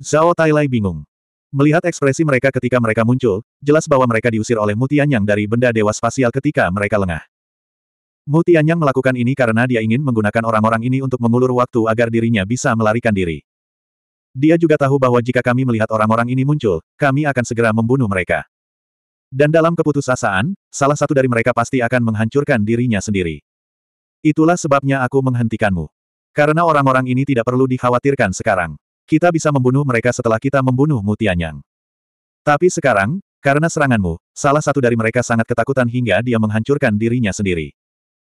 Zhao Tailai bingung. Melihat ekspresi mereka ketika mereka muncul, jelas bahwa mereka diusir oleh Mutianyang dari benda dewa spasial ketika mereka lengah. Mutianyang melakukan ini karena dia ingin menggunakan orang-orang ini untuk mengulur waktu agar dirinya bisa melarikan diri. Dia juga tahu bahwa jika kami melihat orang-orang ini muncul, kami akan segera membunuh mereka. Dan dalam keputusasaan, salah satu dari mereka pasti akan menghancurkan dirinya sendiri. Itulah sebabnya aku menghentikanmu. Karena orang-orang ini tidak perlu dikhawatirkan sekarang. Kita bisa membunuh mereka setelah kita membunuh Mutianyang. Tapi sekarang, karena seranganmu, salah satu dari mereka sangat ketakutan hingga dia menghancurkan dirinya sendiri.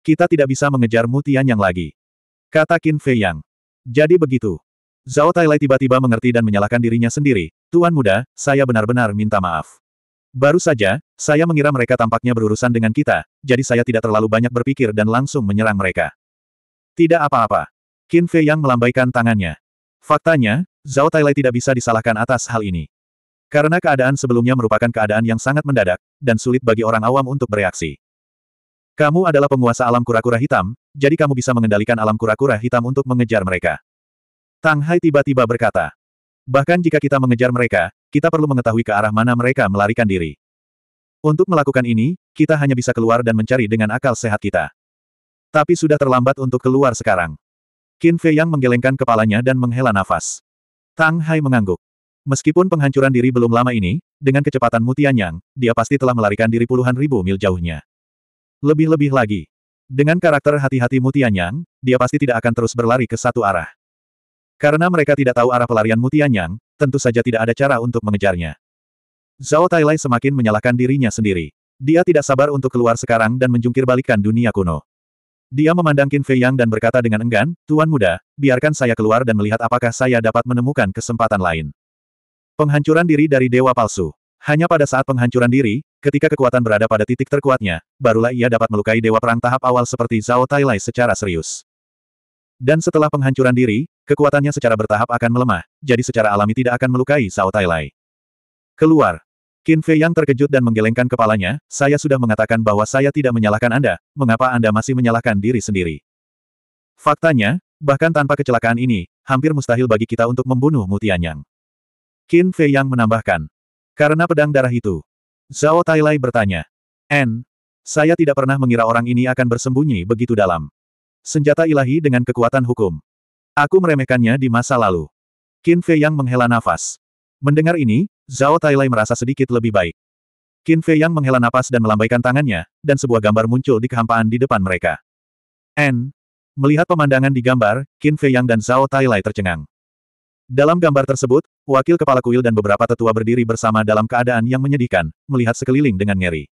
Kita tidak bisa mengejar Mutianyang lagi. Kata Qin Fei Yang. Jadi begitu. Zhao Tailai tiba-tiba mengerti dan menyalahkan dirinya sendiri. Tuan muda, saya benar-benar minta maaf. Baru saja, saya mengira mereka tampaknya berurusan dengan kita, jadi saya tidak terlalu banyak berpikir dan langsung menyerang mereka. Tidak apa-apa. Qin Fei yang melambaikan tangannya. Faktanya, Zhao Tailai tidak bisa disalahkan atas hal ini. Karena keadaan sebelumnya merupakan keadaan yang sangat mendadak, dan sulit bagi orang awam untuk bereaksi. Kamu adalah penguasa alam kura-kura hitam, jadi kamu bisa mengendalikan alam kura-kura hitam untuk mengejar mereka. Tang Hai tiba-tiba berkata. Bahkan jika kita mengejar mereka, kita perlu mengetahui ke arah mana mereka melarikan diri. Untuk melakukan ini, kita hanya bisa keluar dan mencari dengan akal sehat kita. Tapi sudah terlambat untuk keluar sekarang. Qin Fei Yang menggelengkan kepalanya dan menghela nafas. Tang Hai mengangguk. Meskipun penghancuran diri belum lama ini, dengan kecepatan Mutianyang, dia pasti telah melarikan diri puluhan ribu mil jauhnya. Lebih-lebih lagi. Dengan karakter hati-hati Mutianyang, dia pasti tidak akan terus berlari ke satu arah. Karena mereka tidak tahu arah pelarian Mutianyang tentu saja tidak ada cara untuk mengejarnya. Zhao Tailai semakin menyalahkan dirinya sendiri. Dia tidak sabar untuk keluar sekarang dan menjungkir dunia kuno. Dia memandang Qin Fei Yang dan berkata dengan enggan, Tuan muda, biarkan saya keluar dan melihat apakah saya dapat menemukan kesempatan lain. Penghancuran diri dari Dewa Palsu. Hanya pada saat penghancuran diri, ketika kekuatan berada pada titik terkuatnya, barulah ia dapat melukai Dewa Perang tahap awal seperti Zhao Tailai secara serius. Dan setelah penghancuran diri, kekuatannya secara bertahap akan melemah, jadi secara alami tidak akan melukai Sao Tai Lai. Keluar. Qin Fei yang terkejut dan menggelengkan kepalanya, saya sudah mengatakan bahwa saya tidak menyalahkan Anda, mengapa Anda masih menyalahkan diri sendiri? Faktanya, bahkan tanpa kecelakaan ini, hampir mustahil bagi kita untuk membunuh Mutianyang. Qin Fei yang menambahkan. Karena pedang darah itu. Zhao Tailai bertanya. N. Saya tidak pernah mengira orang ini akan bersembunyi begitu dalam. Senjata ilahi dengan kekuatan hukum. Aku meremehkannya di masa lalu. Qin Fei Yang menghela nafas. Mendengar ini, Zhao Tailai merasa sedikit lebih baik. Qin Fei Yang menghela nafas dan melambaikan tangannya, dan sebuah gambar muncul di kehampaan di depan mereka. N. Melihat pemandangan di gambar, Qin Fei Yang dan Zhao Tailai tercengang. Dalam gambar tersebut, wakil kepala kuil dan beberapa tetua berdiri bersama dalam keadaan yang menyedihkan, melihat sekeliling dengan ngeri.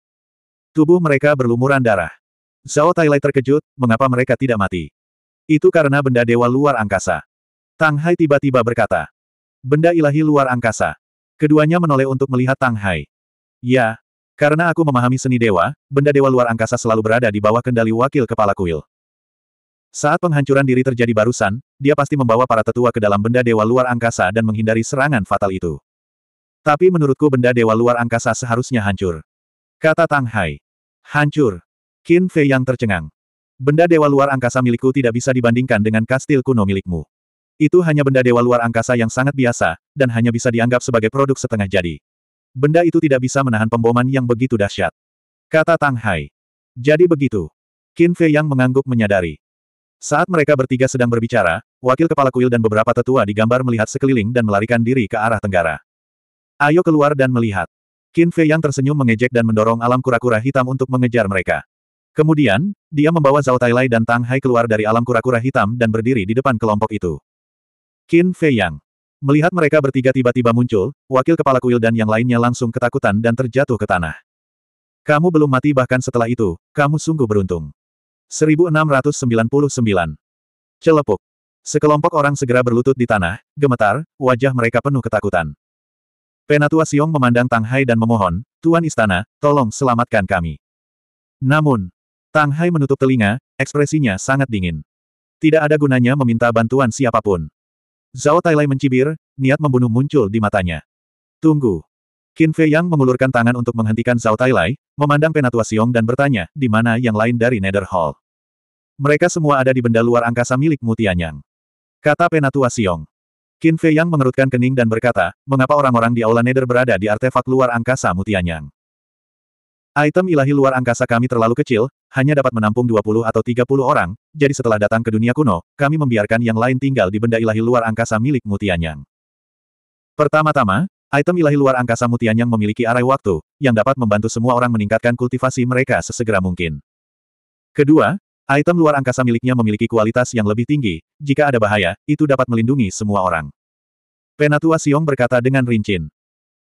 Tubuh mereka berlumuran darah. Zhao Tailai terkejut, mengapa mereka tidak mati. Itu karena benda dewa luar angkasa. Tang Hai tiba-tiba berkata. Benda ilahi luar angkasa. Keduanya menoleh untuk melihat Tang Hai. Ya, karena aku memahami seni dewa, benda dewa luar angkasa selalu berada di bawah kendali wakil kepala kuil. Saat penghancuran diri terjadi barusan, dia pasti membawa para tetua ke dalam benda dewa luar angkasa dan menghindari serangan fatal itu. Tapi menurutku benda dewa luar angkasa seharusnya hancur. Kata Tang Hai. Hancur. Qin Fei yang tercengang. Benda dewa luar angkasa milikku tidak bisa dibandingkan dengan kastil kuno milikmu. Itu hanya benda dewa luar angkasa yang sangat biasa, dan hanya bisa dianggap sebagai produk setengah jadi. Benda itu tidak bisa menahan pemboman yang begitu dahsyat. Kata Tang Hai. Jadi begitu. Qin Fei yang mengangguk menyadari. Saat mereka bertiga sedang berbicara, wakil kepala kuil dan beberapa tetua di gambar melihat sekeliling dan melarikan diri ke arah tenggara. Ayo keluar dan melihat. Qin Fei yang tersenyum mengejek dan mendorong alam kura-kura hitam untuk mengejar mereka. Kemudian, dia membawa Zhao Tailai dan Tang Hai keluar dari alam kura-kura hitam dan berdiri di depan kelompok itu. Qin Fei Yang. Melihat mereka bertiga tiba-tiba muncul, wakil kepala kuil dan yang lainnya langsung ketakutan dan terjatuh ke tanah. Kamu belum mati bahkan setelah itu, kamu sungguh beruntung. 1699. Celepuk. Sekelompok orang segera berlutut di tanah, gemetar, wajah mereka penuh ketakutan. Penatua Siong memandang Tang Hai dan memohon, Tuan Istana, tolong selamatkan kami. Namun, Tang Hai menutup telinga, ekspresinya sangat dingin. Tidak ada gunanya meminta bantuan siapapun. Zhao Tailai mencibir, niat membunuh muncul di matanya. Tunggu. Qin Fei Yang mengulurkan tangan untuk menghentikan Zhao Tailai, memandang Penatua Xiong dan bertanya, di mana yang lain dari Nether Hall? Mereka semua ada di benda luar angkasa milik Mutianyang. Kata Penatua Xiong. Qin Fei Yang mengerutkan kening dan berkata, mengapa orang-orang di Aula Nether berada di artefak luar angkasa Mutianyang? Item ilahi luar angkasa kami terlalu kecil, hanya dapat menampung 20 atau 30 orang, jadi setelah datang ke dunia kuno, kami membiarkan yang lain tinggal di benda ilahi luar angkasa milik Mutianyang. Pertama-tama, item ilahi luar angkasa Mutianyang memiliki arai waktu, yang dapat membantu semua orang meningkatkan kultivasi mereka sesegera mungkin. Kedua, item luar angkasa miliknya memiliki kualitas yang lebih tinggi, jika ada bahaya, itu dapat melindungi semua orang. Penatua Siong berkata dengan rincin.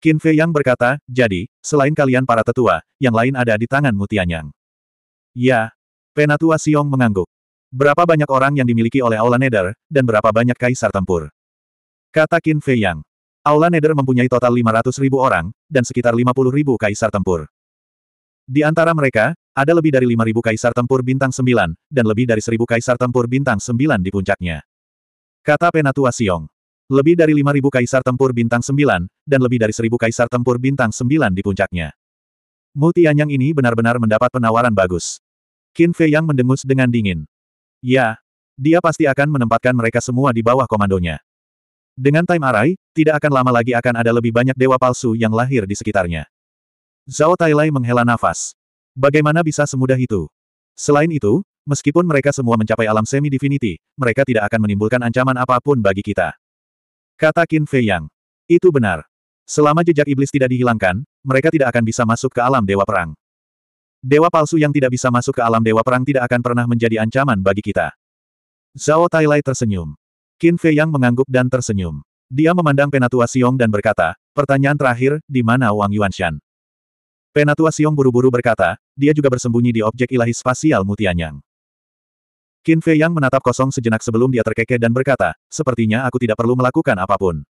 Qin Fei Yang berkata, jadi, selain kalian para tetua, yang lain ada di tangan Mutianyang. Ya. Penatua Siong mengangguk. Berapa banyak orang yang dimiliki oleh Aula Neder dan berapa banyak kaisar tempur? Kata Qin Fei Yang. Aula Neder mempunyai total 500 ribu orang, dan sekitar 50 ribu kaisar tempur. Di antara mereka, ada lebih dari ribu kaisar tempur bintang 9, dan lebih dari 1.000 kaisar tempur bintang 9 di puncaknya. Kata Penatua Siong. Lebih dari ribu kaisar tempur bintang 9, dan lebih dari 1.000 kaisar tempur bintang 9 di puncaknya. Mutianyang ini benar-benar mendapat penawaran bagus. Qin Fei yang mendengus dengan dingin. Ya, dia pasti akan menempatkan mereka semua di bawah komandonya. Dengan time array, tidak akan lama lagi akan ada lebih banyak dewa palsu yang lahir di sekitarnya. Zhao Tailai menghela nafas. Bagaimana bisa semudah itu? Selain itu, meskipun mereka semua mencapai alam semi-divinity, mereka tidak akan menimbulkan ancaman apapun bagi kita. Kata Qin Fei Yang. Itu benar. Selama jejak iblis tidak dihilangkan, mereka tidak akan bisa masuk ke alam dewa perang. Dewa palsu yang tidak bisa masuk ke alam dewa perang tidak akan pernah menjadi ancaman bagi kita. Zhao Tailai tersenyum. Qin Fei Yang mengangguk dan tersenyum. Dia memandang Penatua Xiong dan berkata, pertanyaan terakhir, di mana Wang Yuanshan? Penatua Xiong buru-buru berkata, dia juga bersembunyi di objek ilahi spasial Mutianyang. Qin Fei Yang menatap kosong sejenak sebelum dia terkekeh dan berkata, sepertinya aku tidak perlu melakukan apapun.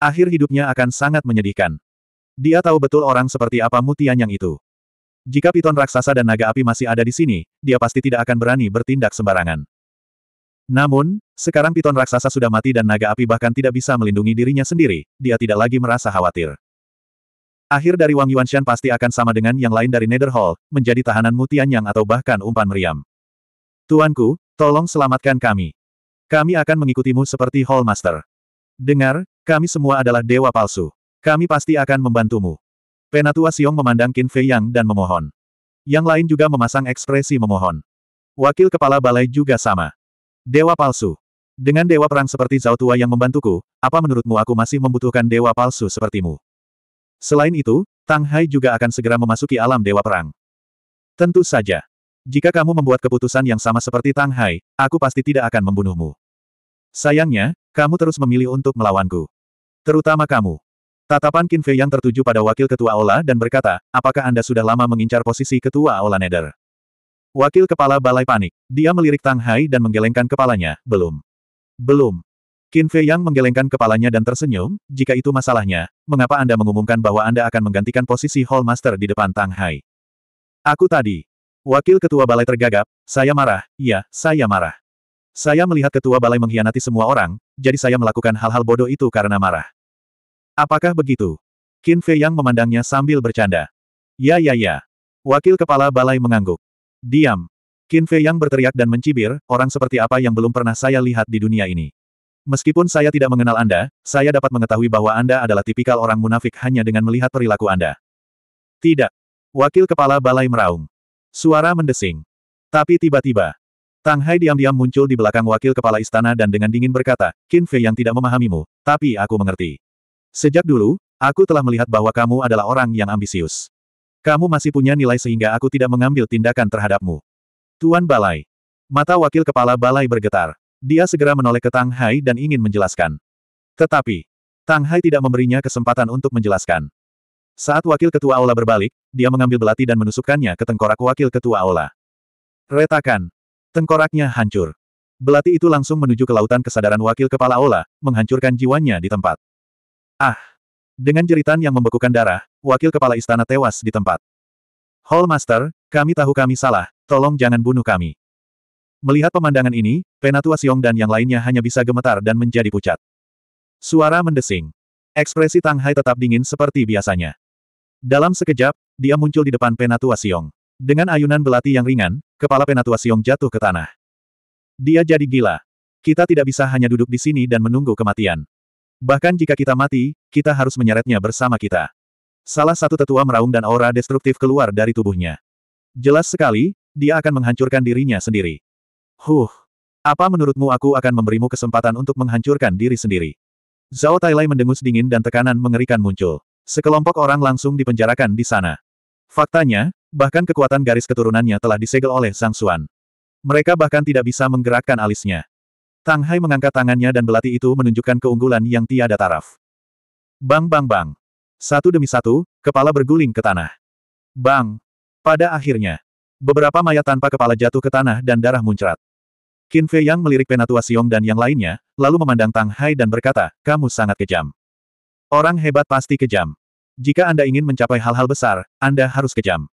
Akhir hidupnya akan sangat menyedihkan. Dia tahu betul orang seperti apa Mutianyang itu. Jika piton raksasa dan naga api masih ada di sini, dia pasti tidak akan berani bertindak sembarangan. Namun, sekarang piton raksasa sudah mati dan naga api bahkan tidak bisa melindungi dirinya sendiri, dia tidak lagi merasa khawatir. Akhir dari Wang Yuanshan pasti akan sama dengan yang lain dari Nether Hall, menjadi tahanan mutian yang atau bahkan umpan meriam. Tuanku, tolong selamatkan kami. Kami akan mengikutimu seperti Hall Master. Dengar, kami semua adalah dewa palsu. Kami pasti akan membantumu. Penatua Siong memandang Qin Fei Yang dan memohon. Yang lain juga memasang ekspresi memohon. Wakil kepala balai juga sama. Dewa palsu. Dengan dewa perang seperti Zhao Tua yang membantuku, apa menurutmu aku masih membutuhkan dewa palsu sepertimu? Selain itu, Tang Hai juga akan segera memasuki alam dewa perang. Tentu saja. Jika kamu membuat keputusan yang sama seperti Tang Hai, aku pasti tidak akan membunuhmu. Sayangnya, kamu terus memilih untuk melawanku. Terutama kamu. Tatapan Qin Fei yang tertuju pada wakil ketua Aula dan berkata, apakah Anda sudah lama mengincar posisi ketua Aula Nether? Wakil kepala balai panik. Dia melirik Tang Hai dan menggelengkan kepalanya, belum. Belum. Qin Fei yang menggelengkan kepalanya dan tersenyum, jika itu masalahnya, mengapa Anda mengumumkan bahwa Anda akan menggantikan posisi Hall Master di depan Tang Hai? Aku tadi. Wakil ketua balai tergagap, saya marah, ya, saya marah. Saya melihat ketua balai mengkhianati semua orang, jadi saya melakukan hal-hal bodoh itu karena marah. Apakah begitu? Qin Fei Yang memandangnya sambil bercanda. Ya ya ya. Wakil kepala balai mengangguk. Diam. Qin Fei Yang berteriak dan mencibir, orang seperti apa yang belum pernah saya lihat di dunia ini. Meskipun saya tidak mengenal Anda, saya dapat mengetahui bahwa Anda adalah tipikal orang munafik hanya dengan melihat perilaku Anda. Tidak. Wakil kepala balai meraung. Suara mendesing. Tapi tiba-tiba, Tang Hai diam-diam muncul di belakang wakil kepala istana dan dengan dingin berkata, Qin Fei yang tidak memahamimu, tapi aku mengerti. Sejak dulu, aku telah melihat bahwa kamu adalah orang yang ambisius. Kamu masih punya nilai sehingga aku tidak mengambil tindakan terhadapmu. Tuan Balai. Mata wakil kepala Balai bergetar. Dia segera menoleh ke Tang Hai dan ingin menjelaskan. Tetapi, Tang Hai tidak memberinya kesempatan untuk menjelaskan. Saat wakil ketua aula berbalik, dia mengambil belati dan menusukkannya ke tengkorak wakil ketua aula. Retakan. Tengkoraknya hancur. Belati itu langsung menuju ke lautan kesadaran wakil kepala aula, menghancurkan jiwanya di tempat. Ah! Dengan jeritan yang membekukan darah, wakil kepala istana tewas di tempat. Hall Master, kami tahu kami salah, tolong jangan bunuh kami. Melihat pemandangan ini, Penatua Siong dan yang lainnya hanya bisa gemetar dan menjadi pucat. Suara mendesing. Ekspresi Tang Hai tetap dingin seperti biasanya. Dalam sekejap, dia muncul di depan Penatua Siong. Dengan ayunan belati yang ringan, kepala Penatua Siong jatuh ke tanah. Dia jadi gila. Kita tidak bisa hanya duduk di sini dan menunggu kematian. Bahkan jika kita mati, kita harus menyeretnya bersama kita. Salah satu tetua meraung dan aura destruktif keluar dari tubuhnya. Jelas sekali, dia akan menghancurkan dirinya sendiri. Huh, apa menurutmu aku akan memberimu kesempatan untuk menghancurkan diri sendiri? Zhao Tailai mendengus dingin dan tekanan mengerikan muncul. Sekelompok orang langsung dipenjarakan di sana. Faktanya, bahkan kekuatan garis keturunannya telah disegel oleh Sang Suan. Mereka bahkan tidak bisa menggerakkan alisnya. Tang Hai mengangkat tangannya dan belati itu menunjukkan keunggulan yang tiada taraf. Bang bang bang. Satu demi satu, kepala berguling ke tanah. Bang. Pada akhirnya, beberapa mayat tanpa kepala jatuh ke tanah dan darah muncrat. Qin Fei Yang melirik Penatua Xiong dan yang lainnya, lalu memandang Tang Hai dan berkata, kamu sangat kejam. Orang hebat pasti kejam. Jika Anda ingin mencapai hal-hal besar, Anda harus kejam.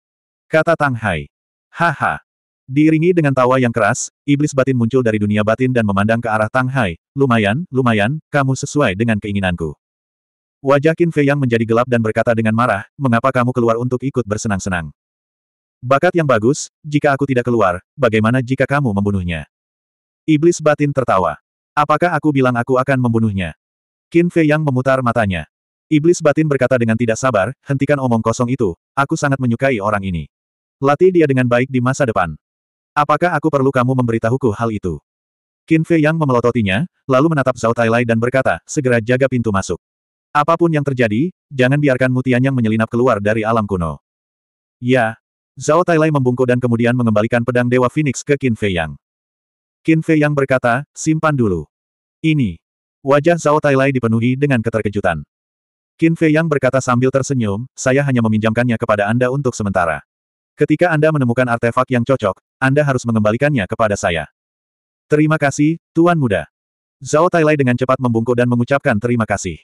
Kata Tang Hai. Haha. Diiringi dengan tawa yang keras, iblis batin muncul dari dunia batin dan memandang ke arah Tang Hai. Lumayan, lumayan, kamu sesuai dengan keinginanku. Wajah Qin Fei yang menjadi gelap dan berkata dengan marah, mengapa kamu keluar untuk ikut bersenang-senang? Bakat yang bagus, jika aku tidak keluar, bagaimana jika kamu membunuhnya? Iblis batin tertawa. Apakah aku bilang aku akan membunuhnya? Qin Fei yang memutar matanya. Iblis batin berkata dengan tidak sabar, hentikan omong kosong itu, aku sangat menyukai orang ini. Latih dia dengan baik di masa depan. Apakah aku perlu kamu memberitahuku hal itu? Qin Fei Yang memelototinya, lalu menatap Zhao Tailai dan berkata, segera jaga pintu masuk. Apapun yang terjadi, jangan biarkan Mutian Yang menyelinap keluar dari alam kuno. Ya. Zhao Tailai membungkuk dan kemudian mengembalikan pedang Dewa Phoenix ke Qin Fei Yang. Qin Fei Yang berkata, simpan dulu. Ini. Wajah Zhao Tailai dipenuhi dengan keterkejutan. Qin Fei Yang berkata sambil tersenyum, saya hanya meminjamkannya kepada Anda untuk sementara. Ketika Anda menemukan artefak yang cocok, anda harus mengembalikannya kepada saya. Terima kasih, Tuan Muda. Zhao Tailai dengan cepat membungkuk dan mengucapkan terima kasih.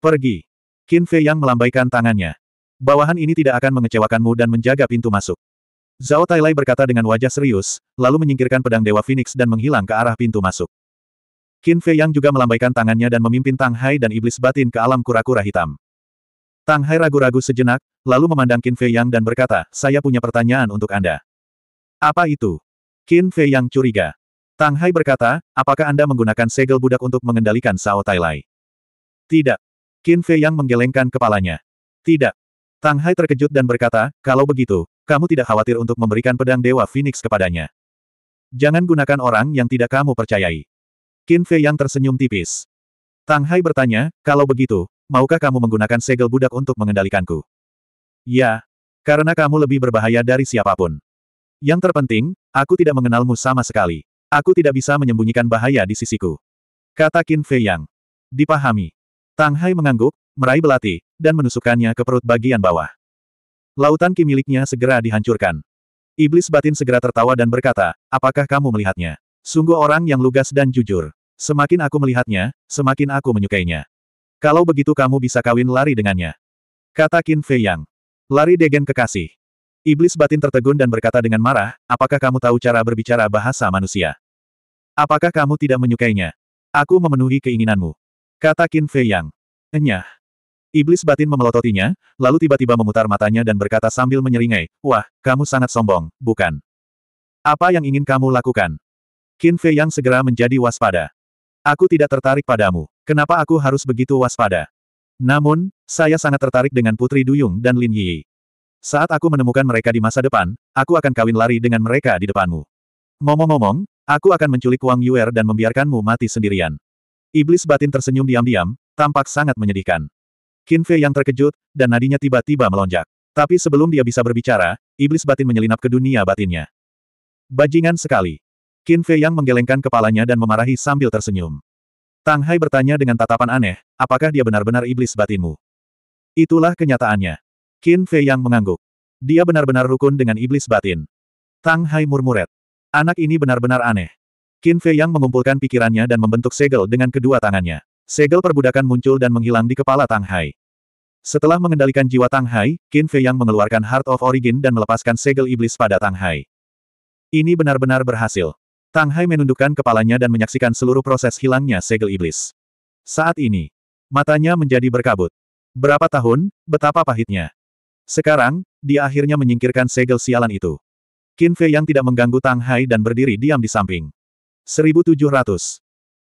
Pergi. Qin Fei yang melambaikan tangannya. Bawahan ini tidak akan mengecewakanmu dan menjaga pintu masuk. Zhao Tailai berkata dengan wajah serius, lalu menyingkirkan pedang Dewa Phoenix dan menghilang ke arah pintu masuk. Qin Fei yang juga melambaikan tangannya dan memimpin Tang Hai dan iblis batin ke alam kura-kura hitam. Tang Hai ragu-ragu sejenak, lalu memandang Qin Fei yang dan berkata, saya punya pertanyaan untuk Anda. Apa itu? Qin Fei yang curiga. Tang Hai berkata, apakah Anda menggunakan segel budak untuk mengendalikan Sao Tai Lai? Tidak. Qin Fei yang menggelengkan kepalanya. Tidak. Tang Hai terkejut dan berkata, kalau begitu, kamu tidak khawatir untuk memberikan pedang Dewa Phoenix kepadanya. Jangan gunakan orang yang tidak kamu percayai. Qin Fei yang tersenyum tipis. Tang Hai bertanya, kalau begitu, maukah kamu menggunakan segel budak untuk mengendalikanku? Ya. Karena kamu lebih berbahaya dari siapapun. Yang terpenting, aku tidak mengenalmu sama sekali. Aku tidak bisa menyembunyikan bahaya di sisiku. Kata Qin Fei Yang. Dipahami. Tang Hai mengangguk, meraih belati, dan menusukkannya ke perut bagian bawah. Lautan ki miliknya segera dihancurkan. Iblis batin segera tertawa dan berkata, apakah kamu melihatnya? Sungguh orang yang lugas dan jujur. Semakin aku melihatnya, semakin aku menyukainya. Kalau begitu kamu bisa kawin lari dengannya. Kata Qin Fei Yang. Lari degen kekasih. Iblis batin tertegun dan berkata dengan marah, apakah kamu tahu cara berbicara bahasa manusia? Apakah kamu tidak menyukainya? Aku memenuhi keinginanmu. Kata Qin Fei Yang. Enyah. Iblis batin memelototinya, lalu tiba-tiba memutar matanya dan berkata sambil menyeringai, Wah, kamu sangat sombong, bukan? Apa yang ingin kamu lakukan? Qin Fei Yang segera menjadi waspada. Aku tidak tertarik padamu. Kenapa aku harus begitu waspada? Namun, saya sangat tertarik dengan Putri Duyung dan Lin Yi. Saat aku menemukan mereka di masa depan, aku akan kawin lari dengan mereka di depanmu. Ngomong-ngomong, aku akan menculik Wang Yuer dan membiarkanmu mati sendirian. Iblis batin tersenyum diam-diam, tampak sangat menyedihkan. Qin Fei yang terkejut, dan nadinya tiba-tiba melonjak. Tapi sebelum dia bisa berbicara, iblis batin menyelinap ke dunia batinnya. Bajingan sekali. Qin Fei yang menggelengkan kepalanya dan memarahi sambil tersenyum. Tang Hai bertanya dengan tatapan aneh, apakah dia benar-benar iblis batinmu? Itulah kenyataannya. Qin Fei yang mengangguk. Dia benar-benar rukun dengan iblis batin. Tang Hai murmuret. Anak ini benar-benar aneh. Qin Fei yang mengumpulkan pikirannya dan membentuk segel dengan kedua tangannya. Segel perbudakan muncul dan menghilang di kepala Tang Hai. Setelah mengendalikan jiwa Tang Hai, Qin Fei yang mengeluarkan Heart of Origin dan melepaskan segel iblis pada Tang Hai. Ini benar-benar berhasil. Tang Hai menundukkan kepalanya dan menyaksikan seluruh proses hilangnya segel iblis. Saat ini, matanya menjadi berkabut. Berapa tahun, betapa pahitnya. Sekarang, dia akhirnya menyingkirkan segel sialan itu. Qin Fei yang tidak mengganggu Tang Hai dan berdiri diam di samping. 1700.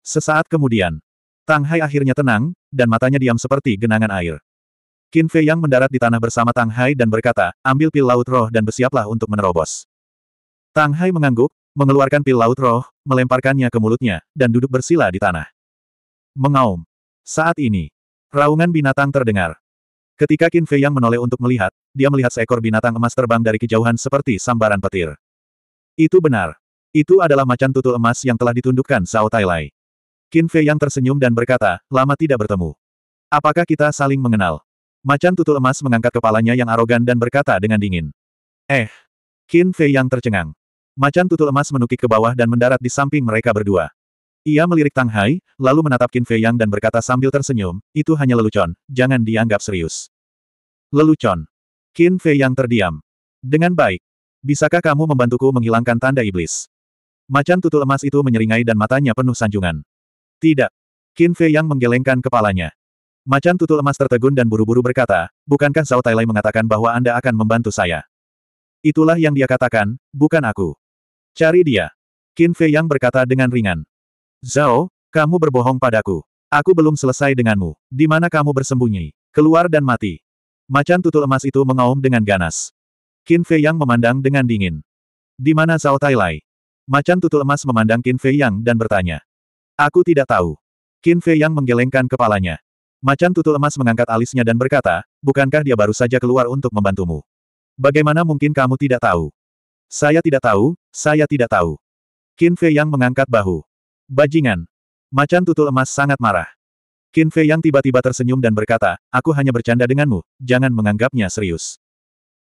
Sesaat kemudian, Tang Hai akhirnya tenang, dan matanya diam seperti genangan air. Qin Fei yang mendarat di tanah bersama Tang Hai dan berkata, ambil pil laut roh dan bersiaplah untuk menerobos. Tang Hai mengangguk, mengeluarkan pil laut roh, melemparkannya ke mulutnya, dan duduk bersila di tanah. Mengaum. Saat ini, raungan binatang terdengar. Ketika Qin Fei yang menoleh untuk melihat, dia melihat seekor binatang emas terbang dari kejauhan seperti sambaran petir. Itu benar. Itu adalah macan tutul emas yang telah ditundukkan Zhao Tailai. Qin Fei yang tersenyum dan berkata, lama tidak bertemu. Apakah kita saling mengenal? Macan tutul emas mengangkat kepalanya yang arogan dan berkata dengan dingin. Eh. Qin Fei yang tercengang. Macan tutul emas menukik ke bawah dan mendarat di samping mereka berdua. Ia melirik Tang Hai, lalu menatap Qin Fei Yang dan berkata sambil tersenyum, itu hanya lelucon, jangan dianggap serius. Lelucon. Qin Fei Yang terdiam. Dengan baik. Bisakah kamu membantuku menghilangkan tanda iblis? Macan tutul emas itu menyeringai dan matanya penuh sanjungan. Tidak. Qin Fei Yang menggelengkan kepalanya. Macan tutul emas tertegun dan buru-buru berkata, bukankah Zhao Tailai mengatakan bahwa Anda akan membantu saya? Itulah yang dia katakan, bukan aku. Cari dia. Qin Fei Yang berkata dengan ringan. Zhao, kamu berbohong padaku. Aku belum selesai denganmu. Di mana kamu bersembunyi? Keluar dan mati. Macan tutul emas itu mengaum dengan ganas. Qin Fei Yang memandang dengan dingin. Di mana Zhao Tai Lai? Macan tutul emas memandang Qin Fei Yang dan bertanya. Aku tidak tahu. Qin Fei Yang menggelengkan kepalanya. Macan tutul emas mengangkat alisnya dan berkata, bukankah dia baru saja keluar untuk membantumu? Bagaimana mungkin kamu tidak tahu? Saya tidak tahu, saya tidak tahu. Qin Fei Yang mengangkat bahu. Bajingan. Macan tutul emas sangat marah. Qin Fei yang tiba-tiba tersenyum dan berkata, aku hanya bercanda denganmu, jangan menganggapnya serius.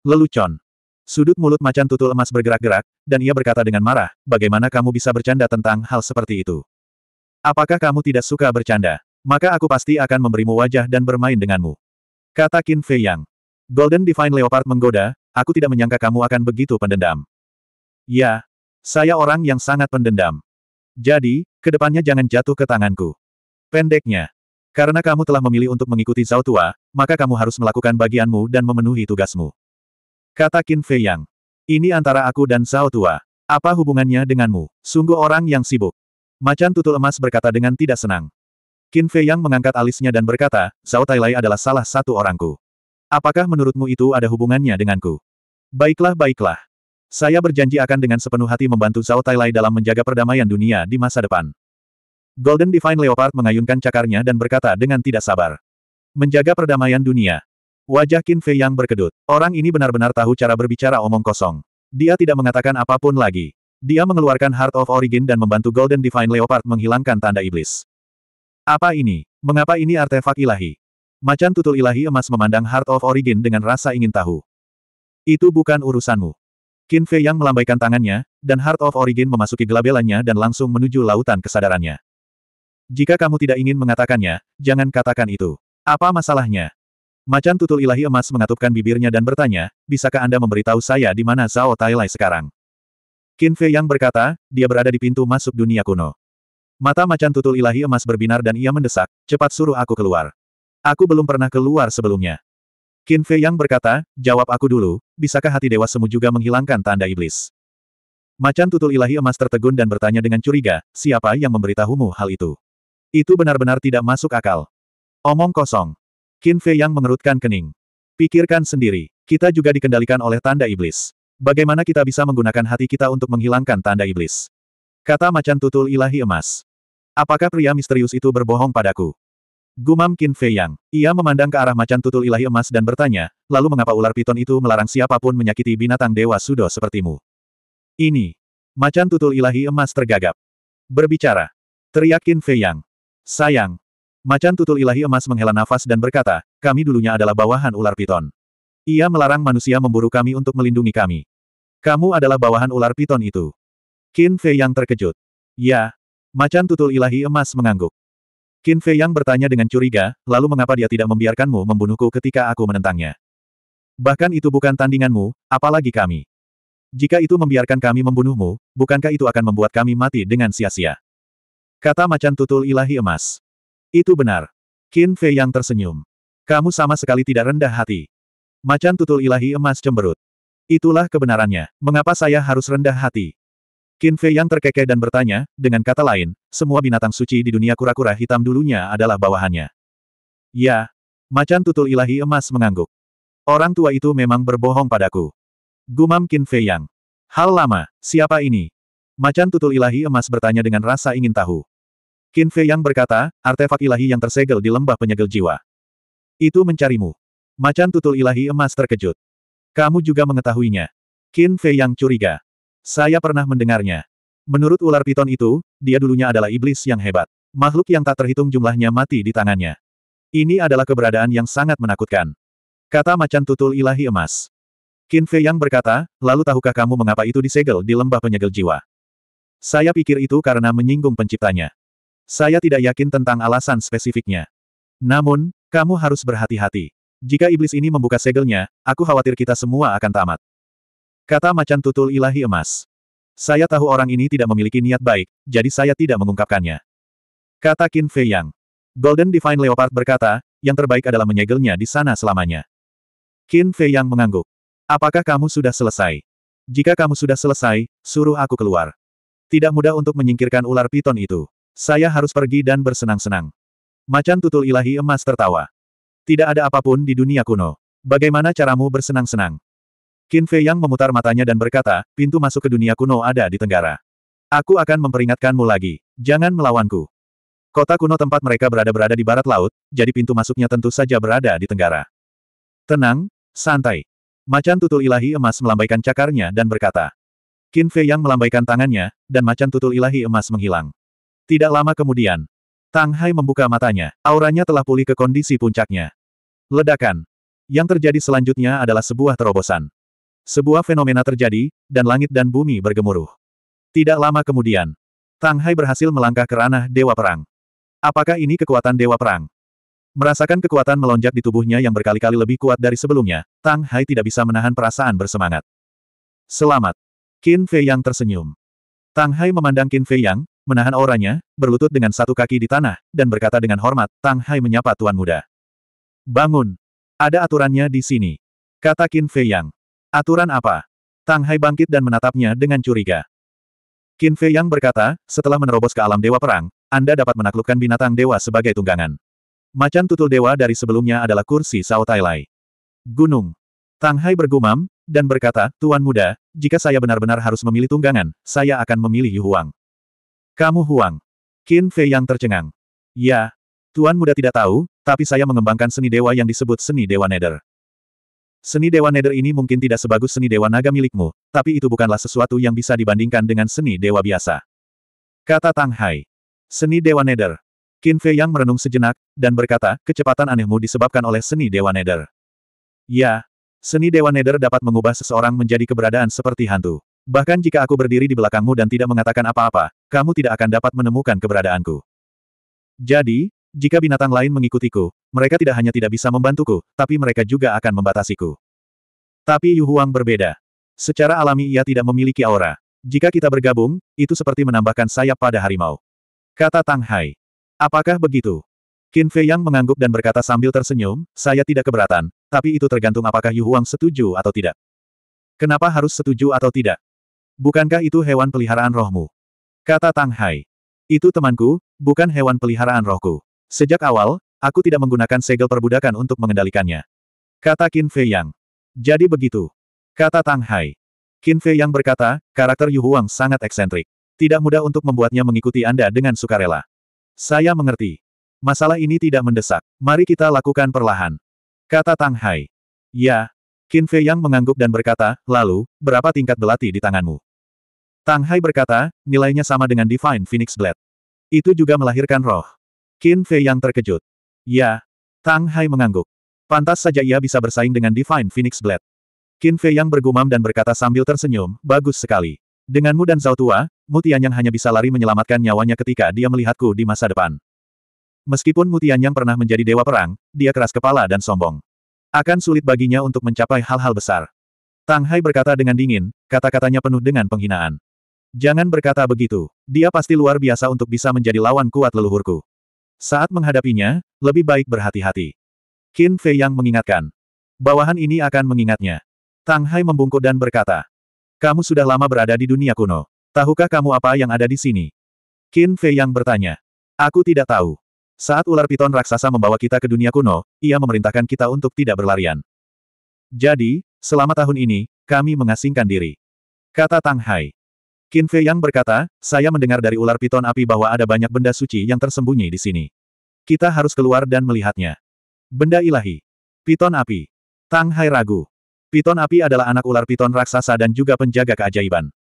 Lelucon. Sudut mulut macan tutul emas bergerak-gerak, dan ia berkata dengan marah, bagaimana kamu bisa bercanda tentang hal seperti itu? Apakah kamu tidak suka bercanda? Maka aku pasti akan memberimu wajah dan bermain denganmu. Kata Qin Fei Yang. Golden Divine Leopard menggoda, aku tidak menyangka kamu akan begitu pendendam. Ya, saya orang yang sangat pendendam. Jadi, kedepannya jangan jatuh ke tanganku. Pendeknya. Karena kamu telah memilih untuk mengikuti Zhao Tua, maka kamu harus melakukan bagianmu dan memenuhi tugasmu. Kata Qin Fei Yang. Ini antara aku dan Zhao Tua. Apa hubungannya denganmu? Sungguh orang yang sibuk. Macan tutul emas berkata dengan tidak senang. Qin Fei Yang mengangkat alisnya dan berkata, Zhao Tailai adalah salah satu orangku. Apakah menurutmu itu ada hubungannya denganku? Baiklah baiklah. Saya berjanji akan dengan sepenuh hati membantu Zhao Tailai dalam menjaga perdamaian dunia di masa depan. Golden Divine Leopard mengayunkan cakarnya dan berkata dengan tidak sabar. Menjaga perdamaian dunia. Wajah Qin Fei yang berkedut. Orang ini benar-benar tahu cara berbicara omong kosong. Dia tidak mengatakan apapun lagi. Dia mengeluarkan Heart of Origin dan membantu Golden Divine Leopard menghilangkan tanda iblis. Apa ini? Mengapa ini artefak ilahi? Macan tutul ilahi emas memandang Heart of Origin dengan rasa ingin tahu. Itu bukan urusanmu. Qin Fei yang melambaikan tangannya, dan Heart of Origin memasuki gelabelannya dan langsung menuju lautan kesadarannya. Jika kamu tidak ingin mengatakannya, jangan katakan itu. Apa masalahnya? Macan tutul ilahi emas mengatupkan bibirnya dan bertanya, bisakah Anda memberitahu saya di mana Zhao Tailai sekarang? Qin Fei Yang berkata, dia berada di pintu masuk dunia kuno. Mata macan tutul ilahi emas berbinar dan ia mendesak, cepat suruh aku keluar. Aku belum pernah keluar sebelumnya. Qin Fei Yang berkata, jawab aku dulu, bisakah hati Dewa Semu juga menghilangkan tanda iblis? Macan tutul ilahi emas tertegun dan bertanya dengan curiga, siapa yang memberitahumu hal itu? Itu benar-benar tidak masuk akal. Omong kosong. Qin Fei Yang mengerutkan kening. Pikirkan sendiri, kita juga dikendalikan oleh tanda iblis. Bagaimana kita bisa menggunakan hati kita untuk menghilangkan tanda iblis? Kata macan tutul ilahi emas. Apakah pria misterius itu berbohong padaku? Gumam Qin Fei Yang. Ia memandang ke arah macan tutul ilahi emas dan bertanya, lalu mengapa ular piton itu melarang siapapun menyakiti binatang dewa sudo sepertimu? Ini. Macan tutul ilahi emas tergagap. Berbicara. Teriak Qin Fei Yang. Sayang. Macan tutul ilahi emas menghela nafas dan berkata, kami dulunya adalah bawahan ular piton. Ia melarang manusia memburu kami untuk melindungi kami. Kamu adalah bawahan ular piton itu. Qin Fei Yang terkejut. Ya. Macan tutul ilahi emas mengangguk. Qin Fei Yang bertanya dengan curiga, lalu mengapa dia tidak membiarkanmu membunuhku ketika aku menentangnya? Bahkan itu bukan tandinganmu, apalagi kami. Jika itu membiarkan kami membunuhmu, bukankah itu akan membuat kami mati dengan sia-sia? Kata macan tutul ilahi emas. Itu benar. Qin Fei Yang tersenyum. Kamu sama sekali tidak rendah hati. Macan tutul ilahi emas cemberut. Itulah kebenarannya, mengapa saya harus rendah hati? Qin Fei yang terkekeh dan bertanya, dengan kata lain, semua binatang suci di dunia kura-kura hitam dulunya adalah bawahannya. Ya. Macan tutul ilahi emas mengangguk. Orang tua itu memang berbohong padaku. Gumam Qin Fei Yang. Hal lama, siapa ini? Macan tutul ilahi emas bertanya dengan rasa ingin tahu. Qin Fei Yang berkata, artefak ilahi yang tersegel di lembah penyegel jiwa. Itu mencarimu. Macan tutul ilahi emas terkejut. Kamu juga mengetahuinya. Qin Fei Yang curiga. Saya pernah mendengarnya. Menurut ular piton itu, dia dulunya adalah iblis yang hebat. Makhluk yang tak terhitung jumlahnya mati di tangannya. Ini adalah keberadaan yang sangat menakutkan. Kata macan tutul ilahi emas. Qin Fei Yang berkata, lalu tahukah kamu mengapa itu disegel di lembah penyegel jiwa? Saya pikir itu karena menyinggung penciptanya. Saya tidak yakin tentang alasan spesifiknya. Namun, kamu harus berhati-hati. Jika iblis ini membuka segelnya, aku khawatir kita semua akan tamat. Kata macan tutul ilahi emas. Saya tahu orang ini tidak memiliki niat baik, jadi saya tidak mengungkapkannya. Kata Qin Fei Yang. Golden Divine Leopard berkata, yang terbaik adalah menyegelnya di sana selamanya. Qin Fei Yang mengangguk. Apakah kamu sudah selesai? Jika kamu sudah selesai, suruh aku keluar. Tidak mudah untuk menyingkirkan ular piton itu. Saya harus pergi dan bersenang-senang. Macan tutul ilahi emas tertawa. Tidak ada apapun di dunia kuno. Bagaimana caramu bersenang-senang? Qin Fei Yang memutar matanya dan berkata, pintu masuk ke dunia kuno ada di Tenggara. Aku akan memperingatkanmu lagi. Jangan melawanku. Kota kuno tempat mereka berada berada di barat laut, jadi pintu masuknya tentu saja berada di Tenggara. Tenang, santai. Macan tutul ilahi emas melambaikan cakarnya dan berkata. Qin Fei Yang melambaikan tangannya, dan macan tutul ilahi emas menghilang. Tidak lama kemudian, Tang Hai membuka matanya. Auranya telah pulih ke kondisi puncaknya. Ledakan. Yang terjadi selanjutnya adalah sebuah terobosan. Sebuah fenomena terjadi, dan langit dan bumi bergemuruh. Tidak lama kemudian, Tang Hai berhasil melangkah ke ranah Dewa Perang. Apakah ini kekuatan Dewa Perang? Merasakan kekuatan melonjak di tubuhnya yang berkali-kali lebih kuat dari sebelumnya, Tang Hai tidak bisa menahan perasaan bersemangat. Selamat. Qin Fei Yang tersenyum. Tang Hai memandang Qin Fei Yang, menahan auranya, berlutut dengan satu kaki di tanah, dan berkata dengan hormat, Tang Hai menyapa Tuan Muda. Bangun! Ada aturannya di sini. Kata Qin Fei Yang. Aturan apa? Tang Hai bangkit dan menatapnya dengan curiga. Qin Fei Yang berkata, setelah menerobos ke alam dewa perang, Anda dapat menaklukkan binatang dewa sebagai tunggangan. Macan tutul dewa dari sebelumnya adalah kursi Sao Tai Lai. Gunung. Tang Hai bergumam, dan berkata, Tuan Muda, jika saya benar-benar harus memilih tunggangan, saya akan memilih Yu Huang. Kamu Huang. Qin Fei Yang tercengang. Ya, Tuan Muda tidak tahu, tapi saya mengembangkan seni dewa yang disebut seni dewa nether. Seni Dewa Nether ini mungkin tidak sebagus seni Dewa Naga milikmu, tapi itu bukanlah sesuatu yang bisa dibandingkan dengan seni Dewa biasa. Kata Tang Hai. Seni Dewa Nether. Qin Fei yang merenung sejenak, dan berkata, kecepatan anehmu disebabkan oleh seni Dewa Nether. Ya, seni Dewa Nether dapat mengubah seseorang menjadi keberadaan seperti hantu. Bahkan jika aku berdiri di belakangmu dan tidak mengatakan apa-apa, kamu tidak akan dapat menemukan keberadaanku. Jadi, jika binatang lain mengikutiku, mereka tidak hanya tidak bisa membantuku, tapi mereka juga akan membatasiku. Tapi Yu Huang berbeda. Secara alami ia tidak memiliki aura. Jika kita bergabung, itu seperti menambahkan sayap pada harimau. Kata Tang Hai. Apakah begitu? Qin Fei Yang mengangguk dan berkata sambil tersenyum, saya tidak keberatan, tapi itu tergantung apakah Yu Huang setuju atau tidak. Kenapa harus setuju atau tidak? Bukankah itu hewan peliharaan rohmu? Kata Tang Hai. Itu temanku, bukan hewan peliharaan rohku. Sejak awal, aku tidak menggunakan segel perbudakan untuk mengendalikannya. Kata Qin Fei Yang. Jadi begitu. Kata Tang Hai. Qin Fei Yang berkata, karakter Yu Huang sangat eksentrik. Tidak mudah untuk membuatnya mengikuti Anda dengan sukarela. Saya mengerti. Masalah ini tidak mendesak. Mari kita lakukan perlahan. Kata Tang Hai. Ya. Qin Fei Yang mengangguk dan berkata, lalu, berapa tingkat belati di tanganmu? Tang Hai berkata, nilainya sama dengan Divine Phoenix Blade. Itu juga melahirkan roh. Qin Fei yang terkejut. Ya. Tang Hai mengangguk. Pantas saja ia bisa bersaing dengan Divine Phoenix Blade. Qin Fei yang bergumam dan berkata sambil tersenyum, bagus sekali. Denganmu dan Zhao Tua, yang hanya bisa lari menyelamatkan nyawanya ketika dia melihatku di masa depan. Meskipun Mutian yang pernah menjadi dewa perang, dia keras kepala dan sombong. Akan sulit baginya untuk mencapai hal-hal besar. Tang Hai berkata dengan dingin, kata-katanya penuh dengan penghinaan. Jangan berkata begitu. Dia pasti luar biasa untuk bisa menjadi lawan kuat leluhurku. Saat menghadapinya, lebih baik berhati-hati. Qin Fei yang mengingatkan. Bawahan ini akan mengingatnya. Tang Hai membungkuk dan berkata. Kamu sudah lama berada di dunia kuno. Tahukah kamu apa yang ada di sini? Qin Fei yang bertanya. Aku tidak tahu. Saat ular piton raksasa membawa kita ke dunia kuno, ia memerintahkan kita untuk tidak berlarian. Jadi, selama tahun ini, kami mengasingkan diri. Kata Tang Hai. Qin Fei Yang berkata, saya mendengar dari ular piton api bahwa ada banyak benda suci yang tersembunyi di sini. Kita harus keluar dan melihatnya. Benda ilahi. Piton api. Tang Hai ragu. Piton api adalah anak ular piton raksasa dan juga penjaga keajaiban.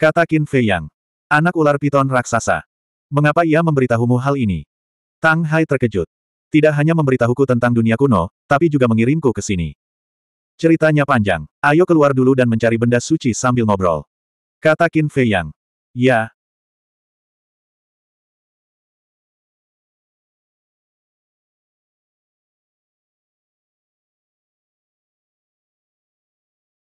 Kata Qin Fei Yang. Anak ular piton raksasa. Mengapa ia memberitahumu hal ini? Tang Hai terkejut. Tidak hanya memberitahuku tentang dunia kuno, tapi juga mengirimku ke sini. Ceritanya panjang. Ayo keluar dulu dan mencari benda suci sambil ngobrol. Kata Qin Fei Yang. Ya,